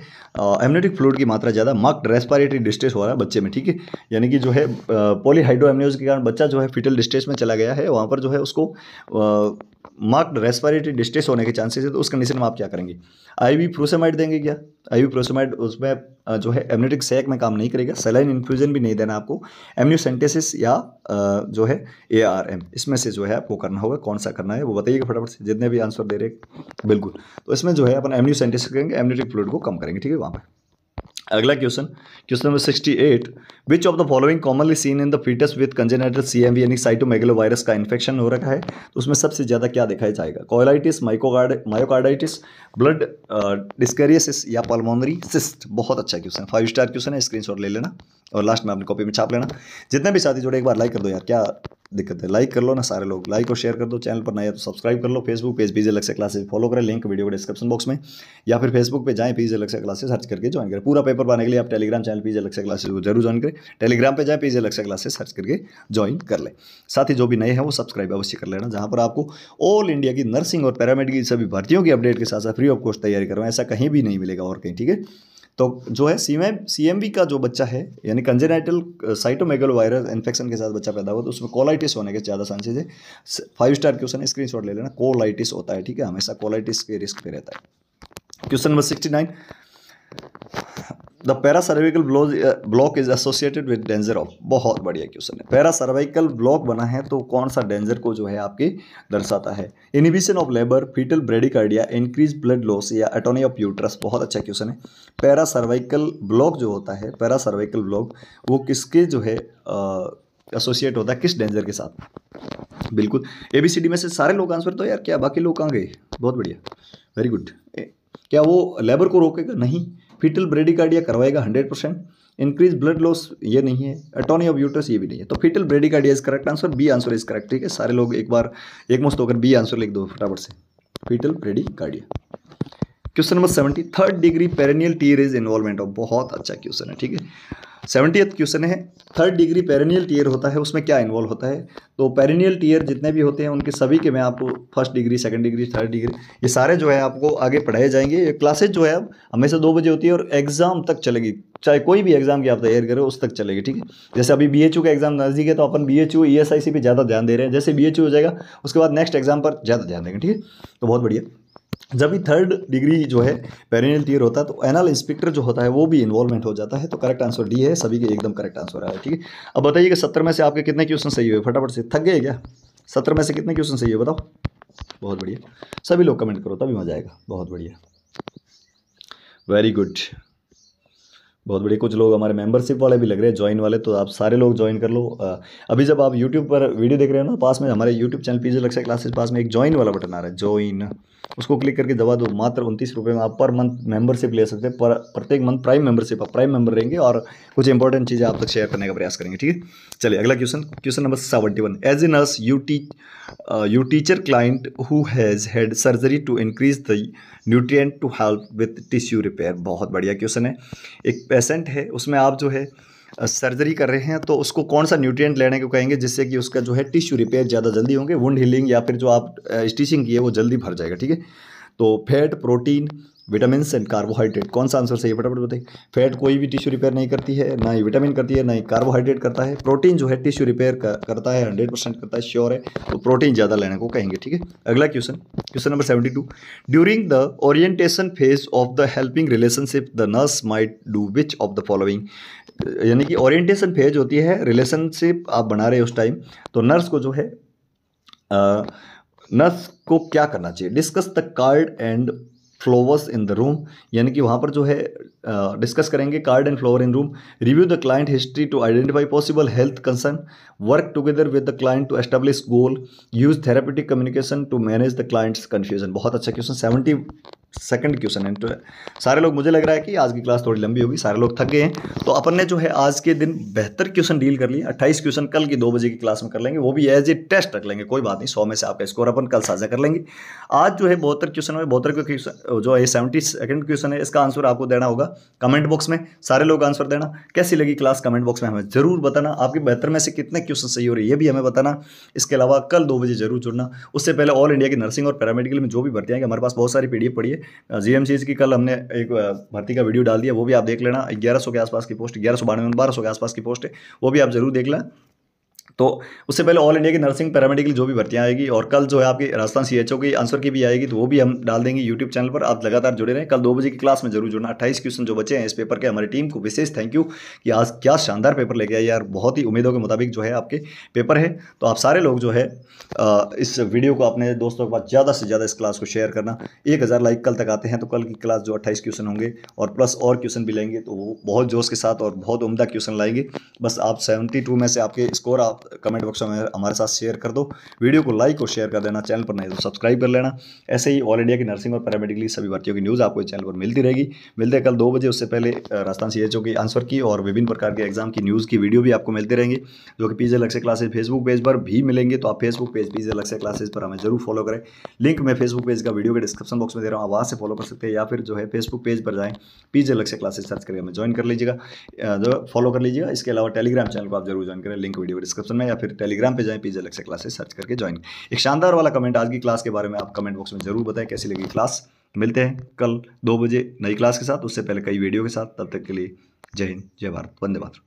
एमनेटिक फ्लूड की मात्रा ज़्यादा मक्ड रेस्पायरेटरी डिस्ट्रेस हो रहा है बच्चे में ठीक है यानी कि जो है पॉलीहाइड्रो एमनियोस के कारण बच्चा जो है फिटल डिस्ट्रेस में चला गया है वहाँ पर जो है उसको मार्क्ड रेस्पिरेटरी डिस्ट्रेस होने के चांसेस है तो उस कंडीशन में आप क्या करेंगे आई वी प्रोसेमाइड देंगे क्या आई वी प्रोसेमाइड उसमें जो है एमनेटिक सेक में काम नहीं करेगा सेलाइन इन्फ्यूजन भी नहीं देना आपको एम्यूसेंटेसिस या जो है ए आर एम इसमें से जो है आपको करना होगा कौन सा करना है वो बताइएगा फटाफट से जितने भी आंसर दे रहे बिल्कुल तो इसमें जो है अपन एम्यूसेंटेसिस करेंगे एमनेटिक फ्लूड को कम करेंगे ठीक है वहाँ पर अगला question question number sixty eight which of the following commonly seen in the fetus with congenital CMV यानी साइटोमेगलोवायरस का इन्फेक्शन हो रखा है तो उसमें सबसे ज़्यादा क्या दिखाया जाएगा कोयलाइटिस माइकोगार्ड मायोकार्डाइटिस ब्लड डिस्केरियसिस या पल्मोनरी सिस्ट बहुत अच्छा क्वेश्चन फाइव स्टार क्वेश्चन है स्क्रीन ले लेना और लास्ट में आपने कॉपी में छाप लेना जितने भी साथी जुड़े एक बार लाइक कर दो यार क्या दिक्कत है लाइक कर लो ना सारे लोग लाइक और शेयर कर दो चैनल पर नया तो सब्सक्राइब कर लो Facebook page P J classes follow करें लिंक वीडियो को डिस्क्रिप्शन बॉक्स में या फिर फेसबुक पे जाएं पीजे से क्लासेस सर्च करके ज्वाइन करें पूरा पेपर पाने के लिए आप टेलीग्राम चैनल पीजे से क्लासेस को जरूर ज्वाइन करें टेलीग्राम पर जाए पीजे से क्लासेस सर्च करके ज्वाइन कर लें साथ ही जो भी नए हैं वो सब्सक्राइब अवश्य कर लेना जहाँ पर आपको ऑल इंडिया की नर्सिंग और पैरामेडिकल की सभी भर्तियों की अपडेट के साथ साथ फ्री ऑफ कॉस्ट तैयारी करवाएं ऐसा कहीं भी नहीं मिलेगा और कहीं ठीक है तो जो है सी बी का जो बच्चा है यानी कंजेनाइटल साइटोमेगल वायरस इन्फेक्शन के साथ बच्चा पैदा हुआ तो उसमें कोलाइटिस होने के ज़्यादा चांसेज है five star question screenshot ले लेना कोलाइटिस होता है ठीक है हमेशा कोलाइटिस के रिस्क पे रहता है question number sixty nine the para paracervical block is associated with danger of बहुत बढ़िया क्वेश्चन है पैरा सर्वाइकल ब्लॉक बना है तो कौन सा डेंजर को जो है आपके दर्शाता है inhibition of labour fetal bradycardia increase blood loss या एटोनी ऑफ यूट्रस बहुत अच्छा क्वेश्चन है पैरा सर्वाइकल ब्लॉक जो होता है पैरा सर्वाइकल ब्लॉक वो किसके जो है एसोसिएट होता है किस डेंजर के साथ बिल्कुल ए बी सी डी में से सारे लोग आंसर तो यार क्या बाकी लोग कहाँ गए बहुत बढ़िया वेरी गुड क्या वो लेबर को रोकेगा नहीं फीटल ब्रेडिकार्डिया करवाएगा hundred percent increase blood loss ये नहीं है अटोनी ऑफ यूटर्स ये भी नहीं है तो fetal bradycardia is correct answer B answer is correct ठीक है सारे लोग एक बार एक मुस्त होकर बी आंसर लिख दो फटाफट से fetal bradycardia question number seventy third degree perineal tears involvement of बहुत अच्छा क्वेश्चन है ठीक है एथ क्वेश्चन है थर्ड डिग्री पेरेनियल टीयर होता है उसमें क्या इन्वॉल्व होता है तो पेरेनियल टीयर जितने भी होते हैं उनके सभी के मैं आपको first degree second degree third degree ये सारे जो है आपको आगे पढ़ाए जाएंगे ये क्लासेज जो है अब हमेशा दो बजे होती है और एग्ज़ाम तक चलेगी चाहे कोई भी एग्ज़ाम की आप तैयार करो उस तक चलेगी ठीक है जैसे अभी बी का एग्ज़ाम नज़दीक है तो अपन बी एच पे ज़्यादा ध्यान दे रहे हैं जैसे बी हो जाएगा उसके बाद नेक्स्ट एग्ज़ाम पर ज़्यादा ध्यान देंगे ठीक है तो बहुत बढ़िया जब भी थर्ड डिग्री जो है पेरिनल टीयर होता है तो एनल इंस्पेक्टर जो होता है वो भी इन्वॉल्वमेंट हो जाता है तो करेक्ट आंसर डी है सभी के एकदम करेक्ट आंसर आया ठीक है अब बताइए कि सत्तर में से आपके कितने क्वेश्चन सही हुए फटाफट से थक गए क्या सत्तर में से कितने क्वेश्चन सही हुए बताओ बहुत बढ़िया सभी लोग कमेंट करो तभी मजा आएगा बहुत बढ़िया वेरी गुड बहुत बढ़िया कुछ लोग हमारे मेंबरशिप वाले भी लग रहे हैं ज्वाइन वाले तो आप सारे लोग ज्वाइन कर लो अभी जब आप यूट्यूब पर वीडियो देख रहे हो ना पास में हमारे YouTube channel PJ Lakshya classes पास में एक ज्वाइन वाला बटन आ रहा है ज्वाइन उसको क्लिक करके दबा दो मात्र उनतीस रुपये में आप पर मंथ मेंबरशिप ले सकते हैं पर प्रत्येक मंथ प्राइम मेंबरशिप आप प्राइम मेंबर रहेंगे और कुछ इंपॉर्टेंट चीज़ें आप तक शेयर करने का प्रयास करेंगे ठीक है चलिए अगला question question number seventy one as a nurse you टी you teach a client who has had surgery to increase the nutrient to help with tissue repair बहुत बढ़िया क्वेश्चन है एक पेशेंट है उसमें आप जो है सर्जरी कर रहे हैं तो उसको कौन सा न्यूट्रिएंट लेने को कहेंगे जिससे कि उसका जो है टिश्यू रिपेयर ज़्यादा जल्दी होंगे वुंड हीलिंग या फिर जो आप स्टिचिंग की है वो जल्दी भर जाएगा ठीक है तो fat protein vitamin and carbohydrate कौन सा आंसर सही है फटाफट बताइए फैट कोई भी टिश्यू रिपेयर नहीं करती है ना ही विटामिन करती है ना ही कार्बोहाइड्रेट करता है प्रोटीन जो है टिश्यू रिपेयर करता है हंड्रेड परसेंट करता है श्योर है तो प्रोटीन ज़्यादा लेने को कहेंगे ठीक है अगला question question number seventy two during the orientation phase of the helping relationship the nurse might do which of the following यानी कि ओरिएंटेशन फेज होती है रिलेशनशिप आप बना रहे हो उस टाइम तो नर्स को जो है आ, नर्स को क्या करना चाहिए discuss the card and flowers in the room यानी कि वहाँ पर जो है डिस्कस करेंगे card and flower in room review the client history to identify possible health concern work together with the client to establish goal use therapeutic communication to manage the client's confusion बहुत अच्छा question seventy second question है तो सारे लोग मुझे लग रहा है कि आज की क्लास थोड़ी लंबी होगी सारे लोग थक गए हैं तो अपन ने जो है आज के दिन बेहतर क्वेश्चन डील कर लिए 28 क्वेश्चन कल की दो बजे की क्लास में कर लेंगे वो भी एज ए टेस्ट रख लेंगे कोई बात नहीं सौ में से आपका स्कोर अपन कल साझा कर लेंगे आज जो है बहुत क्वेश्चन में बहुत क्वेश्चन जो है सेवेंटी सेकंड क्वेश्चन है इसका आंसर आपको देना होगा कमेंट बॉक्स में सारे लोग आंसर देना कैसी लगी क्लास कमेंट बॉक्स में हमें ज़रूर बताना आपके बेहतर में से कितने क्वेश्चन सही हो रहे हैं ये भी हमें बताना इसके अलावा कल दो बजे जरूर जुड़ना उससे पहले ऑल इंडिया की नर्सिंग और पैरामेडिकल में जो भी भर्ती आएंगे हमारे पास बहुत सारी पीडीएफ पड़ी है जीएमसीज की कल हमने एक भर्ती का वीडियो डाल दिया वो भी आप देख लेना ग्यारह के आसपास की पोस्ट ग्यारह सौ के आसपास की पोस्ट है वो भी आप जरूर देख लें तो उससे पहले ऑल इंडिया की नर्सिंग पैरामेडिकल जो भी भर्तियाँ आएगी और कल जो है आपकी राजस्थान सी एच ओ की आंसर की भी आएगी तो वो भी हम डाल देंगे यूट्यूब चैनल पर आप लगातार जुड़े रहें कल दो बजे की क्लास में जरूर जुड़ना अट्ठाईस क्वेश्चन जो बचे हैं इस पेपर के हमारी टीम को विशेष थैंक यू कि आज क्या शानदार पेपर लेके आए यार बहुत ही उम्मीदों के मुताबिक जो है आपके पेपर है तो आप सारे लोग जो है इस वीडियो को अपने दोस्तों के पास ज़्यादा से ज़्यादा इस क्लास को शेयर करना एक हज़ार लाइक कल तक आते हैं तो कल की क्लास जो अट्ठाईस क्वेश्चन होंगे और प्लस और क्वेश्चन भी लेंगे तो वो बहुत जोश के साथ और बहुत उम्दा क्वेश्चन लाएंगे बस आप सेवेंटी टू में से आपके स्कोर आप कमेंट बॉक्स में हमारे साथ शेयर कर दो वीडियो को लाइक और शेयर कर देना चैनल पर नहीं तो सब्सक्राइब कर लेना ऐसे ही ऑल इंडिया की नर्सिंग और पैरामेडिकली सभी भर्तियों की न्यूज़ आपको चैनल पर मिलती रहेगी मिलते कल दो बजे उससे पहले राजस्थान सी की आंसर की और विभिन्न प्रकार के एग्जाम की न्यूज़ की वीडियो भी आपको मिलती रहेंगी जो कि पीजे लक्ष्य क्लासेज फेसबुक पेज पर भी मिलेंगे तो आप फेसबुक पेज पीजे लक्ष्य क्लासेज पर हमें जरूर फॉलो करें लिंक मैं फेसबुक पेज का वीडियो के डिस्क्रिप्शन बॉक्स में दे रहा हूँ आवाज़ से फॉलो कर सकते हैं या फिर जो है फेसबुक पेज पर जाएँ पीजे लक्ष्य क्लासेज सर्च करके हमें ज्वाइन कर लीजिएगा जो फॉलो कर लीजिएगा इसके अलावा टेलीग्राम चैनल को आप जरूर ज्वाइन करें लिंक वीडियो डिस्क्रिप्शन में या फिर टेलीग्राम पे जाएं पीजे अलग क्लासेस सर्च करके ज्वाइन एक शानदार वाला कमेंट आज की क्लास के बारे में आप कमेंट बॉक्स में जरूर बताएं कैसी लगी क्लास मिलते हैं कल दो बजे नई क्लास के साथ उससे पहले कई वीडियो के साथ तब तक के लिए जय हिंद जय भारत वंदे मातरम